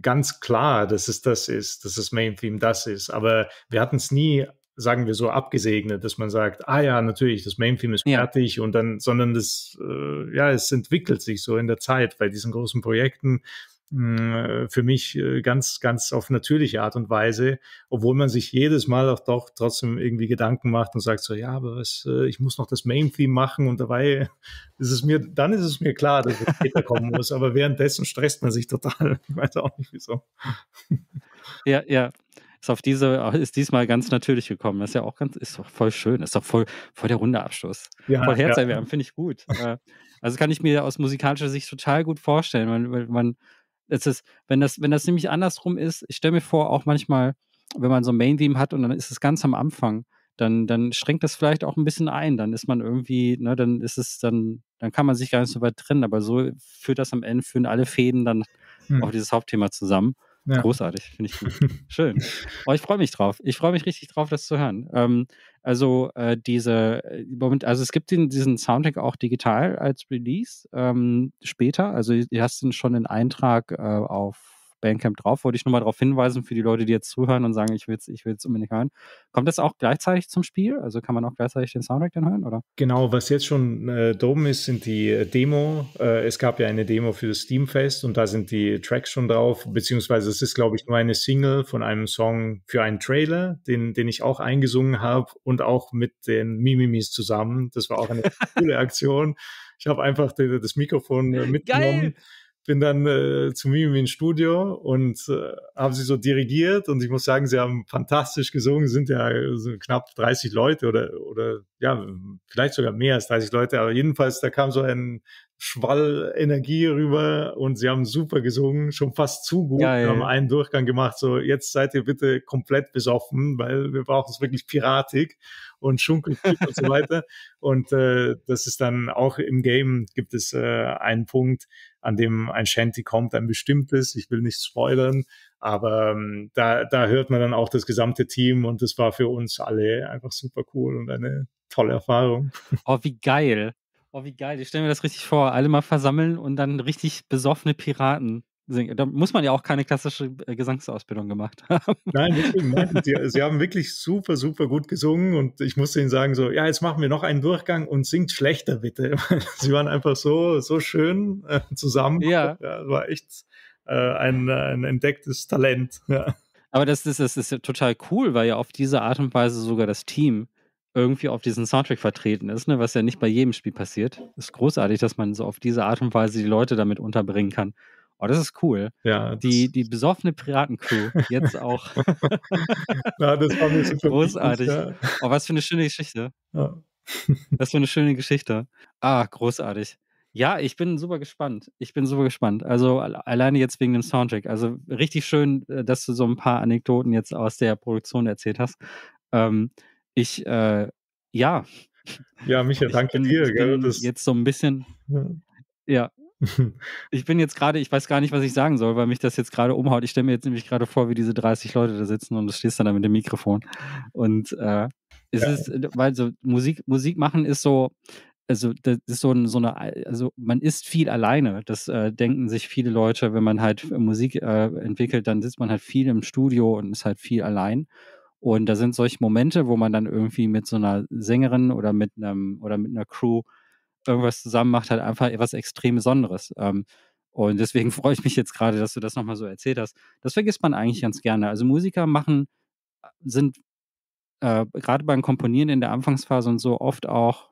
ganz klar, dass es das ist, dass das Main Theme das ist. Aber wir hatten es nie sagen wir so, abgesegnet, dass man sagt, ah ja, natürlich, das Main-Theme ist ja. fertig und dann, sondern das, äh, ja, es entwickelt sich so in der Zeit bei diesen großen Projekten mm, äh, für mich äh, ganz, ganz auf natürliche Art und Weise, obwohl man sich jedes Mal auch doch trotzdem irgendwie Gedanken macht und sagt so, ja, aber was, äh, ich muss noch das Main-Theme machen und dabei ist es mir, dann ist es mir klar, dass es später [LAUGHS] kommen muss, aber währenddessen stresst man sich total. Ich weiß auch nicht wieso. Ja, ja. Ist auf diese, ist diesmal ganz natürlich gekommen. Das ist ja auch ganz, ist doch voll schön. ist doch voll, voll der runde Abschluss. Ja, voll herzerwärmend, ja. finde ich gut. Äh, also kann ich mir aus musikalischer Sicht total gut vorstellen. Man, man, es ist, wenn das, wenn das nämlich andersrum ist, ich stelle mir vor, auch manchmal, wenn man so ein Main-Theme hat und dann ist es ganz am Anfang, dann, dann schränkt das vielleicht auch ein bisschen ein. Dann ist man irgendwie, ne, dann ist es, dann, dann kann man sich gar nicht so weit trennen. Aber so führt das am Ende, führen alle Fäden dann hm. auf dieses Hauptthema zusammen. Ja. Großartig, finde ich gut. [LAUGHS] Schön. Oh, ich freue mich drauf. Ich freue mich richtig drauf, das zu hören. Ähm, also äh, diese, äh, also es gibt den, diesen Soundtrack auch digital als Release ähm, später. Also du hast ihn schon in Eintrag äh, auf Bandcamp drauf. Wollte ich nur mal darauf hinweisen für die Leute, die jetzt zuhören und sagen, ich will es ich unbedingt hören. Kommt das auch gleichzeitig zum Spiel? Also kann man auch gleichzeitig den Soundtrack dann hören, oder? Genau, was jetzt schon äh, oben ist, sind die äh, Demo. Äh, es gab ja eine Demo für das Steamfest und da sind die Tracks schon drauf, beziehungsweise es ist, glaube ich, nur eine Single von einem Song für einen Trailer, den, den ich auch eingesungen habe und auch mit den Mimimis zusammen. Das war auch eine [LAUGHS] coole Aktion. Ich habe einfach das Mikrofon äh, mitgenommen. Geil bin dann äh, zu Mimi ins Studio und äh, habe sie so dirigiert und ich muss sagen, sie haben fantastisch gesungen, sind ja so knapp 30 Leute oder, oder ja, vielleicht sogar mehr als 30 Leute, aber jedenfalls, da kam so ein Schwall Energie rüber und sie haben super gesungen, schon fast zu gut, ja, ja. haben einen Durchgang gemacht, so jetzt seid ihr bitte komplett besoffen, weil wir brauchen es wirklich piratig und Schunkel und so weiter [LAUGHS] und äh, das ist dann auch im Game gibt es äh, einen Punkt, an dem ein Shanty kommt, ein bestimmtes. Ich will nicht spoilern, aber ähm, da, da hört man dann auch das gesamte Team und das war für uns alle einfach super cool und eine tolle Erfahrung. [LAUGHS] Oh, wie geil. Oh, wie geil. Ich stelle mir das richtig vor. Alle mal versammeln und dann richtig besoffene Piraten singen. Da muss man ja auch keine klassische äh, Gesangsausbildung gemacht [LAUGHS] haben. Nein, deswegen, nein. Sie, sie, haben wirklich super, super gut gesungen und ich musste ihnen sagen, so, ja, jetzt machen wir noch einen Durchgang und singt schlechter bitte. [LAUGHS] sie waren einfach so, so schön äh, zusammen. Ja. ja. War echt äh, ein, ein entdecktes Talent. Ja. Aber das, das, das ist total cool, weil ja auf diese Art und Weise sogar das Team irgendwie auf diesen Soundtrack vertreten ist, ne, was ja nicht bei jedem Spiel passiert. Ist großartig, dass man so auf diese Art und Weise die Leute damit unterbringen kann. Oh, das ist cool. Ja, die, die besoffene Piratencrew jetzt auch. Na, [LAUGHS] das war mir so Großartig. Ja. Oh, was für eine schöne Geschichte. Ja. was für eine schöne Geschichte. Ah, großartig. Ja, ich bin super gespannt. Ich bin super gespannt. Also alleine jetzt wegen dem Soundtrack. Also richtig schön, äh, dass du so ein paar Anekdoten jetzt aus der Produktion erzählt hast. Ähm, ich, äh, ja. Ja, Michael, danke dir. Gell, jetzt so ein bisschen. Ja. ja, ich bin jetzt gerade, ich weiß gar nicht, was ich sagen soll, weil mich das jetzt gerade umhaut. Ich stelle mir jetzt nämlich gerade vor, wie diese 30 Leute da sitzen und du stehst dann da mit dem Mikrofon. Und äh, es ja. ist, äh, weil so Musik, Musik machen ist so, also das ist so, ein, so eine, also man ist viel alleine. Das äh, denken sich viele Leute, wenn man halt äh, Musik äh, entwickelt, dann sitzt man halt viel im Studio und ist halt viel allein. Und da sind solche Momente, wo man dann irgendwie mit so einer Sängerin oder mit einem oder mit einer Crew irgendwas zusammen macht, halt einfach etwas extrem Besonderes. Ähm, und deswegen [LAUGHS] freue ich mich jetzt gerade, dass du das nochmal so erzählt hast. Das vergisst man eigentlich ganz gerne. Also Musiker machen, sind äh, gerade beim Komponieren in der Anfangsphase und so oft auch,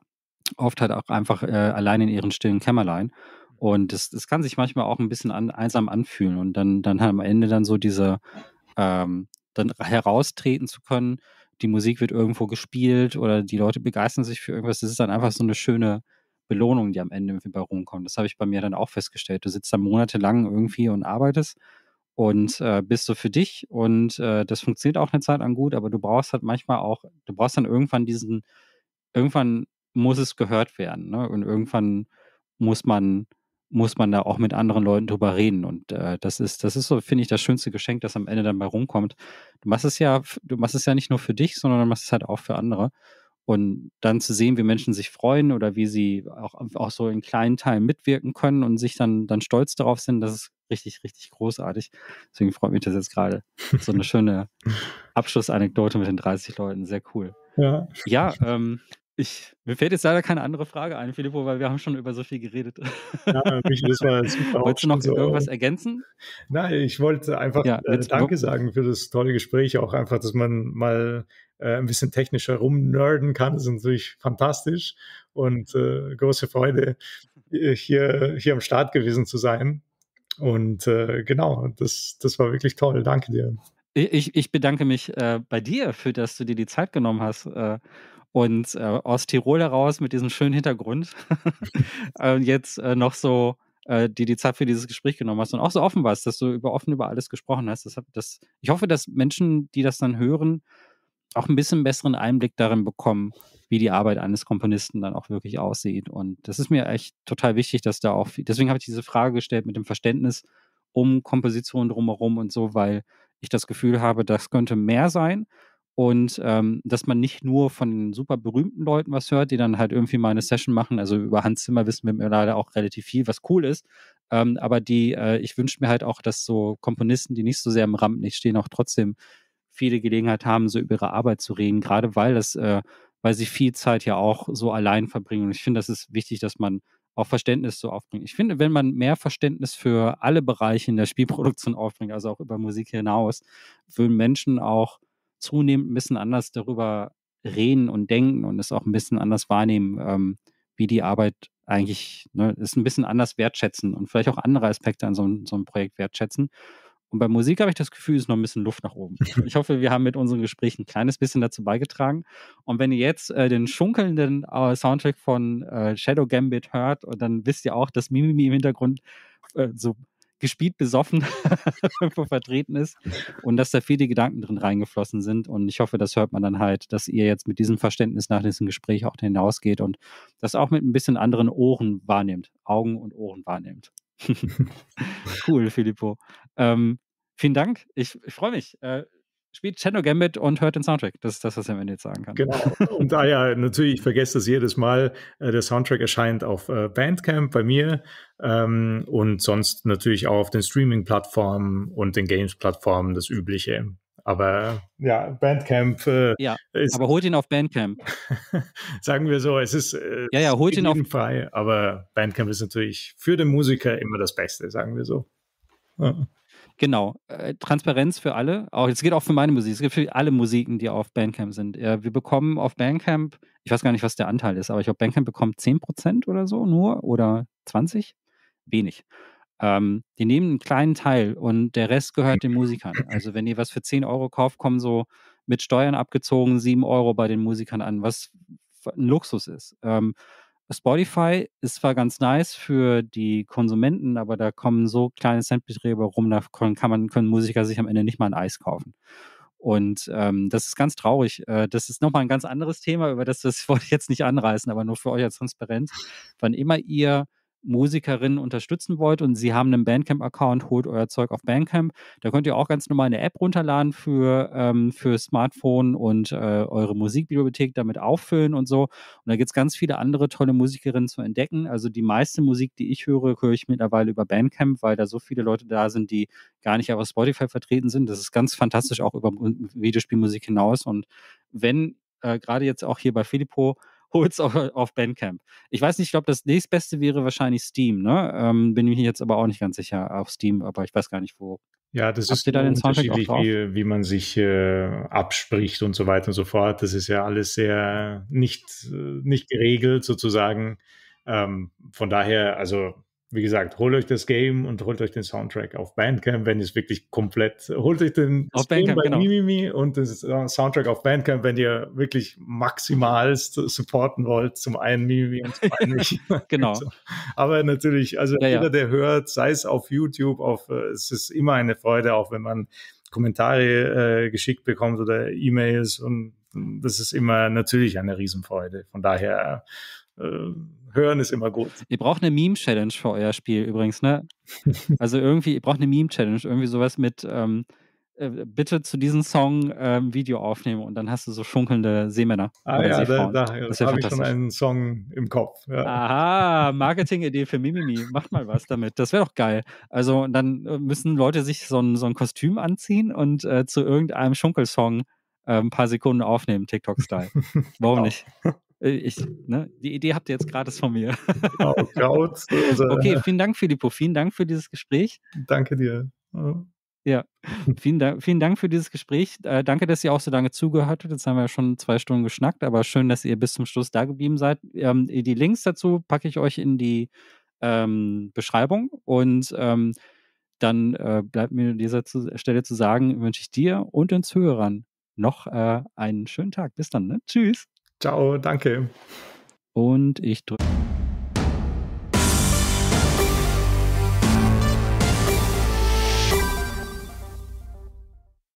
oft halt auch einfach äh, allein in ihren stillen Kämmerlein. Und das, das kann sich manchmal auch ein bisschen an, einsam anfühlen und dann, dann halt am Ende dann so diese, ähm, dann heraustreten zu können, die Musik wird irgendwo gespielt oder die Leute begeistern sich für irgendwas. Das ist dann einfach so eine schöne, Belohnungen, die am Ende irgendwie bei rumkommen. Das habe ich bei mir dann auch festgestellt. Du sitzt da monatelang irgendwie und arbeitest und äh, bist so für dich und äh, das funktioniert auch eine Zeit lang gut, aber du brauchst halt manchmal auch, du brauchst dann irgendwann diesen, irgendwann muss es gehört werden ne? und irgendwann muss man muss man da auch mit anderen Leuten drüber reden. Und äh, das ist, das ist so, finde ich, das schönste Geschenk, das am Ende dann bei rumkommt. Du machst es ja, du machst es ja nicht nur für dich, sondern du machst es halt auch für andere. Und dann zu sehen, wie Menschen sich freuen oder wie sie auch, auch so in kleinen Teilen mitwirken können und sich dann, dann stolz darauf sind, das ist richtig, richtig großartig. Deswegen freut mich das jetzt gerade. So eine [LAUGHS] schöne Abschlussanekdote mit den 30 Leuten, sehr cool. Ja, ja ähm, ich, mir fällt jetzt leider keine andere Frage ein, Filippo, weil wir haben schon über so viel geredet. Ja, mich, das war super [LAUGHS] Wolltest du noch so. irgendwas ergänzen? Nein, ich wollte einfach ja, äh, Danke sagen für das tolle Gespräch. Auch einfach, dass man mal äh, ein bisschen technischer rumnerden kann. Das ist natürlich fantastisch und äh, große Freude, äh, hier, hier am Start gewesen zu sein. Und äh, genau, das, das war wirklich toll. Danke dir. Ich, ich bedanke mich äh, bei dir, für dass du dir die Zeit genommen hast und äh, aus Tirol heraus mit diesem schönen Hintergrund [LAUGHS] äh, jetzt äh, noch so äh, die die Zeit für dieses Gespräch genommen hast und auch so offen warst, dass du über offen über alles gesprochen hast. Das, das, ich hoffe, dass Menschen, die das dann hören, auch ein bisschen besseren Einblick darin bekommen, wie die Arbeit eines Komponisten dann auch wirklich aussieht. Und das ist mir echt total wichtig, dass da auch, deswegen habe ich diese Frage gestellt mit dem Verständnis um Kompositionen drumherum und so, weil ich das Gefühl habe, das könnte mehr sein und ähm, dass man nicht nur von den super berühmten Leuten was hört, die dann halt irgendwie mal eine mhm. Session machen. Also über Hans Zimmer wissen wir leider auch relativ viel, was cool ist. Ähm, aber die, äh, ich wünsche mir halt auch, dass so Komponisten, die nicht so sehr im Rampenlicht stehen, auch trotzdem viele Gelegenheit haben, so über ihre Arbeit zu reden, gerade weil das, äh, weil sie viel Zeit ja auch so allein verbringen. Und ich finde, das ist wichtig, dass man auch Verständnis so aufbringt. Ich finde, wenn man mehr Verständnis für alle Bereiche in der Spielproduktion aufbringt, also auch über Musik hinaus, würden Menschen auch zunehmend ein bisschen anders darüber reden und denken und es auch ein bisschen anders wahrnehmen, ähm, wie die Arbeit eigentlich ne, ist, ein bisschen anders wertschätzen und vielleicht auch andere Aspekte an so, so einem Projekt wertschätzen. Und bei Musik habe ich das Gefühl, ist noch ein bisschen Luft nach oben. Ich hoffe, wir haben mit unseren Gesprächen ein kleines bisschen dazu beigetragen. Und wenn ihr jetzt äh, den schunkelnden äh, Soundtrack von äh, Shadow Gambit hört, dann wisst ihr auch, dass Mimimi im Hintergrund äh, so gespielt besoffen [LAUGHS] irgendwo vertreten ist und dass da viele Gedanken drin reingeflossen sind. Und ich hoffe, das hört man dann halt, dass ihr jetzt mit diesem Verständnis nach diesem Gespräch auch hinausgeht und das auch mit ein bisschen anderen Ohren wahrnimmt, Augen und Ohren wahrnimmt. [LAUGHS] cool, Filippo. Ähm, vielen Dank. Ich, ich freue mich. Äh, spielt Shadow Gambit und hört den Soundtrack. Das ist das, was ich am jetzt sagen kann. Genau. Und ah ja, natürlich, ich vergesse das jedes Mal. Äh, der Soundtrack erscheint auf äh, Bandcamp bei mir ähm, und sonst natürlich auch auf den Streaming-Plattformen und den Games-Plattformen, das Übliche. Aber ja, Bandcamp. Äh, ja, ist, aber holt ihn auf Bandcamp. [LAUGHS] sagen wir so, es ist äh, ja, ja, holt ihn auf frei, aber Bandcamp ist natürlich für den Musiker immer das Beste, sagen wir so. Ja. Genau, äh, Transparenz für alle. Auch es geht auch für meine Musik. Es geht für alle Musiken, die auf Bandcamp sind. Äh, wir bekommen auf Bandcamp, ich weiß gar nicht, was der Anteil ist, aber ich glaube, Bandcamp bekommt 10% oder so nur oder 20? Wenig. Ähm, die nehmen einen kleinen Teil und der Rest gehört den Musikern. Also wenn ihr was für 10 Euro kauft, kommen so mit Steuern abgezogen 7 Euro bei den Musikern an, was ein Luxus ist. Ähm, Spotify ist zwar ganz nice für die Konsumenten, aber da kommen so kleine Centbeträge rum, da kann man, können Musiker sich am Ende nicht mal ein Eis kaufen. Und ähm, das ist ganz traurig. Äh, das ist nochmal ein ganz anderes Thema, über das, das [LAUGHS] wollte ich jetzt nicht anreißen, aber nur für euch als Transparenz. Wann immer ihr Musikerinnen unterstützen wollt und sie haben einen Bandcamp-Account, holt euer Zeug auf Bandcamp. Da könnt ihr auch ganz normal eine App runterladen für, ähm, für Smartphone und äh, eure Musikbibliothek damit auffüllen und so. Und da gibt es ganz viele andere tolle Musikerinnen zu entdecken. Also die meiste Musik, die ich höre, höre ich mittlerweile über Bandcamp, weil da so viele Leute da sind, die gar nicht auf Spotify vertreten sind. Das ist ganz fantastisch, auch über Videospielmusik hinaus. Und wenn äh, gerade jetzt auch hier bei Filippo hol's auf, [LAUGHS] auf Bandcamp. Ich weiß nicht, ich glaube, das nächstbeste wäre wahrscheinlich Steam, ne? Ähm, bin ich jetzt aber auch nicht ganz sicher auf Steam, aber ich weiß gar nicht, wo. Ja, das Habt ist da unterschiedlich, wie, wie man sich äh, abspricht und so weiter und so fort. Das ist ja alles sehr nicht, äh, nicht geregelt sozusagen. Ähm, von daher, also wie gesagt, holt euch das Game und holt euch den Soundtrack auf Bandcamp, wenn ihr es wirklich komplett, holt euch den auf Bandcamp, bei genau. Mimimi und den äh, Soundtrack auf Bandcamp, wenn ihr wirklich maximal supporten wollt, zum einen Mimimi und zum anderen nicht. [LAUGHS] genau. [LAUGHS] Aber natürlich, also ja, jeder, der hört, sei es auf YouTube, auf, äh, es ist immer eine Freude, auch wenn man Kommentare äh, geschickt bekommt oder E-Mails und das ist immer natürlich eine Riesenfreude. Von daher, äh, Hören ist immer gut. Ihr braucht eine Meme-Challenge für euer Spiel übrigens, ne? [LAUGHS] Also irgendwie, ihr braucht eine Meme-Challenge, irgendwie sowas mit ähm, äh, bitte zu diesem Song ähm, Video aufnehmen und dann hast du so schunkelnde Seemänner. Ah ja, Seefrauen. da, da, ja, habe ich schon einen Song im Kopf. Ja. Aha, Marketing-Idee für Mimimi. Macht mal was damit. Das wäre doch geil. Also dann äh, müssen Leute sich so ein, so ein Kostüm anziehen und äh, zu irgendeinem Schunkelsong äh, ein paar Sekunden aufnehmen, TikTok-Style. [LAUGHS] Warum genau. nicht? [LAUGHS] Äh, ich, ne, die Idee habt ihr jetzt gratis von mir. Genau, [LAUGHS] okay, vielen Dank, Filippo. Vielen Dank für dieses Gespräch. Danke dir. Ja, vielen Dank, vielen Dank für dieses Gespräch. Äh, danke, dass ihr auch so lange zugehört habt. Jetzt haben wir schon zwei Stunden geschnackt, aber schön, dass ihr bis zum Schluss da geblieben seid. Ähm, die Links dazu packe ich euch in die ähm, Beschreibung und ähm, dann äh, bleibt mir an dieser zu Stelle zu sagen, wünsche ich dir und uns Hörern noch äh, einen schönen Tag. Bis dann. Ne? Tschüss. Ciao, danke. Und ich drücke.